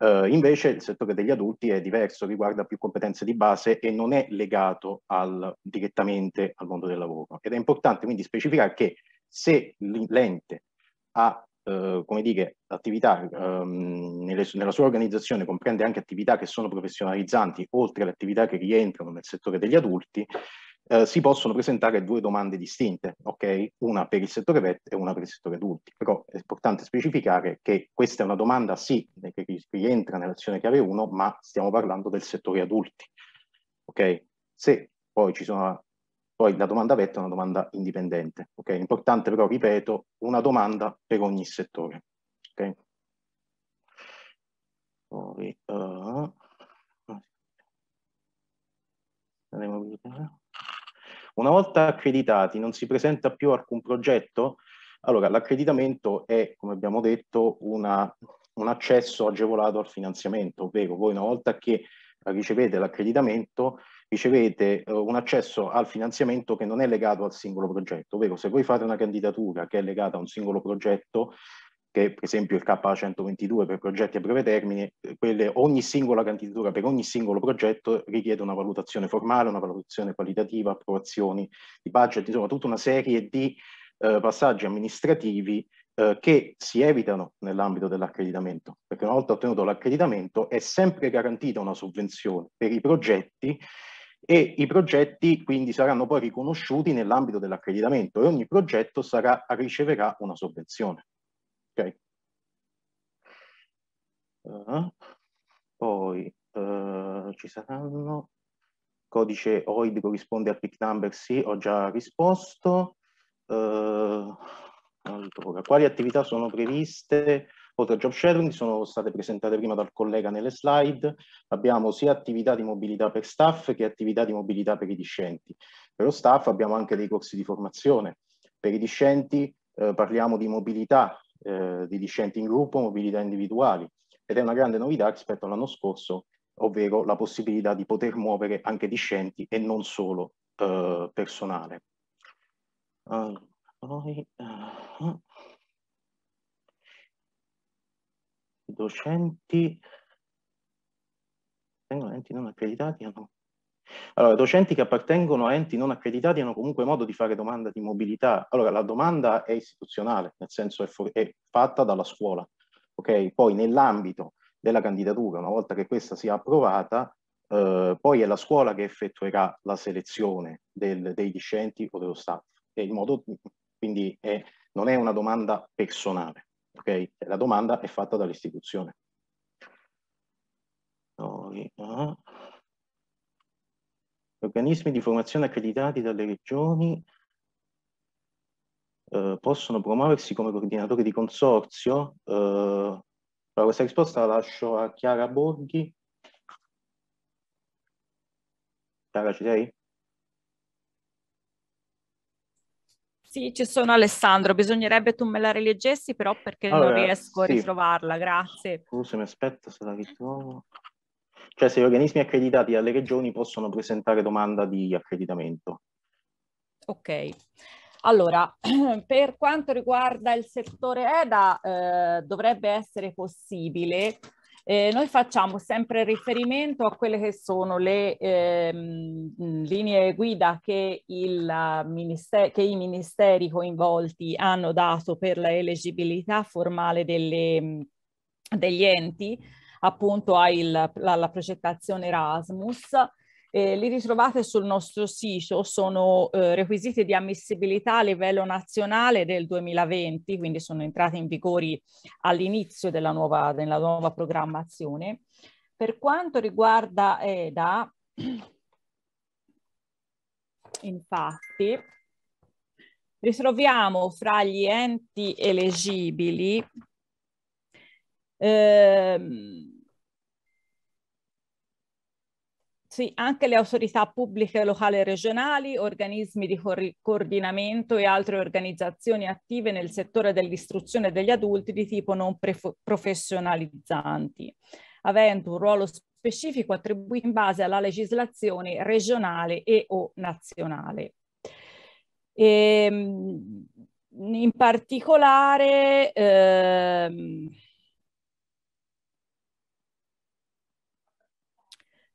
Eh, invece il settore degli adulti è diverso, riguarda più competenze di base e non è legato al, direttamente al mondo del lavoro. Ed è importante quindi specificare che se l'ente ha eh, come dire, attività ehm, nelle, nella sua organizzazione comprende anche attività che sono professionalizzanti oltre alle attività che rientrano nel settore degli adulti, eh, si possono presentare due domande distinte, okay? una per il settore VET e una per il settore adulti. Però è importante specificare che questa è una domanda sì, che rientra nell'azione chiave 1, ma stiamo parlando del settore adulti. Okay? Se poi ci sono poi la domanda VET è una domanda indipendente. Okay? Importante però, ripeto, una domanda per ogni settore. Okay? Poi, uh... Una volta accreditati non si presenta più alcun progetto? Allora, l'accreditamento è, come abbiamo detto, una, un accesso agevolato al finanziamento, ovvero voi una volta che ricevete l'accreditamento ricevete eh, un accesso al finanziamento che non è legato al singolo progetto, ovvero se voi fate una candidatura che è legata a un singolo progetto, che per esempio il k 122 per progetti a breve termine, eh, quelle, ogni singola candidatura per ogni singolo progetto richiede una valutazione formale, una valutazione qualitativa, approvazioni di budget, insomma tutta una serie di eh, passaggi amministrativi eh, che si evitano nell'ambito dell'accreditamento, perché una volta ottenuto l'accreditamento è sempre garantita una sovvenzione per i progetti e i progetti quindi saranno poi riconosciuti nell'ambito dell'accreditamento e ogni progetto sarà, riceverà una sovvenzione ok uh, poi uh, ci saranno codice OID corrisponde al pick number sì ho già risposto uh, allora, quali attività sono previste oltre a job sharing sono state presentate prima dal collega nelle slide, abbiamo sia attività di mobilità per staff che attività di mobilità per i discenti. Per lo staff abbiamo anche dei corsi di formazione, per i discenti eh, parliamo di mobilità eh, di discenti in gruppo, mobilità individuali ed è una grande novità rispetto all'anno scorso, ovvero la possibilità di poter muovere anche discenti e non solo eh, personale. Uh, poi, uh, docenti, vengono enti eh, non accreditati hanno allora, docenti che appartengono a enti non accreditati hanno comunque modo di fare domanda di mobilità. Allora, la domanda è istituzionale, nel senso è, è fatta dalla scuola. Okay? Poi nell'ambito della candidatura, una volta che questa sia approvata, eh, poi è la scuola che effettuerà la selezione del, dei discenti o dello staff. E il modo, quindi è, non è una domanda personale, okay? la domanda è fatta dall'istituzione. No, no. Eh, organismi di formazione accreditati dalle regioni eh, possono promuoversi come coordinatori di consorzio? Eh, questa risposta la lascio a Chiara Borghi. Chiara, ci sei? Sì, ci sono Alessandro, bisognerebbe tu me la rileggessi però perché allora, non riesco sì. a ritrovarla, grazie. Scusa, mi aspetto se la ritrovo cioè se gli organismi accreditati dalle regioni possono presentare domanda di accreditamento. Ok. Allora, per quanto riguarda il settore EDA, eh, dovrebbe essere possibile. Eh, noi facciamo sempre riferimento a quelle che sono le eh, linee guida che, minister- che, i ministeri coinvolti hanno dato per la elegibilità formale delle, degli enti appunto alla progettazione Erasmus. Eh, li ritrovate sul nostro sito, sono eh, requisiti di ammissibilità a livello nazionale del 2020, quindi sono entrati in vigore all'inizio della, della nuova, programmazione. Per quanto riguarda EDA, infatti, ritroviamo fra gli enti elegibili ehm, Sì, anche le autorità pubbliche locali e regionali, organismi di co- coordinamento e altre organizzazioni attive nel settore dell'istruzione degli adulti di tipo non pre- professionalizzanti, avendo un ruolo specifico attribuito in base alla legislazione regionale e o nazionale. E, ehm, in particolare... Ehm,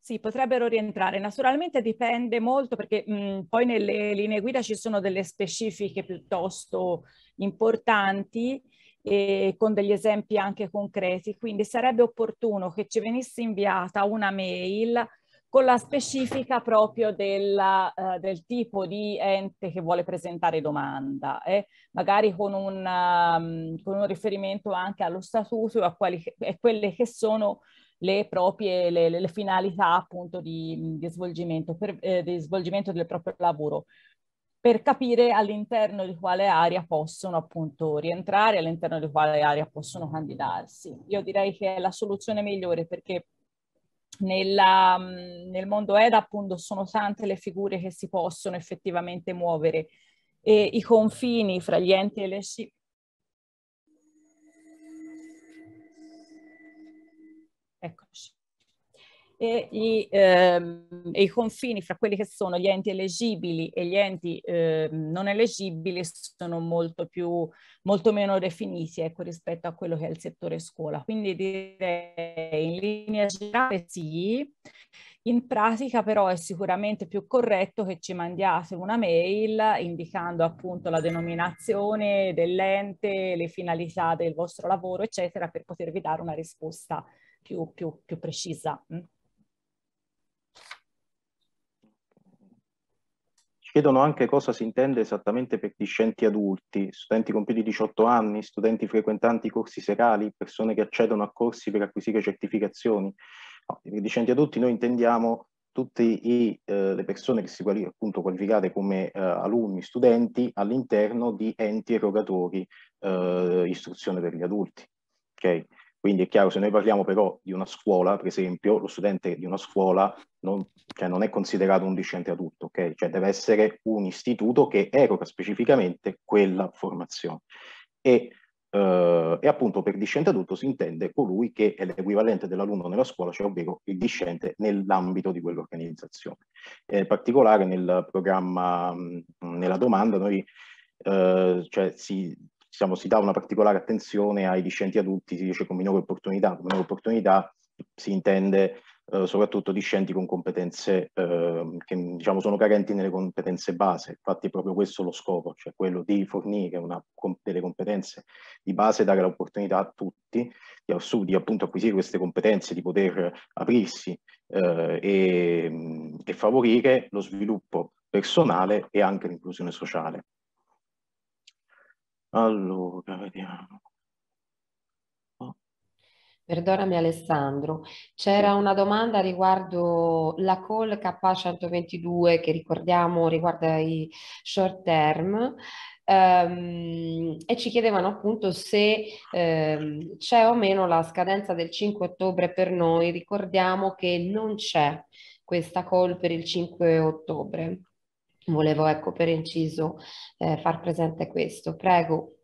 Sì, potrebbero rientrare. Naturalmente dipende molto perché mh, mhmm, poi nelle linee guida ci sono delle specifiche piuttosto importanti e eh, con degli esempi anche concreti, quindi sarebbe opportuno che ci venisse inviata una mail con la specifica proprio della, uh, del tipo di ente che vuole presentare domanda, eh? magari con un, um, con un riferimento anche allo statuto e a quali, e quelle che sono le proprie le, le finalità appunto di, di, svolgimento, per, eh, di svolgimento del proprio lavoro per capire all'interno di quale area possono appunto rientrare, all'interno di quale area possono candidarsi. Io direi che è la soluzione migliore perché nella, nel mondo EDA appunto sono tante le figure che si possono effettivamente muovere e i confini fra gli enti e le, Eccoci. E, gli, ehm, i confini fra quelli che sono gli enti elegibili e gli enti eh, non elegibili sono molto, più, molto meno definiti ecco, rispetto a quello che è il settore scuola. Quindi direi in linea generale sì, in pratica però è sicuramente più corretto che ci mandiate una mail indicando appunto la denominazione dell'ente, le finalità del vostro lavoro eccetera per potervi dare una risposta più, più, più precisa. Mm. Ci chiedono anche cosa si intende esattamente per discenti adulti, studenti con più di 18 anni, studenti frequentanti corsi serali, persone che accedono a corsi per acquisire certificazioni. No, per discenti adulti noi intendiamo tutte eh, le persone che si quali, appunto qualificate come eh, alunni, studenti all'interno di enti erogatori eh, istruzione per gli adulti. Okay? Quindi è chiaro, se noi parliamo però di una scuola, per esempio, lo studente di una scuola non, cioè non è considerato un discente adulto, ok? Cioè deve essere un istituto che eroga specificamente quella formazione. E, eh, e appunto per discente adulto si intende colui che è l'equivalente dell'alunno nella scuola, cioè ovvero il discente nell'ambito di quell'organizzazione. in particolare nel programma, nella domanda, noi eh, cioè si, diciamo, si dà una particolare attenzione ai discenti adulti, si dice con minore opportunità, con minore opportunità si intende eh, soprattutto discenti con competenze eh, che diciamo, sono carenti nelle competenze base, infatti è proprio questo lo scopo, cioè quello di fornire una, delle competenze di base, dare l'opportunità a tutti di, di appunto acquisire queste competenze, di poter aprirsi eh, e, mm, e favorire lo sviluppo personale e anche l'inclusione sociale. Allora, vediamo. Oh. Perdonami Alessandro, c'era una domanda riguardo la call K122 che ricordiamo riguarda i short term ehm, e ci chiedevano appunto se ehm, c'è o meno la scadenza del 5 ottobre per noi, ricordiamo che non c'è questa call per il 5 ottobre. Volevo, ecco, per inciso eh, far presente questo. Prego.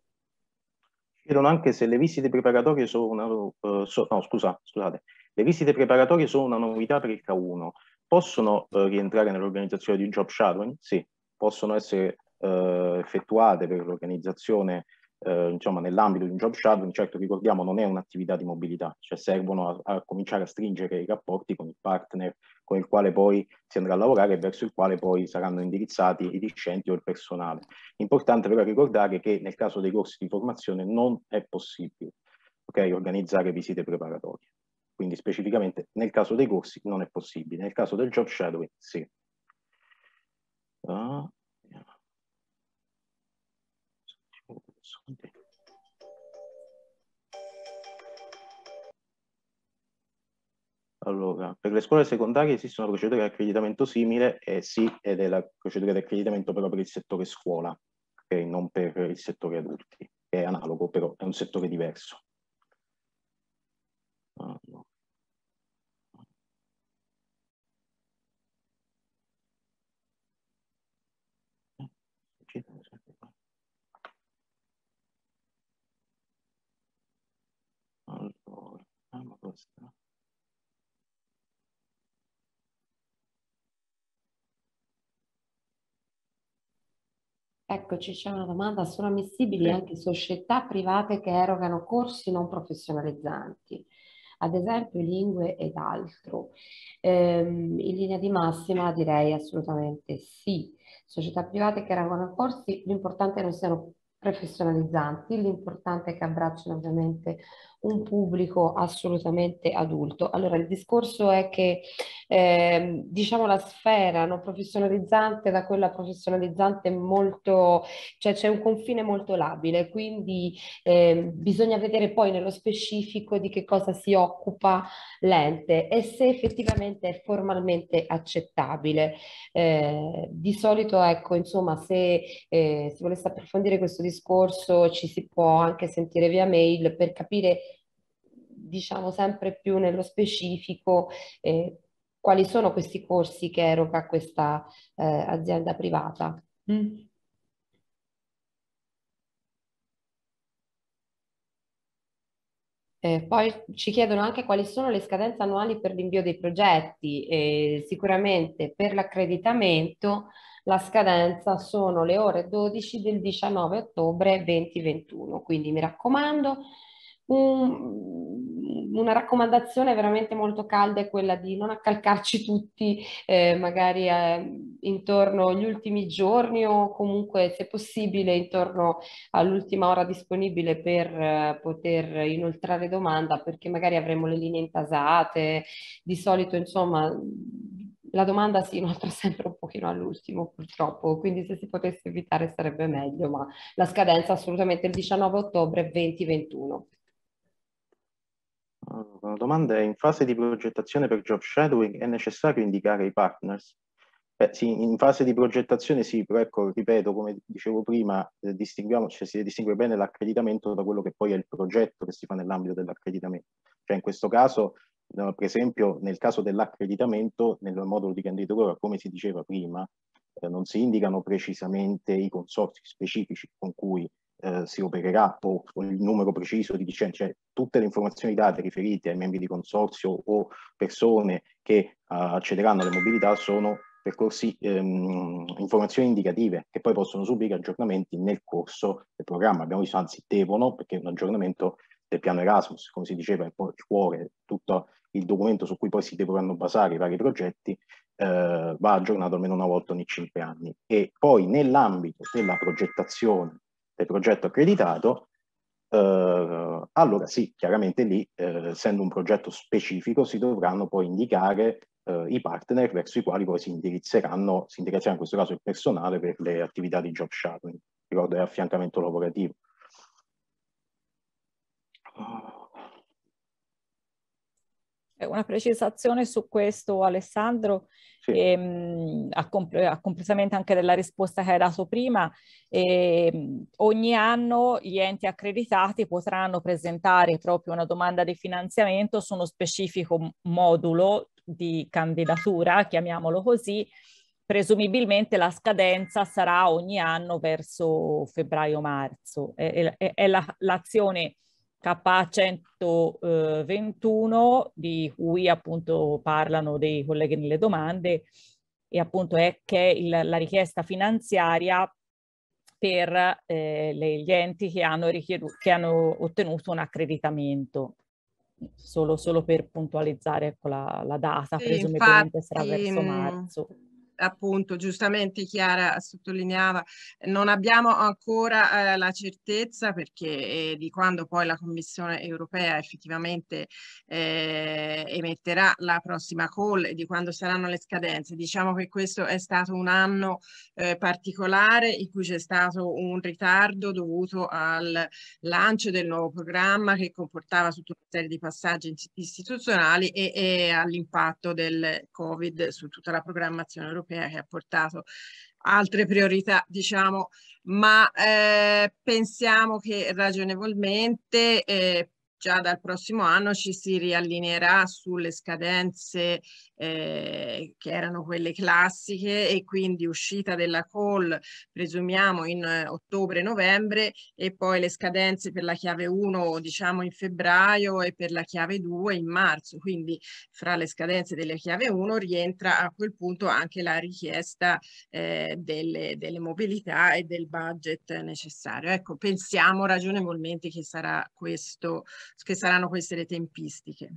Chiedono anche se le visite preparatorie sono una... Uh, eh, so, no, scusa, scusate. Le visite preparatorie sono una novità per il K1. Possono uh, rientrare nell'organizzazione di un job shadowing? Sì. Possono essere uh, effettuate per l'organizzazione eh, insomma, nell'ambito di un job shadowing, certo ricordiamo non è un'attività di mobilità, cioè servono a, a, cominciare a stringere i rapporti con il partner con il quale poi si andrà a lavorare e verso il quale poi saranno indirizzati i discenti o il personale. Importante però ricordare che nel caso dei corsi di formazione non è possibile okay, organizzare visite preparatorie. Quindi specificamente nel caso dei corsi non è possibile, nel caso del job shadowing sì. Ah, Allora, per le scuole secondarie esiste una procedura di accreditamento simile Eh sì, ed è la procedura di accreditamento però per il settore scuola, okay? non per il settore adulti, che è analogo però, è un settore diverso. Ah, allora. Allora, questa. Eccoci, c'è una domanda, sono ammissibili sì. anche società private che erogano corsi non professionalizzanti, ad esempio lingue ed altro? Ehm, in linea di massima direi assolutamente sì. Società private che erogano corsi, l'importante è che non siano professionalizzanti, l'importante è che abbracciano ovviamente un pubblico assolutamente adulto. Allora il discorso è che eh, diciamo la sfera non professionalizzante da quella professionalizzante molto, cioè c'è un confine molto labile, quindi eh, bisogna vedere poi nello specifico di che cosa si occupa l'ente e se effettivamente è formalmente accettabile. Eh, di solito ecco insomma se eh, si volesse approfondire questo discorso ci si può anche sentire via mail per capire diciamo sempre più nello specifico eh, quali sono questi corsi che eroga questa eh, azienda privata. Mm. Eh, poi ci chiedono anche quali sono le scadenze annuali per l'invio dei progetti. e sicuramente per l'accreditamento la scadenza sono le ore 12 del 19 ottobre 2021, quindi mi raccomando un, una raccomandazione veramente molto calda è quella di non accalcarci tutti eh, magari eh, intorno agli ultimi giorni o comunque se possibile intorno all'ultima ora disponibile per eh, poter inoltrare domanda perché magari avremo le linee intasate, di solito insomma la domanda si inoltre sempre un pochino all'ultimo purtroppo, quindi se si potesse evitare sarebbe meglio, ma la scadenza è assolutamente il 19 ottobre 2021. La domanda è, in fase di progettazione per job shadowing è necessario indicare i partners? Beh, sì, in fase di progettazione sì, però ecco, ripeto, come dicevo prima, eh, distinguiamo, cioè, si distingue bene l'accreditamento da quello che poi è il progetto che si fa nell'ambito dell'accreditamento. Cioè in questo caso, eh, per esempio, nel caso dell'accreditamento, nel modulo di candidatura, come si diceva prima, eh, non si indicano precisamente i consorsi specifici con cui eh, si opererà o, o, il numero preciso di licenze, cioè tutte le informazioni date riferite ai membri di consorzio o persone che eh, accederanno alla mobilità sono percorsi, ehm, informazioni indicative che poi possono subire aggiornamenti nel corso del programma. Abbiamo visto, anzi devono, perché un aggiornamento del piano Erasmus, come si diceva, è poi il cuore, tutto il documento su cui poi si dovranno basare i vari progetti, eh, va aggiornato almeno una volta ogni cinque anni. E poi nell'ambito della progettazione del progetto accreditato, eh, allora sì, chiaramente lì, eh, essendo un progetto specifico, si dovranno poi indicare eh, i partner verso i quali poi si indirizzeranno, si indirizzerà in questo caso il personale per le attività di job shadowing, ricordo è affiancamento lavorativo. Cioè, una precisazione su questo Alessandro, sì. ehm, a, comp- a completamente anche della risposta che hai dato prima, ehm, ogni anno gli enti accreditati potranno presentare proprio una domanda di finanziamento su uno specifico modulo di candidatura, chiamiamolo così, presumibilmente la scadenza sarà ogni anno verso febbraio-marzo. È, è, è la, l'azione KA121 eh, di cui appunto parlano dei colleghi nelle domande e appunto è che il, la richiesta finanziaria per eh, gli enti che hanno, che hanno ottenuto un accreditamento. Solo, solo per puntualizzare ecco, la, la data, sì, presumibilmente infatti, sarà verso mm, marzo appunto giustamente Chiara sottolineava, non abbiamo ancora eh, la certezza perché eh, di quando poi la Commissione europea effettivamente eh, emetterà la prossima call e di quando saranno le scadenze. Diciamo che questo è stato un anno eh, particolare in cui c'è stato un ritardo dovuto al lancio del nuovo programma che comportava tutta una serie di passaggi istituzionali e, e all'impatto del Covid su tutta la programmazione europea europea eh, che ha portato altre priorità, diciamo, ma eh, pensiamo che ragionevolmente eh, già dal prossimo anno ci si riallineerà sulle scadenze eh, che erano quelle classiche e quindi uscita della call presumiamo in eh, ottobre-novembre e poi le scadenze per la chiave 1 diciamo in febbraio e per la chiave 2 in marzo, quindi fra le scadenze della chiave 1 rientra a quel punto anche la richiesta eh, delle, delle mobilità e del budget necessario. Ecco, pensiamo ragionevolmente che sarà questo che saranno queste le tempistiche.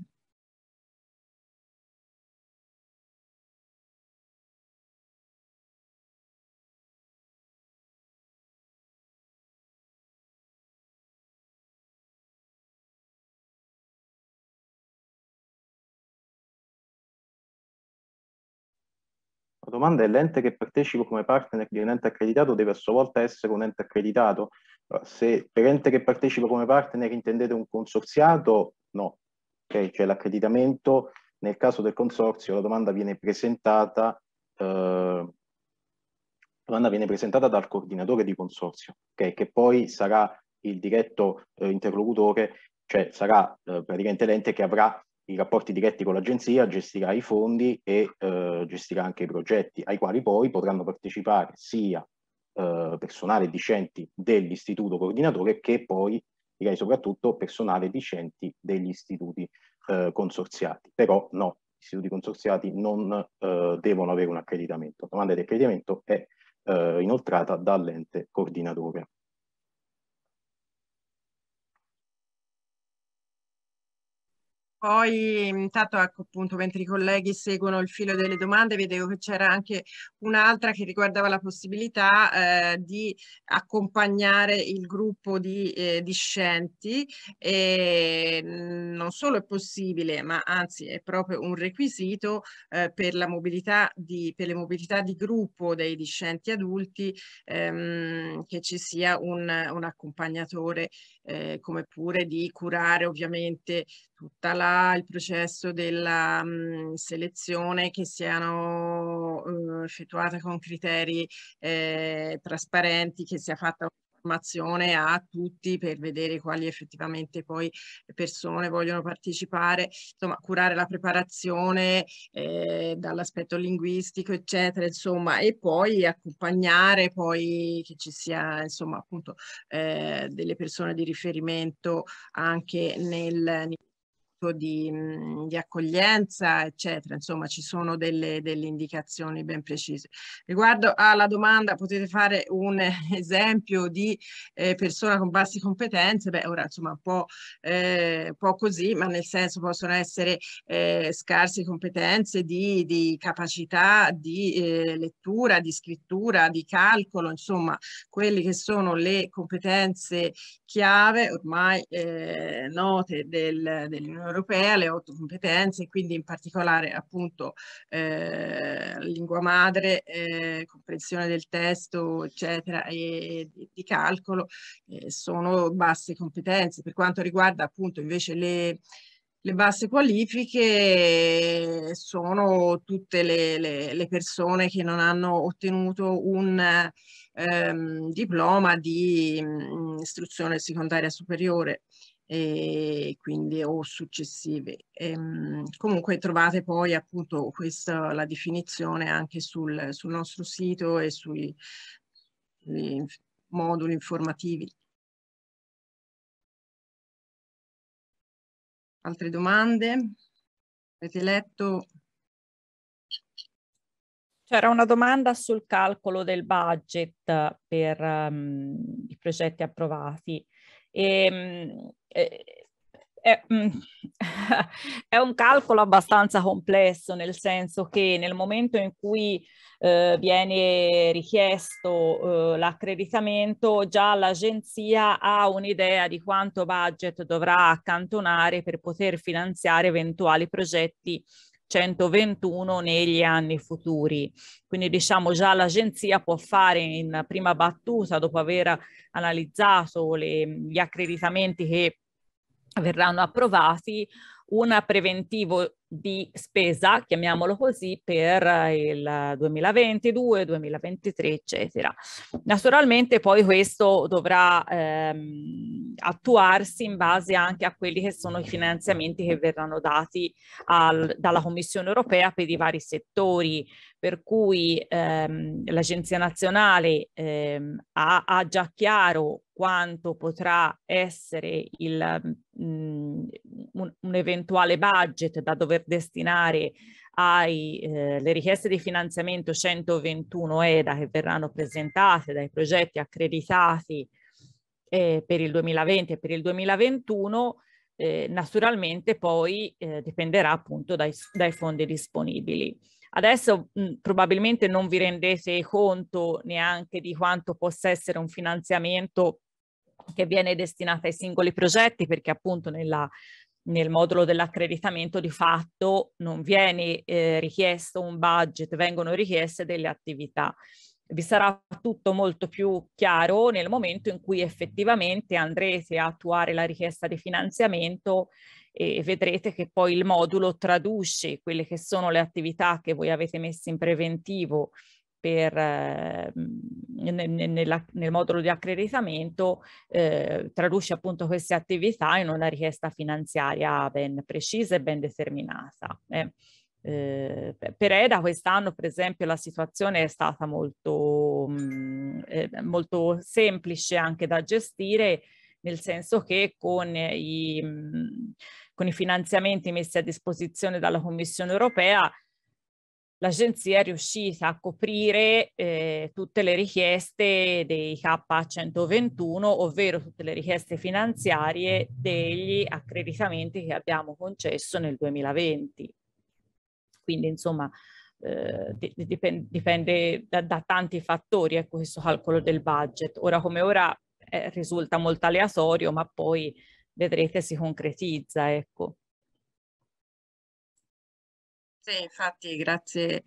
La domanda è l'ente che partecipa come partner di un ente accreditato deve a sua volta essere un ente accreditato se per ente che partecipa come partner intendete un consorziato, no. Okay? c'è cioè l'accreditamento, nel caso del consorzio, la domanda viene presentata, eh, domanda viene presentata dal coordinatore di consorzio, okay? che poi sarà il diretto eh, interlocutore, cioè sarà eh, praticamente l'ente che avrà i rapporti diretti con l'agenzia, gestirà i fondi e eh, gestirà anche i progetti ai quali poi potranno partecipare sia eh, personale discenti dell'istituto coordinatore che poi direi soprattutto personale discenti degli istituti eh, consorziati. Però no, gli istituti consorziati non eh, devono avere un accreditamento. La domanda di accreditamento è eh, inoltrata dall'ente coordinatore. Poi intanto ecco appunto mentre i colleghi seguono il filo delle domande vedevo che c'era anche un'altra che riguardava la possibilità eh, di accompagnare il gruppo di eh, discenti e mm, non solo è possibile ma anzi è proprio un requisito eh, per, la mobilità di, per le mobilità di gruppo dei discenti adulti ehm, che ci sia un, un accompagnatore eh, come pure di curare ovviamente tutto il processo della mh, mm, selezione che siano eh, effettuata con criteri eh, trasparenti, che sia fatta formazione a tutti per vedere quali effettivamente poi persone vogliono partecipare, insomma curare la preparazione eh, dall'aspetto linguistico eccetera insomma e poi accompagnare poi che ci sia insomma appunto eh, delle persone di riferimento anche nel punto di, mhmm, di accoglienza, eccetera. Insomma, ci sono delle, delle, indicazioni ben precise. Riguardo alla domanda, potete fare un esempio di eh, persona con basse competenze? Beh, ora insomma un po', eh, un po così, ma nel senso possono essere eh, scarse competenze di, di capacità di eh, lettura, di scrittura, di calcolo, insomma, quelle che sono le competenze chiave ormai eh, note del, dell'Unione europea le otto competenze, quindi in particolare appunto eh, lingua madre, eh, comprensione del testo, eccetera, e, e di calcolo, eh, sono basse competenze. Per quanto riguarda appunto invece le le basse qualifiche sono tutte le, le, le, persone che non hanno ottenuto un ehm, diploma di mh, mm, istruzione secondaria superiore e quindi o successive. E, ehm, comunque trovate poi appunto questa la definizione anche sul, sul nostro sito e sui, sui moduli informativi. Altre domande? Avete letto? C'era una domanda sul calcolo del budget per um, i progetti approvati. E, e, è, è, un calcolo abbastanza complesso, nel senso che nel momento in cui eh, viene richiesto eh, l'accreditamento, già l'agenzia ha un'idea di quanto budget dovrà accantonare per poter finanziare eventuali progetti 121 negli anni futuri. Quindi diciamo già l'agenzia può fare in prima battuta, dopo aver analizzato le, gli accreditamenti che verranno approvati, un preventivo di spesa, chiamiamolo così, per eh, il 2022, 2023, eccetera. Naturalmente poi questo dovrà ehm, attuarsi in base anche a quelli che sono i finanziamenti che verranno dati al, dalla Commissione europea per i vari settori, per cui ehm, l'Agenzia nazionale ehm, ha, ha già chiaro quanto potrà essere il, mh, mm, un, un eventuale budget da dover dover destinare alle eh, richieste di finanziamento 121 EDA che verranno presentate dai progetti accreditati eh, per il 2020 e per il 2021, eh, naturalmente poi eh, dipenderà appunto dai, dai fondi disponibili. Adesso mh, probabilmente non vi rendete conto neanche di quanto possa essere un finanziamento che viene destinato ai singoli progetti perché appunto nella nel modulo dell'accreditamento di fatto non viene eh, richiesto un budget, vengono richieste delle attività. Vi sarà tutto molto più chiaro nel momento in cui effettivamente andrete a attuare la richiesta di finanziamento e vedrete che poi il modulo traduce quelle che sono le attività che voi avete messo in preventivo per, eh, nel, nella, nel, modulo di accreditamento eh, traduce appunto queste attività in una richiesta finanziaria ben precisa e ben determinata. Eh. Eh, per EDA quest'anno per esempio la situazione è stata molto, mh, mm, eh, molto semplice anche da gestire nel senso che con i, mh, mm, con i finanziamenti messi a disposizione dalla Commissione europea l'agenzia è riuscita a coprire eh, tutte le richieste dei K121, ovvero tutte le richieste finanziarie degli accreditamenti che abbiamo concesso nel 2020. Quindi insomma eh, dipende, dipende da, da, tanti fattori ecco, questo calcolo del budget. Ora come ora eh, risulta molto aleatorio, ma poi vedrete si concretizza. Ecco. Sì, infatti, grazie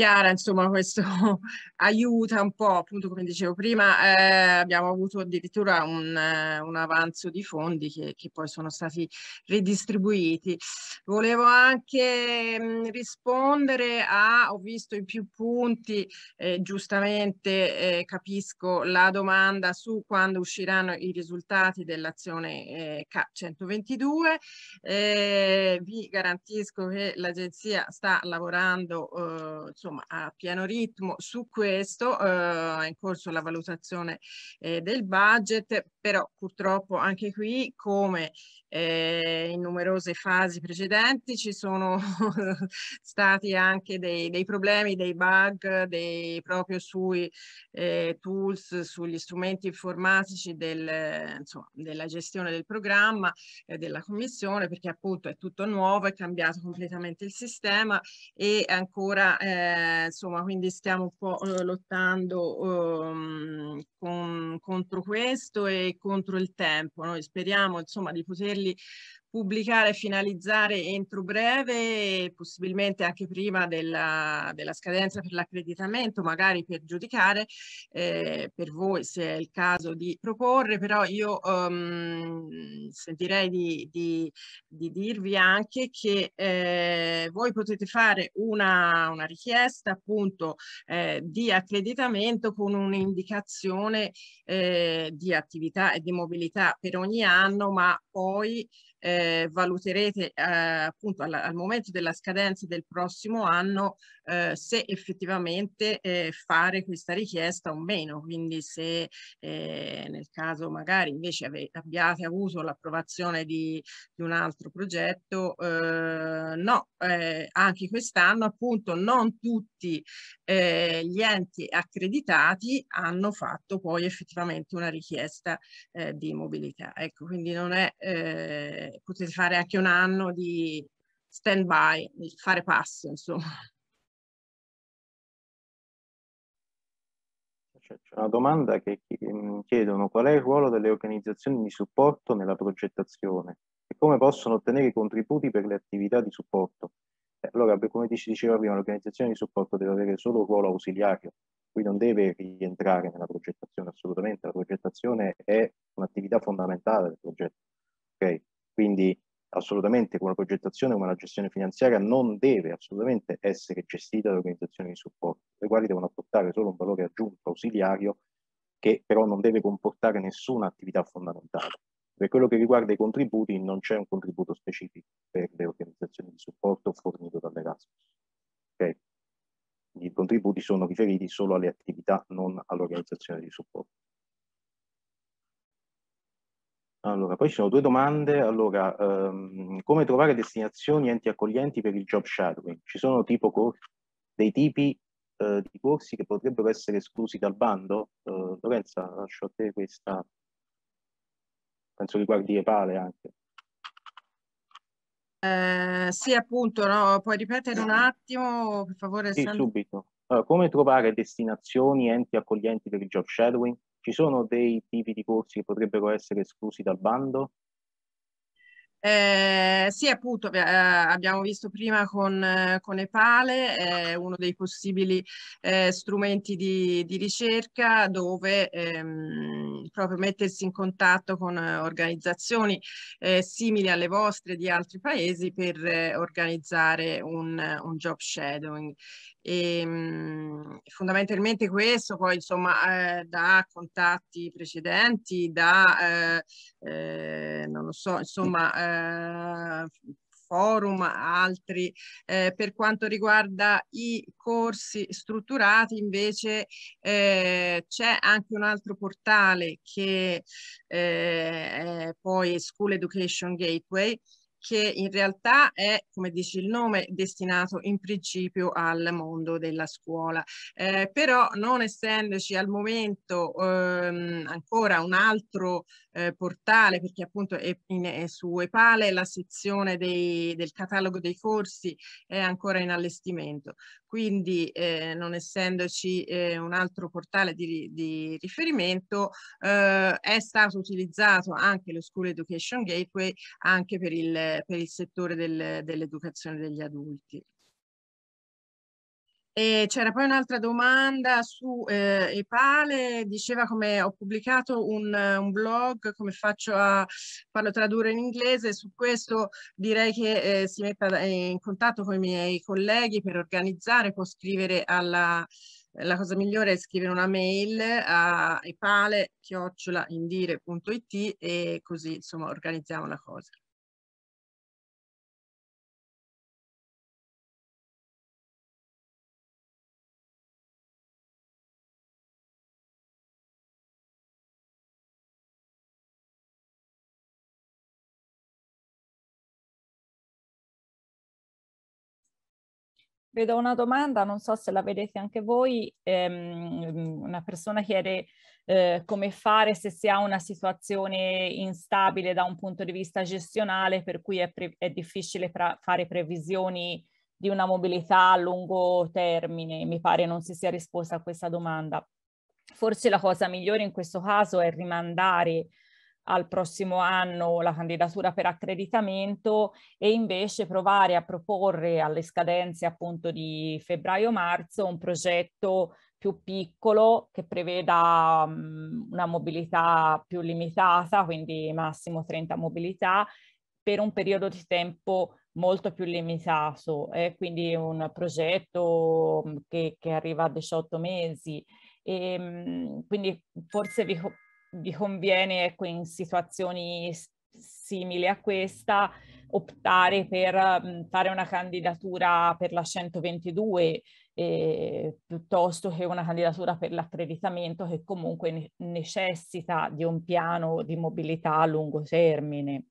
Chiara, insomma, questo aiuta un po', appunto come dicevo prima, eh, abbiamo avuto addirittura un, eh, un avanzo di fondi che, che, poi sono stati ridistribuiti. Volevo anche mh, mm, rispondere a, ho visto in più punti, eh, giustamente eh, capisco la domanda su quando usciranno i risultati dell'azione eh, CAP 122, eh, vi garantisco che l'agenzia sta lavorando eh, insomma a pieno ritmo su questo, eh, è in corso la valutazione eh, del budget, però purtroppo anche qui come eh, in numerose fasi precedenti ci sono stati anche dei, dei, problemi, dei bug dei, proprio sui eh, tools, sugli strumenti informatici del, insomma, della gestione del programma eh, della commissione perché appunto è tutto nuovo, è cambiato completamente il sistema e ancora eh, eh, insomma quindi stiamo un po' eh, lottando um, con, contro questo e contro il tempo, noi speriamo insomma di poterli pubblicare e finalizzare entro breve, possibilmente anche prima della, della scadenza per l'accreditamento, magari per giudicare, eh, per voi se è il caso di proporre, però io um, sentirei di, di, di, dirvi anche che eh, voi potete fare una, una richiesta appunto eh, di accreditamento con un'indicazione eh, di attività e di mobilità per ogni anno, ma poi eh, valuterete eh, appunto al, al momento della scadenza del prossimo anno eh, se effettivamente eh, fare questa richiesta o meno, quindi se eh, nel caso magari invece ave- abbiate avuto l'approvazione di, di un altro progetto, eh, no, eh, anche quest'anno appunto non tutti eh, gli enti accreditati hanno fatto poi effettivamente una richiesta eh, di mobilità. Ecco, quindi non è, eh, potete fare anche un anno di stand by, di fare passo, insomma. c'è una domanda che mm, chiedono qual è il ruolo delle organizzazioni di supporto nella progettazione e come possono ottenere i contributi per le attività di supporto. Eh, allora, come si diceva prima, l'organizzazione di supporto deve avere solo un ruolo ausiliario, qui non deve rientrare nella progettazione assolutamente, la progettazione è un'attività fondamentale del progetto. Okay? Quindi assolutamente come una progettazione, come una gestione finanziaria, non deve assolutamente essere gestita da organizzazioni di supporto, le quali devono apportare solo un valore aggiunto ausiliario che però non deve comportare nessuna attività fondamentale. Per quello che riguarda i contributi, non c'è un contributo specifico per le organizzazioni di supporto fornito dall'Erasmus. Okay? I contributi sono riferiti solo alle attività, non all'organizzazione di supporto. Allora, poi ci sono due domande. Allora, ehm, come trovare destinazioni enti accoglienti per il job shadowing? Ci sono tipo dei tipi eh, di corsi che potrebbero essere esclusi dal bando? Eh, Lorenza, lascio a te questa. Penso riguardi Epale anche. Eh, sì, appunto, no? puoi ripetere un attimo, per favore? Sì, Sandro. subito. Allora, come trovare destinazioni enti accoglienti per il job shadowing? Ci sono dei tipi di corsi che potrebbero essere esclusi dal bando? Eh, sì, appunto, eh, abbiamo visto prima con, eh, con Epale, eh, uno dei possibili eh, strumenti di, di, ricerca dove ehm, proprio mettersi in contatto con eh, organizzazioni simili alle vostre di altri paesi per organizzare un, un job shadowing. E, ehm, mh, fondamentalmente questo poi insomma eh, da contatti precedenti, da eh, eh non lo so, insomma eh, forum, altri. Eh, per quanto riguarda i corsi strutturati invece eh, c'è anche un altro portale che eh, è poi School Education Gateway che in realtà è, come dice il nome, destinato in principio al mondo della scuola. Eh, però non essendoci al momento ehm, ancora un altro eh, portale, perché appunto è in, è su Epale la sezione dei, del catalogo dei corsi è ancora in allestimento, quindi eh, non essendoci eh, un altro portale di, di riferimento eh, è stato utilizzato anche lo School Education Gateway anche per il per il settore del, dell'educazione degli adulti. C'era poi un'altra domanda su eh, Epale, diceva come ho pubblicato un, un, blog, come faccio a farlo tradurre in inglese, su questo direi che eh, si metta eh, in contatto con i miei colleghi per organizzare, può scrivere alla, la cosa migliore è scrivere una mail a epale-indire.it e così insomma organizziamo la cosa. Vedo una domanda, non so se la vedete anche voi, ehm, una persona chiede eh, come fare se si ha una situazione instabile da un punto di vista gestionale per cui è, pre è difficile fare previsioni di una mobilità a lungo termine, mi pare non si sia risposta a questa domanda. Forse la cosa migliore in questo caso è rimandare al prossimo anno la candidatura per accreditamento e invece provare a proporre alle scadenze appunto di febbraio-marzo un progetto più piccolo che preveda um, una mobilità più limitata, quindi massimo 30 mobilità, per un periodo di tempo molto più limitato, eh, quindi un progetto mhmm, che, che arriva a 18 mesi. E, ehm, quindi forse vi vi conviene ecco, in situazioni simili a questa optare per mm, fare una candidatura per la 122 eh, piuttosto che una candidatura per l'accreditamento che comunque ne necessita di un piano di mobilità a lungo termine.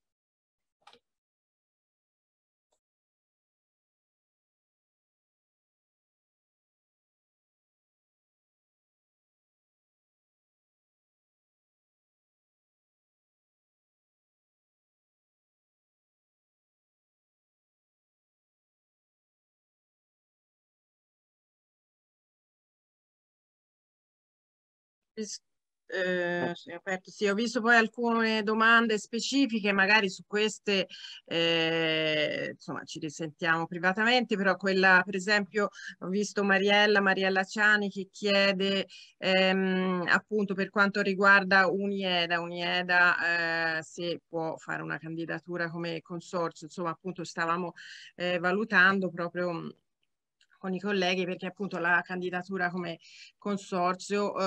eh, sì, ho visto poi alcune domande specifiche, magari su queste eh, insomma, ci risentiamo privatamente, però quella per esempio ho visto Mariella, Mariella Ciani che chiede ehm, appunto per quanto riguarda Unieda, Unieda eh, se può fare una candidatura come consorzio, insomma appunto stavamo eh, valutando proprio con i colleghi perché appunto la candidatura come consorzio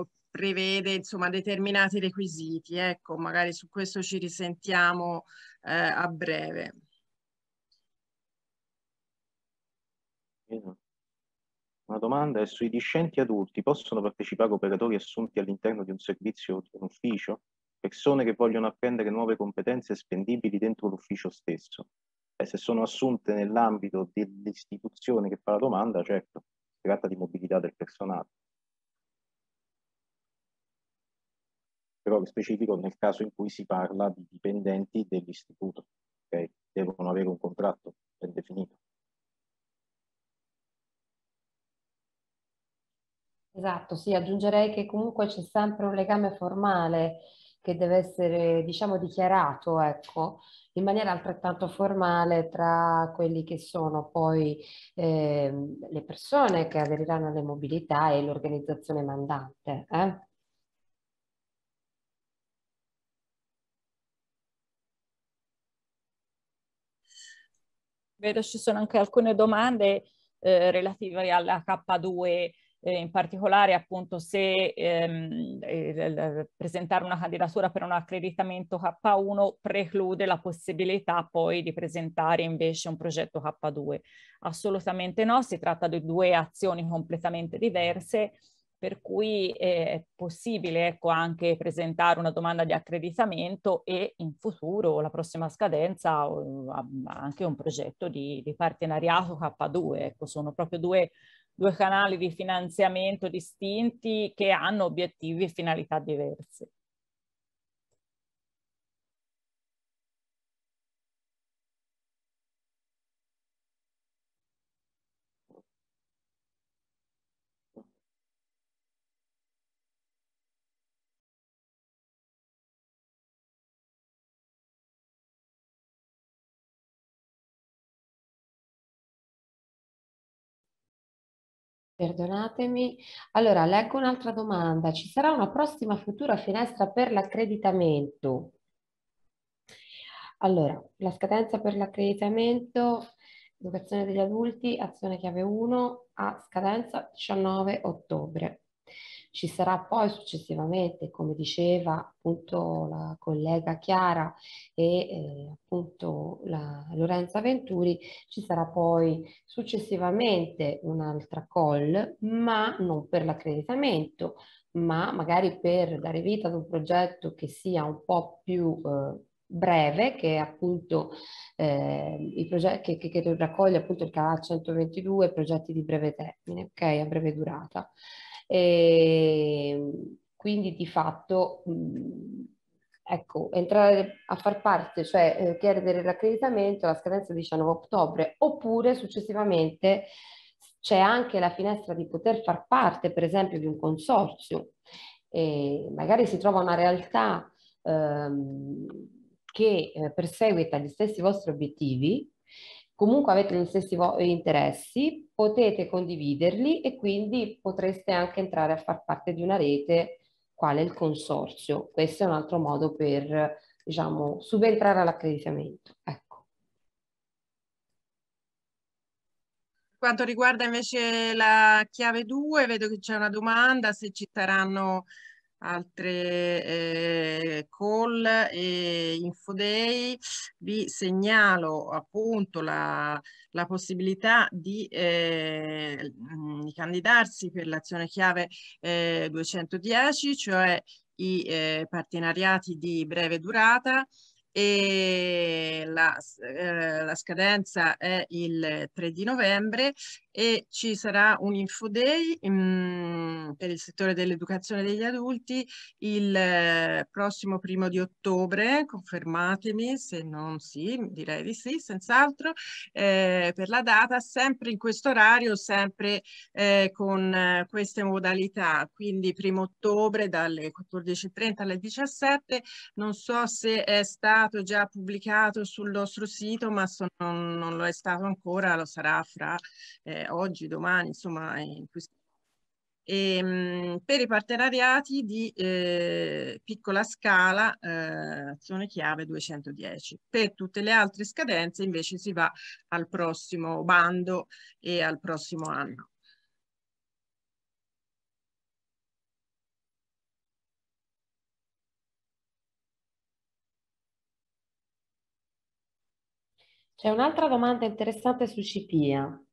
eh, prevede insomma determinati requisiti. Ecco, magari su questo ci risentiamo eh, a breve. Una domanda è sui discenti adulti possono partecipare operatori assunti all'interno di un servizio o di un ufficio? Persone che vogliono apprendere nuove competenze spendibili dentro l'ufficio stesso e se sono assunte nell'ambito dell'istituzione che fa la domanda, certo, si tratta di mobilità del personale. Però specifico nel caso in cui si parla di dipendenti dell'istituto, che okay? devono avere un contratto ben definito. Esatto, sì, aggiungerei che comunque c'è sempre un legame formale che deve essere, diciamo, dichiarato, ecco, in maniera altrettanto formale tra quelli che sono poi eh, le persone che aderiranno alle mobilità e l'organizzazione mandante. Eh? Vedo ci sono anche alcune domande eh, relative alla K2 eh, in particolare appunto se ehm, eh, presentare una candidatura per un accreditamento K1 preclude la possibilità poi di presentare invece un progetto K2. Assolutamente no, si tratta di due azioni completamente diverse per cui eh, è possibile ecco, anche presentare una domanda di accreditamento e in futuro, la prossima scadenza, anche un progetto di, di partenariato K2. Ecco, sono proprio due due canali di finanziamento distinti che hanno obiettivi e finalità diversi. perdonatemi. Allora, leggo un'altra domanda. Ci sarà una prossima futura finestra per l'accreditamento? Allora, la scadenza per l'accreditamento, educazione degli adulti, azione chiave 1, a scadenza 19 ottobre. Ci sarà poi successivamente, come diceva appunto la collega Chiara e eh, appunto la Lorenza Venturi, ci sarà poi successivamente un'altra call, ma non per l'accreditamento, ma magari per dare vita ad un progetto che sia un po' più eh, breve che appunto eh, il progetto che, che, che, raccoglie appunto il canale 122 progetti di breve termine ok a breve durata e ehm, quindi di fatto, mm, ecco, entrare a far parte, cioè eh, chiedere l'accreditamento alla scadenza del 19 ottobre, oppure successivamente c'è anche la finestra di poter far parte, per esempio, di un consorzio. E magari si trova una realtà ehm, che eh, perseguita gli stessi vostri obiettivi, comunque avete gli stessi eh, interessi, potete condividerli e quindi potreste anche entrare a far parte di una rete quale il consorzio. Questo è un altro modo per, diciamo, subentrare all'accreditamento. Ecco. Quanto riguarda invece la chiave 2, vedo che c'è una domanda se ci saranno altre eh, call e infodei, vi segnalo appunto la, la possibilità di, eh, di candidarsi per l'azione chiave eh, 210, cioè i eh, partenariati di breve durata e la, eh, la scadenza è il 3 di novembre e ci sarà un info day mh, mm, per il settore dell'educazione degli adulti il eh, prossimo primo di ottobre, confermatemi se non sì, direi di sì, senz'altro, eh, per la data, sempre in questo orario, sempre eh, con eh, queste modalità, quindi primo ottobre dalle 14.30 alle 17, non so se è stato già pubblicato sul nostro sito, ma se non, non lo è stato ancora, lo sarà fra... Eh, eh, oggi, domani, insomma, in questo e, ehm, per i partenariati di eh, piccola scala, eh, azione chiave 210. Per tutte le altre scadenze invece si va al prossimo bando e al prossimo anno. C'è un'altra domanda interessante su CPIA.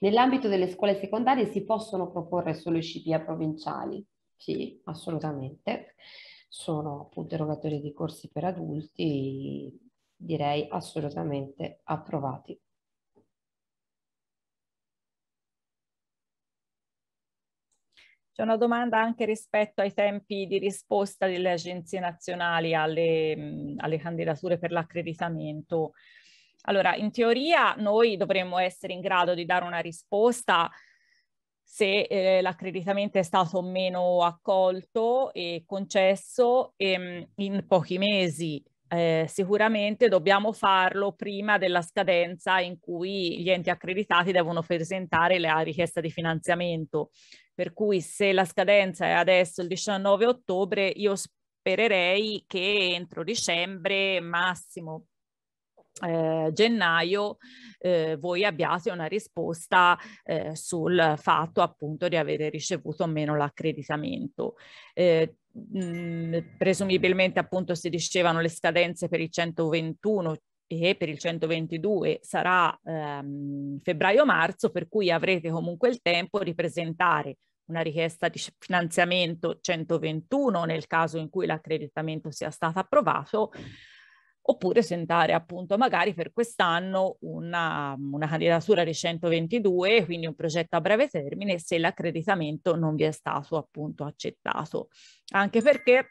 Nell'ambito delle scuole secondarie si possono proporre solo i provinciali? Sì, assolutamente. Sono appunto erogatori di corsi per adulti, direi assolutamente approvati. C'è una domanda anche rispetto ai tempi di risposta delle agenzie nazionali alle, alle candidature per l'accreditamento. Allora, in teoria noi dovremmo essere in grado di dare una risposta se eh, l'accreditamento è stato meno accolto e concesso ehm, in pochi mesi. Eh, sicuramente dobbiamo farlo prima della scadenza in cui gli enti accreditati devono presentare la richiesta di finanziamento. Per cui se la scadenza è adesso il 19 ottobre, io spererei che entro dicembre massimo eh, gennaio eh, voi abbiate una risposta eh, sul fatto appunto di avere ricevuto o meno l'accreditamento. Eh, mh, presumibilmente appunto si dicevano le scadenze per il 121 e per il 122 sarà ehm, febbraio-marzo per cui avrete comunque il tempo di presentare una richiesta di finanziamento 121 nel caso in cui l'accreditamento sia stato approvato oppure sentare appunto magari per quest'anno una, una candidatura di 122, quindi un progetto a breve termine, se l'accreditamento non vi è stato appunto accettato. Anche perché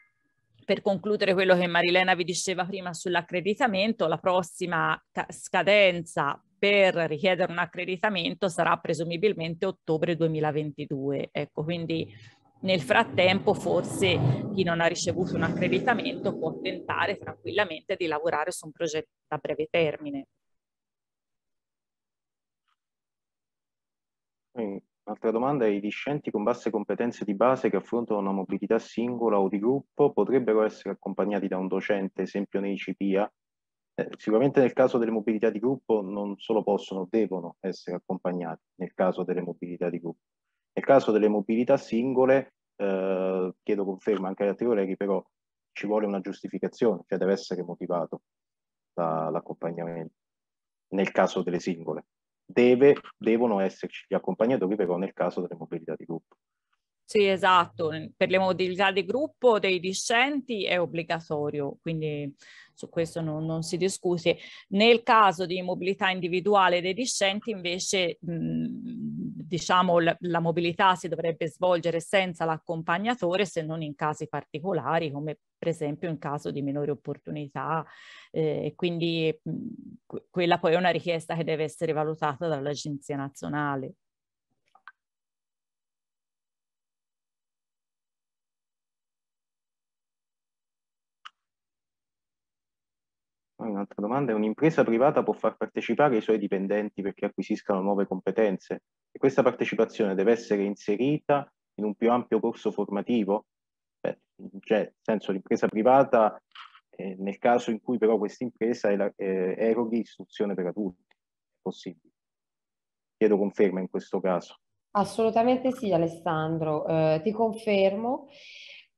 per concludere quello che Marilena vi diceva prima sull'accreditamento, la prossima scadenza per richiedere un accreditamento sarà presumibilmente ottobre 2022. Ecco, quindi nel frattempo forse chi non ha ricevuto un accreditamento può tentare tranquillamente di lavorare su un progetto a breve termine. Eh, altra domanda è i discenti con basse competenze di base che affrontano una mobilità singola o di gruppo potrebbero essere accompagnati da un docente, esempio nei CPIA? Eh, sicuramente nel caso delle mobilità di gruppo non solo possono, devono essere accompagnati nel caso delle mobilità di gruppo. Nel caso delle mobilità singole, eh, chiedo conferma anche agli altri colleghi, però ci vuole una giustificazione, cioè deve essere motivato l'accompagnamento. Nel caso delle singole, deve, devono esserci gli accompagnatori, però nel caso delle mobilità di gruppo. Sì, esatto, per le mobilità di gruppo dei discenti è obbligatorio, quindi su questo non, non si discute. Nel caso di mobilità individuale dei discenti invece mh, diciamo la mobilità si dovrebbe svolgere senza l'accompagnatore se non in casi particolari come per esempio in caso di minori opportunità eh, quindi mh, quella poi è una richiesta che deve essere valutata dall'Agenzia Nazionale. un'altra domanda un'impresa privata può far partecipare i suoi dipendenti perché acquisiscano nuove competenze e questa partecipazione deve essere inserita in un più ampio corso formativo? Beh, cioè, nel senso l'impresa privata eh, nel caso in cui però questa impresa eh, eroghi istruzione per adulti, è possibile. Chiedo conferma in questo caso. Assolutamente sì Alessandro, eh, ti confermo.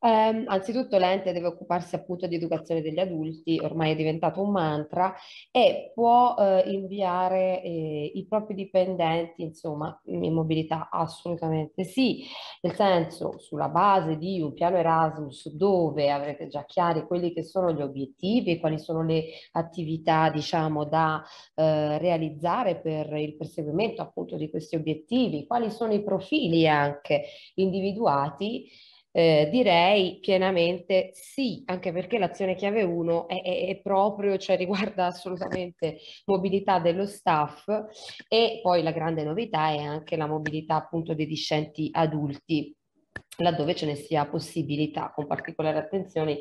Um, anzitutto l'ente deve occuparsi appunto di educazione degli adulti, ormai è diventato un mantra, e può uh, inviare eh, i propri dipendenti, insomma, in mobilità assolutamente sì, nel senso sulla base di un piano Erasmus dove avrete già chiari quelli che sono gli obiettivi, quali sono le attività diciamo da eh, realizzare per il perseguimento appunto di questi obiettivi, quali sono i profili anche individuati eh, direi pienamente sì, anche perché l'azione chiave 1 è, è, è, proprio, cioè riguarda assolutamente mobilità dello staff e poi la grande novità è anche la mobilità appunto dei discenti adulti laddove ce ne sia possibilità, con particolare attenzione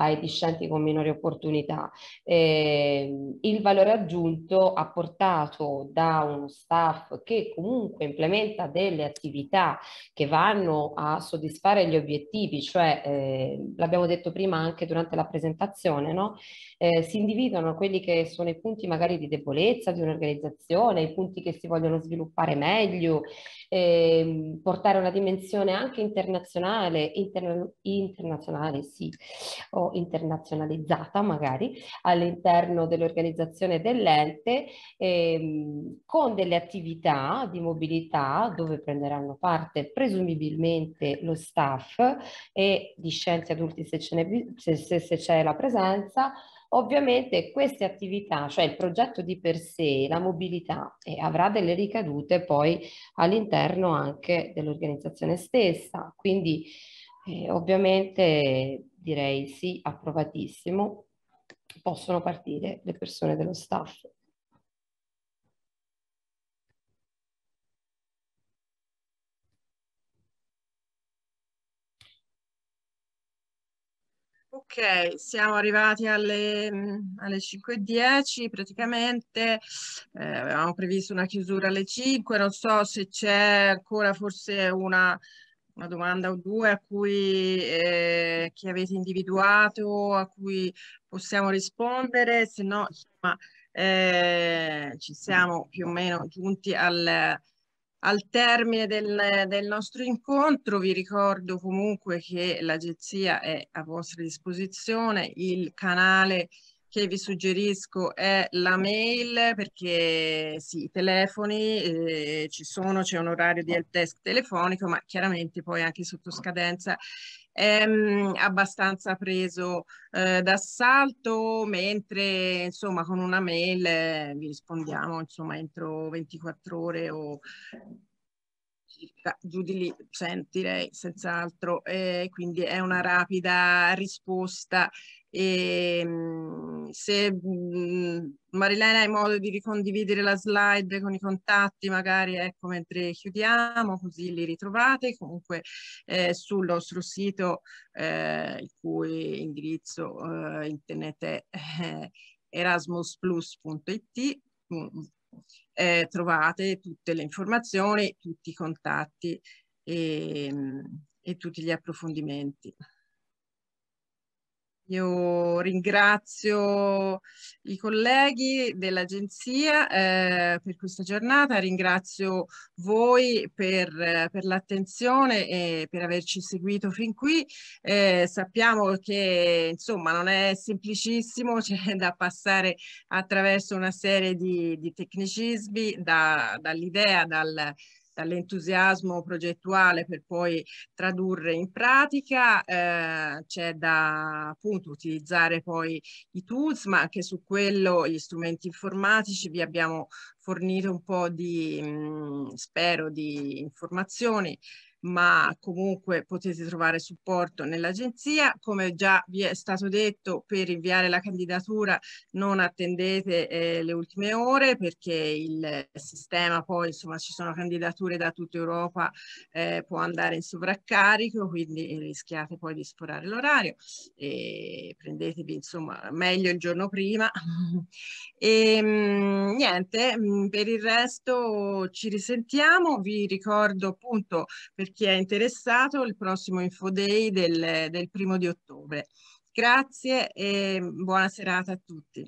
ai discenti con minori opportunità. Eh, il valore aggiunto apportato da uno staff che comunque implementa delle attività che vanno a soddisfare gli obiettivi, cioè eh, l'abbiamo detto prima anche durante la presentazione, no? eh, si individuano quelli che sono i punti magari di debolezza di un'organizzazione, i punti che si vogliono sviluppare meglio, eh, portare una dimensione anche internazionale, interna internazionale sì, oh, internazionalizzata magari all'interno dell'organizzazione dell'ente ehm, con delle attività di mobilità dove prenderanno parte presumibilmente lo staff e di scienze adulti se, ne, se, se, se c'è la presenza Ovviamente queste attività, cioè il progetto di per sé, la mobilità, eh, avrà delle ricadute poi all'interno anche dell'organizzazione stessa, quindi eh, ovviamente direi sì, approvatissimo, possono partire le persone dello staff. Ok, siamo arrivati alle, mm, alle 5.10 praticamente, eh, avevamo previsto una chiusura alle 5, non so se c'è ancora forse una una domanda o due a cui eh, che avete individuato, a cui possiamo rispondere, se no insomma, eh, ci siamo più o meno giunti al, al termine del, del, nostro incontro. Vi ricordo comunque che l'agenzia è a vostra disposizione, il canale che vi suggerisco è la mail perché sì, i telefoni eh, ci sono, c'è un orario di help desk telefonico, ma chiaramente poi anche sotto scadenza è mh, mm, abbastanza preso eh, d'assalto, mentre insomma con una mail eh, vi rispondiamo insomma entro 24 ore o giù di lì, cioè, direi senz'altro, eh, quindi è una rapida risposta e, mm, se mm, Marilena hai modo di ricondividere la slide con i contatti magari ecco mentre chiudiamo così li ritrovate comunque eh, sul nostro sito eh, il cui indirizzo eh, internet è eh, erasmusplus.it mm, eh, trovate tutte le informazioni tutti i contatti e, e tutti gli approfondimenti. Io ringrazio i colleghi dell'Agenzia eh, per questa giornata, ringrazio voi per, per l'attenzione e per averci seguito fin qui. Eh, sappiamo che insomma non è semplicissimo, c'è da passare attraverso una serie di, di tecnicismi, da, dall'idea, dal dall'entusiasmo progettuale per poi tradurre in pratica, eh, c'è da appunto utilizzare poi i tools, ma anche su quello gli strumenti informatici vi abbiamo fornito un po' di, mh, mm, spero, di informazioni ma comunque potete trovare supporto nell'agenzia. Come già vi è stato detto, per inviare la candidatura non attendete eh, le ultime ore perché il sistema poi, insomma, ci sono candidature da tutta Europa, eh, può andare in sovraccarico, quindi rischiate poi di sporare l'orario e prendetevi, insomma, meglio il giorno prima. e ehm, mh, niente, mh, mm, per il resto ci risentiamo, vi ricordo appunto per chi è interessato il prossimo Infoday del, del primo di ottobre. Grazie e buona serata a tutti.